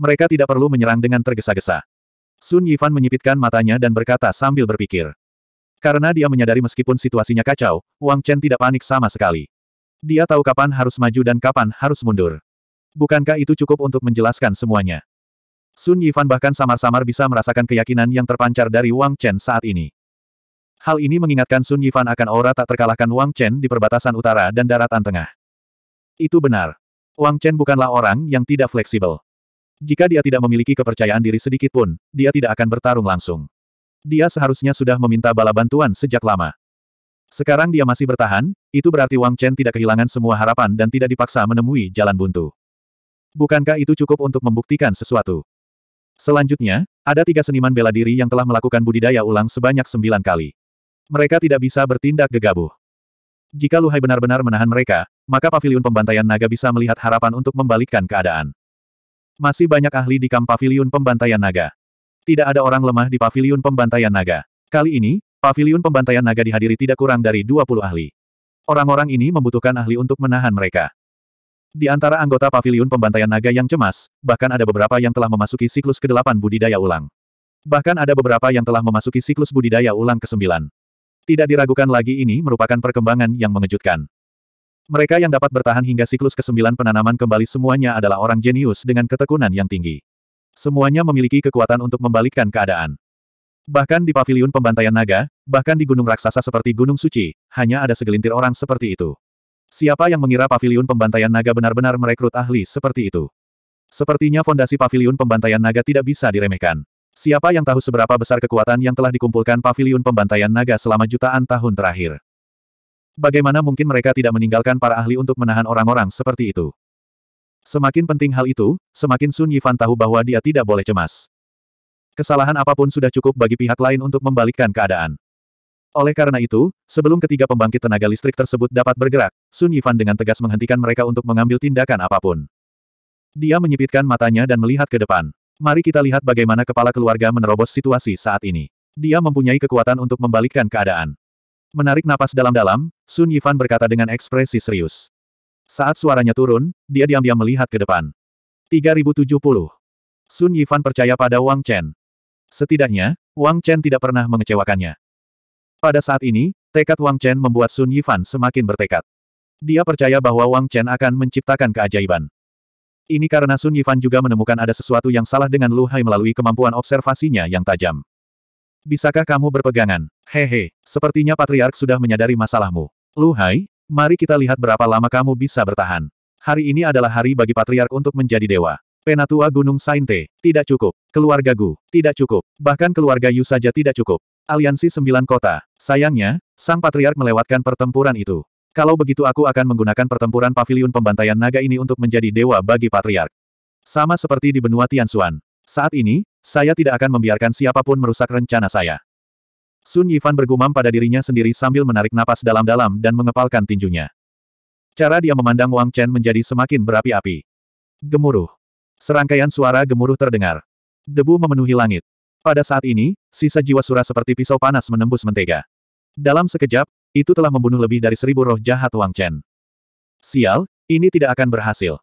Mereka tidak perlu menyerang dengan tergesa-gesa. Sun Yifan menyipitkan matanya dan berkata sambil berpikir. Karena dia menyadari meskipun situasinya kacau, Wang Chen tidak panik sama sekali. Dia tahu kapan harus maju dan kapan harus mundur. Bukankah itu cukup untuk menjelaskan semuanya? Sun Yifan bahkan samar-samar bisa merasakan keyakinan yang terpancar dari Wang Chen saat ini. Hal ini mengingatkan Sun Yifan akan aura tak terkalahkan Wang Chen di perbatasan utara dan daratan tengah. Itu benar. Wang Chen bukanlah orang yang tidak fleksibel. Jika dia tidak memiliki kepercayaan diri sedikit pun, dia tidak akan bertarung langsung. Dia seharusnya sudah meminta bala bantuan sejak lama. Sekarang dia masih bertahan, itu berarti Wang Chen tidak kehilangan semua harapan dan tidak dipaksa menemui jalan buntu. Bukankah itu cukup untuk membuktikan sesuatu? Selanjutnya, ada tiga seniman bela diri yang telah melakukan budidaya ulang sebanyak sembilan kali. Mereka tidak bisa bertindak gegabah. Jika Luhai benar-benar menahan mereka, maka Paviliun pembantaian naga bisa melihat harapan untuk membalikkan keadaan. Masih banyak ahli di kamp Paviliun pembantaian naga. Tidak ada orang lemah di Paviliun pembantaian naga. Kali ini, Paviliun pembantaian naga dihadiri tidak kurang dari 20 ahli. Orang-orang ini membutuhkan ahli untuk menahan mereka. Di antara anggota paviliun pembantaian naga yang cemas, bahkan ada beberapa yang telah memasuki siklus ke-8 budidaya ulang. Bahkan ada beberapa yang telah memasuki siklus budidaya ulang ke-9. Tidak diragukan lagi ini merupakan perkembangan yang mengejutkan. Mereka yang dapat bertahan hingga siklus ke-9 penanaman kembali semuanya adalah orang jenius dengan ketekunan yang tinggi. Semuanya memiliki kekuatan untuk membalikkan keadaan. Bahkan di paviliun pembantaian naga, bahkan di gunung raksasa seperti Gunung Suci, hanya ada segelintir orang seperti itu. Siapa yang mengira pavilion pembantaian naga benar-benar merekrut ahli seperti itu? Sepertinya fondasi pavilion pembantaian naga tidak bisa diremehkan. Siapa yang tahu seberapa besar kekuatan yang telah dikumpulkan pavilion pembantaian naga selama jutaan tahun terakhir? Bagaimana mungkin mereka tidak meninggalkan para ahli untuk menahan orang-orang seperti itu? Semakin penting hal itu, semakin Sun Yifan tahu bahwa dia tidak boleh cemas. Kesalahan apapun sudah cukup bagi pihak lain untuk membalikkan keadaan. Oleh karena itu, sebelum ketiga pembangkit tenaga listrik tersebut dapat bergerak, Sun Yifan dengan tegas menghentikan mereka untuk mengambil tindakan apapun. Dia menyipitkan matanya dan melihat ke depan. Mari kita lihat bagaimana kepala keluarga menerobos situasi saat ini. Dia mempunyai kekuatan untuk membalikkan keadaan. Menarik napas dalam-dalam, Sun Yifan berkata dengan ekspresi serius. Saat suaranya turun, dia diam-diam melihat ke depan. 3070. Sun Yifan percaya pada Wang Chen. Setidaknya, Wang Chen tidak pernah mengecewakannya. Pada saat ini, tekad Wang Chen membuat Sun Yifan semakin bertekad. Dia percaya bahwa Wang Chen akan menciptakan keajaiban. Ini karena Sun Yifan juga menemukan ada sesuatu yang salah dengan Lu Hai melalui kemampuan observasinya yang tajam. Bisakah kamu berpegangan? Hehe, sepertinya Patriark sudah menyadari masalahmu. Lu Hai, mari kita lihat berapa lama kamu bisa bertahan. Hari ini adalah hari bagi Patriark untuk menjadi dewa. Penatua Gunung Sainte, tidak cukup. Keluarga Gu, tidak cukup. Bahkan keluarga Yu saja tidak cukup. Aliansi Sembilan Kota. Sayangnya, Sang Patriark melewatkan pertempuran itu. Kalau begitu aku akan menggunakan pertempuran pavilion pembantaian naga ini untuk menjadi dewa bagi Patriark. Sama seperti di benua Tianxuan. Saat ini, saya tidak akan membiarkan siapapun merusak rencana saya. Sun Yifan bergumam pada dirinya sendiri sambil menarik napas dalam-dalam dan mengepalkan tinjunya. Cara dia memandang Wang Chen menjadi semakin berapi-api. Gemuruh. Serangkaian suara gemuruh terdengar. Debu memenuhi langit. Pada saat ini, sisa jiwa Sura seperti pisau panas menembus mentega. Dalam sekejap, itu telah membunuh lebih dari seribu roh jahat Wang Chen. Sial, ini tidak akan berhasil.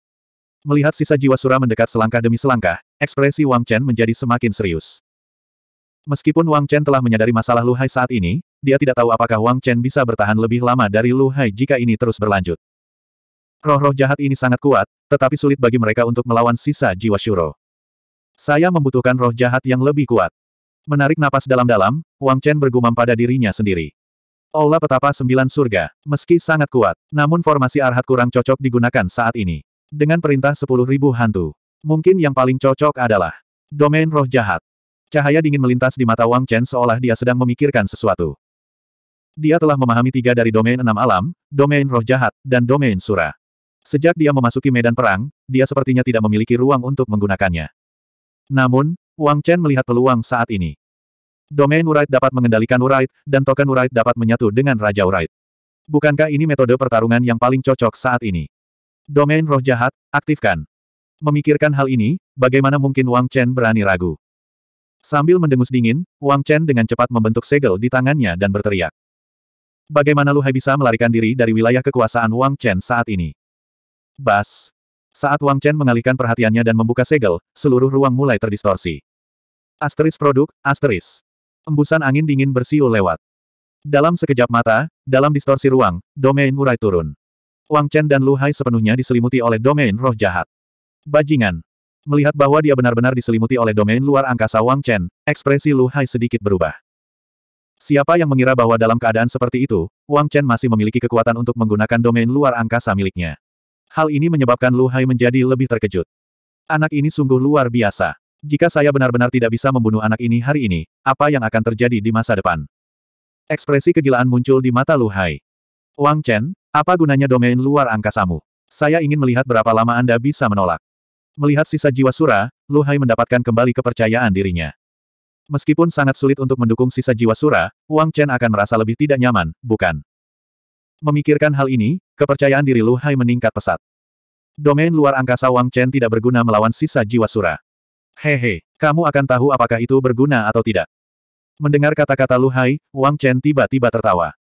Melihat sisa jiwa Sura mendekat selangkah demi selangkah, ekspresi Wang Chen menjadi semakin serius. Meskipun Wang Chen telah menyadari masalah Lu Hai saat ini, dia tidak tahu apakah Wang Chen bisa bertahan lebih lama dari Lu Hai jika ini terus berlanjut. Roh-roh jahat ini sangat kuat, tetapi sulit bagi mereka untuk melawan sisa jiwa Shuro. Saya membutuhkan roh jahat yang lebih kuat. Menarik napas dalam-dalam, Wang Chen bergumam pada dirinya sendiri. Aula petapa sembilan surga, meski sangat kuat, namun formasi arhat kurang cocok digunakan saat ini. Dengan perintah sepuluh ribu hantu, mungkin yang paling cocok adalah domain roh jahat. Cahaya dingin melintas di mata Wang Chen seolah dia sedang memikirkan sesuatu. Dia telah memahami tiga dari domain enam alam, domain roh jahat, dan domain surah. Sejak dia memasuki medan perang, dia sepertinya tidak memiliki ruang untuk menggunakannya. Namun, Wang Chen melihat peluang saat ini. Domain Urait dapat mengendalikan Urait, dan token Urait dapat menyatu dengan Raja Urait. Bukankah ini metode pertarungan yang paling cocok saat ini? Domain roh jahat, aktifkan. Memikirkan hal ini, bagaimana mungkin Wang Chen berani ragu? Sambil mendengus dingin, Wang Chen dengan cepat membentuk segel di tangannya dan berteriak. Bagaimana Luhai bisa melarikan diri dari wilayah kekuasaan Wang Chen saat ini? Bas! Saat Wang Chen mengalihkan perhatiannya dan membuka segel, seluruh ruang mulai terdistorsi. Asteris produk, asteris. Embusan angin dingin bersiul lewat. Dalam sekejap mata, dalam distorsi ruang, domain murai turun. Wang Chen dan Lu Hai sepenuhnya diselimuti oleh domain roh jahat. Bajingan. Melihat bahwa dia benar-benar diselimuti oleh domain luar angkasa Wang Chen, ekspresi Lu Hai sedikit berubah. Siapa yang mengira bahwa dalam keadaan seperti itu, Wang Chen masih memiliki kekuatan untuk menggunakan domain luar angkasa miliknya? Hal ini menyebabkan Lu Hai menjadi lebih terkejut. Anak ini sungguh luar biasa. Jika saya benar-benar tidak bisa membunuh anak ini hari ini, apa yang akan terjadi di masa depan? Ekspresi kegilaan muncul di mata Lu Hai. Wang Chen, apa gunanya domain luar angkasamu? Saya ingin melihat berapa lama Anda bisa menolak. Melihat sisa jiwa Sura, Lu Hai mendapatkan kembali kepercayaan dirinya. Meskipun sangat sulit untuk mendukung sisa jiwa Sura, Wang Chen akan merasa lebih tidak nyaman, bukan? Memikirkan hal ini, Kepercayaan diri Lu Hai meningkat pesat. Domain luar angkasa Wang Chen tidak berguna melawan sisa jiwa Sura. Hehe, kamu akan tahu apakah itu berguna atau tidak. Mendengar kata-kata Lu Hai, Wang Chen tiba-tiba tertawa.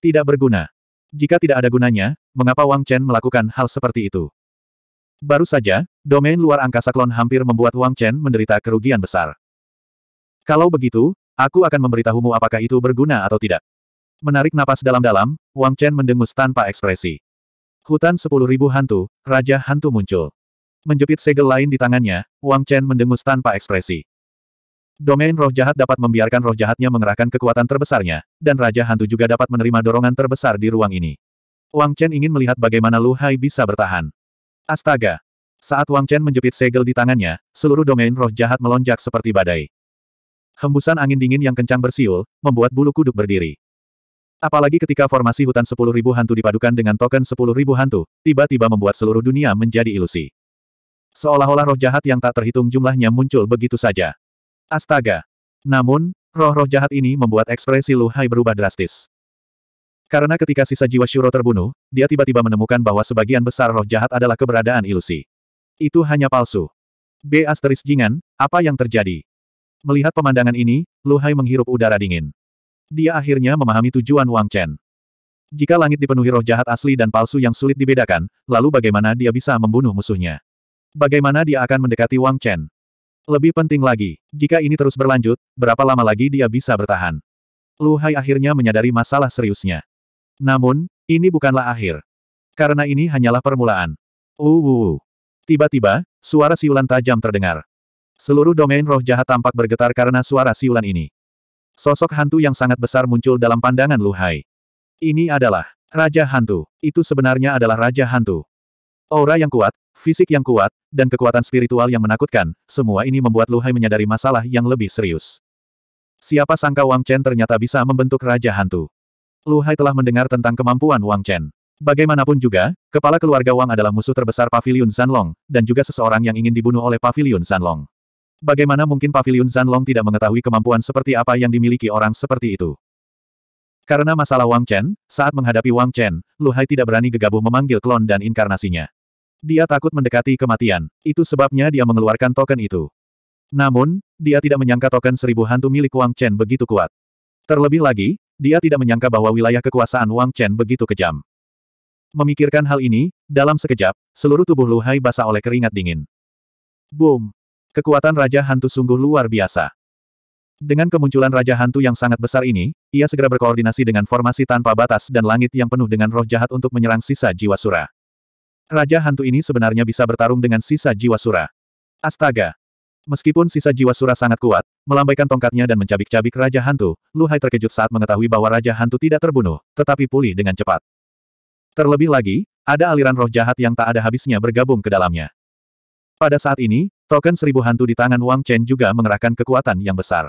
Tidak berguna. Jika tidak ada gunanya, mengapa Wang Chen melakukan hal seperti itu? Baru saja, domain luar angkasa klon hampir membuat Wang Chen menderita kerugian besar. Kalau begitu, aku akan memberitahumu apakah itu berguna atau tidak. Menarik napas dalam-dalam, Wang Chen mendengus tanpa ekspresi. Hutan sepuluh ribu hantu, Raja Hantu muncul. Menjepit segel lain di tangannya, Wang Chen mendengus tanpa ekspresi. Domain roh jahat dapat membiarkan roh jahatnya mengerahkan kekuatan terbesarnya, dan Raja Hantu juga dapat menerima dorongan terbesar di ruang ini. Wang Chen ingin melihat bagaimana Lu Hai bisa bertahan. Astaga! Saat Wang Chen menjepit segel di tangannya, seluruh domain roh jahat melonjak seperti badai. Hembusan angin dingin yang kencang bersiul, membuat bulu kuduk berdiri. Apalagi ketika formasi hutan 10.000 hantu dipadukan dengan token 10.000 hantu, tiba-tiba membuat seluruh dunia menjadi ilusi. Seolah-olah roh jahat yang tak terhitung jumlahnya muncul begitu saja. Astaga! Namun, roh-roh jahat ini membuat ekspresi Luhai berubah drastis. Karena ketika sisa jiwa Shuro terbunuh, dia tiba-tiba menemukan bahwa sebagian besar roh jahat adalah keberadaan ilusi. Itu hanya palsu. B. Asteris Jingan, apa yang terjadi? Melihat pemandangan ini, Luhai menghirup udara dingin. Dia akhirnya memahami tujuan Wang Chen. Jika langit dipenuhi roh jahat asli dan palsu yang sulit dibedakan, lalu bagaimana dia bisa membunuh musuhnya? Bagaimana dia akan mendekati Wang Chen? Lebih penting lagi, jika ini terus berlanjut, berapa lama lagi dia bisa bertahan? Lu Hai akhirnya menyadari masalah seriusnya. Namun, ini bukanlah akhir. Karena ini hanyalah permulaan. Uh! Tiba-tiba, suara siulan tajam terdengar. Seluruh domain roh jahat tampak bergetar karena suara siulan ini. Sosok hantu yang sangat besar muncul dalam pandangan Luhai. Ini adalah Raja Hantu. Itu sebenarnya adalah Raja Hantu. Aura yang kuat, fisik yang kuat, dan kekuatan spiritual yang menakutkan, semua ini membuat Luhai menyadari masalah yang lebih serius. Siapa sangka Wang Chen ternyata bisa membentuk Raja Hantu. Luhai telah mendengar tentang kemampuan Wang Chen. Bagaimanapun juga, kepala keluarga Wang adalah musuh terbesar Pavilion Sanlong, dan juga seseorang yang ingin dibunuh oleh Pavilion Sanlong. Bagaimana mungkin Paviliun Zanlong tidak mengetahui kemampuan seperti apa yang dimiliki orang seperti itu? Karena masalah Wang Chen, saat menghadapi Wang Chen, Lu Hai tidak berani gegabah memanggil klon dan inkarnasinya. Dia takut mendekati kematian, itu sebabnya dia mengeluarkan token itu. Namun, dia tidak menyangka token seribu hantu milik Wang Chen begitu kuat. Terlebih lagi, dia tidak menyangka bahwa wilayah kekuasaan Wang Chen begitu kejam. Memikirkan hal ini, dalam sekejap, seluruh tubuh Lu Hai basah oleh keringat dingin. Boom! Kekuatan Raja Hantu sungguh luar biasa. Dengan kemunculan Raja Hantu yang sangat besar ini, ia segera berkoordinasi dengan formasi tanpa batas dan langit yang penuh dengan roh jahat untuk menyerang sisa jiwa Sura. Raja Hantu ini sebenarnya bisa bertarung dengan sisa jiwa Sura. Astaga! Meskipun sisa jiwa Sura sangat kuat, melambaikan tongkatnya dan mencabik-cabik Raja Hantu, Luhai terkejut saat mengetahui bahwa Raja Hantu tidak terbunuh, tetapi pulih dengan cepat. Terlebih lagi, ada aliran roh jahat yang tak ada habisnya bergabung ke dalamnya. Pada saat ini, Token seribu hantu di tangan Wang Chen juga mengerahkan kekuatan yang besar.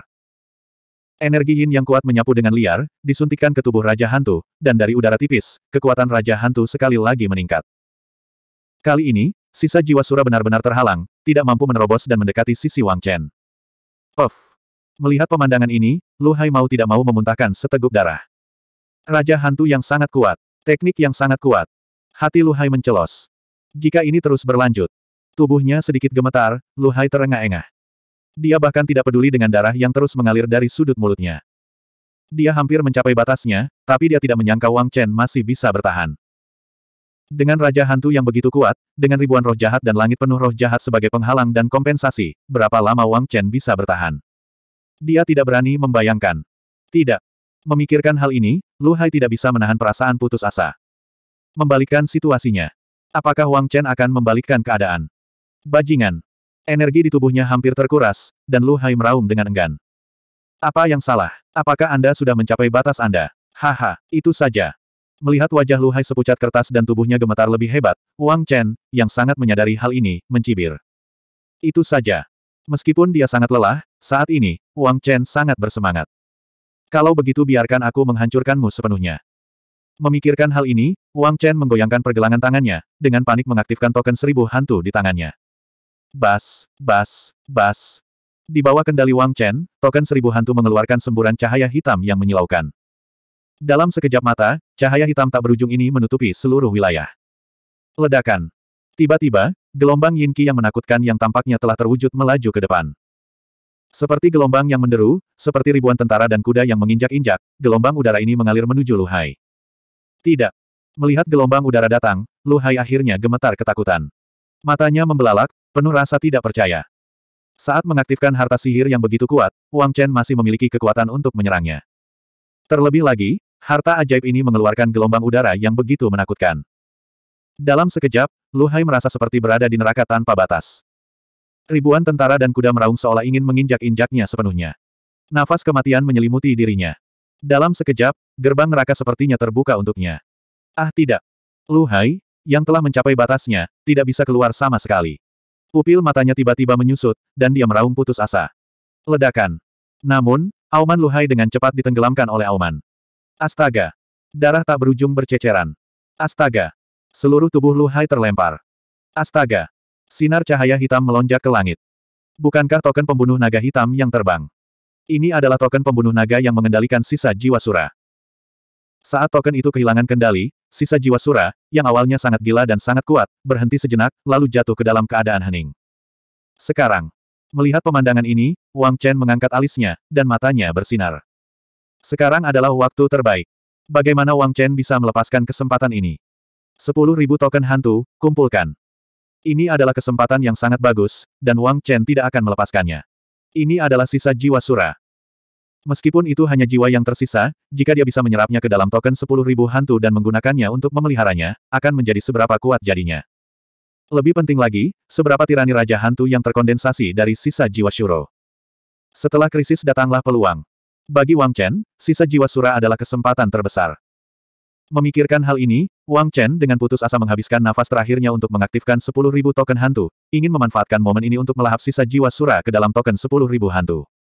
Energi yin yang kuat menyapu dengan liar, disuntikan ke tubuh Raja Hantu, dan dari udara tipis, kekuatan Raja Hantu sekali lagi meningkat. Kali ini, sisa jiwa Sura benar-benar terhalang, tidak mampu menerobos dan mendekati sisi Wang Chen. Of! Melihat pemandangan ini, Lu Hai mau tidak mau memuntahkan seteguk darah. Raja Hantu yang sangat kuat, teknik yang sangat kuat. Hati Lu Hai mencelos. Jika ini terus berlanjut, Tubuhnya sedikit gemetar, Luhai terengah-engah. Dia bahkan tidak peduli dengan darah yang terus mengalir dari sudut mulutnya. Dia hampir mencapai batasnya, tapi dia tidak menyangka Wang Chen masih bisa bertahan. Dengan Raja Hantu yang begitu kuat, dengan ribuan roh jahat dan langit penuh roh jahat sebagai penghalang dan kompensasi, berapa lama Wang Chen bisa bertahan? Dia tidak berani membayangkan. Tidak. Memikirkan hal ini, Luhai tidak bisa menahan perasaan putus asa. Membalikkan situasinya. Apakah Wang Chen akan membalikkan keadaan? Bajingan. Energi di tubuhnya hampir terkuras, dan Lu Hai meraung dengan enggan. Apa yang salah? Apakah Anda sudah mencapai batas Anda? Haha, itu saja. Melihat wajah Lu Hai sepucat kertas dan tubuhnya gemetar lebih hebat, Wang Chen, yang sangat menyadari hal ini, mencibir. Itu saja. Meskipun dia sangat lelah, saat ini, Wang Chen sangat bersemangat. Kalau begitu biarkan aku menghancurkanmu sepenuhnya. Memikirkan hal ini, Wang Chen menggoyangkan pergelangan tangannya, dengan panik mengaktifkan token seribu hantu di tangannya. Bas, bas, bas. Di bawah kendali Wang Chen, token seribu hantu mengeluarkan semburan cahaya hitam yang menyilaukan. Dalam sekejap mata, cahaya hitam tak berujung ini menutupi seluruh wilayah. Ledakan. Tiba-tiba, gelombang yin Qi yang menakutkan yang tampaknya telah terwujud melaju ke depan. Seperti gelombang yang menderu, seperti ribuan tentara dan kuda yang menginjak-injak, gelombang udara ini mengalir menuju Luhai. Tidak. Melihat gelombang udara datang, Luhai akhirnya gemetar ketakutan. Matanya membelalak, Penuh rasa tidak percaya. Saat mengaktifkan harta sihir yang begitu kuat, Wang Chen masih memiliki kekuatan untuk menyerangnya. Terlebih lagi, harta ajaib ini mengeluarkan gelombang udara yang begitu menakutkan. Dalam sekejap, Lu Hai merasa seperti berada di neraka tanpa batas. Ribuan tentara dan kuda meraung seolah ingin menginjak-injaknya sepenuhnya. Nafas kematian menyelimuti dirinya. Dalam sekejap, gerbang neraka sepertinya terbuka untuknya. Ah tidak! Lu Hai, yang telah mencapai batasnya, tidak bisa keluar sama sekali. Pupil matanya tiba-tiba menyusut, dan dia meraung putus asa. Ledakan. Namun, Auman Luhai dengan cepat ditenggelamkan oleh Auman. Astaga. Darah tak berujung berceceran. Astaga. Seluruh tubuh Luhai terlempar. Astaga. Sinar cahaya hitam melonjak ke langit. Bukankah token pembunuh naga hitam yang terbang? Ini adalah token pembunuh naga yang mengendalikan sisa jiwa sura. Saat token itu kehilangan kendali, sisa jiwa Sura, yang awalnya sangat gila dan sangat kuat, berhenti sejenak, lalu jatuh ke dalam keadaan hening. Sekarang, melihat pemandangan ini, Wang Chen mengangkat alisnya, dan matanya bersinar. Sekarang adalah waktu terbaik. Bagaimana Wang Chen bisa melepaskan kesempatan ini? Sepuluh ribu token hantu, kumpulkan. Ini adalah kesempatan yang sangat bagus, dan Wang Chen tidak akan melepaskannya. Ini adalah sisa jiwa Sura. Meskipun itu hanya jiwa yang tersisa, jika dia bisa menyerapnya ke dalam token 10.000 hantu dan menggunakannya untuk memeliharanya, akan menjadi seberapa kuat jadinya. Lebih penting lagi, seberapa tirani Raja Hantu yang terkondensasi dari sisa jiwa Shuro. Setelah krisis datanglah peluang. Bagi Wang Chen, sisa jiwa Sura adalah kesempatan terbesar. Memikirkan hal ini, Wang Chen dengan putus asa menghabiskan nafas terakhirnya untuk mengaktifkan 10.000 token hantu, ingin memanfaatkan momen ini untuk melahap sisa jiwa Sura ke dalam token 10.000 hantu.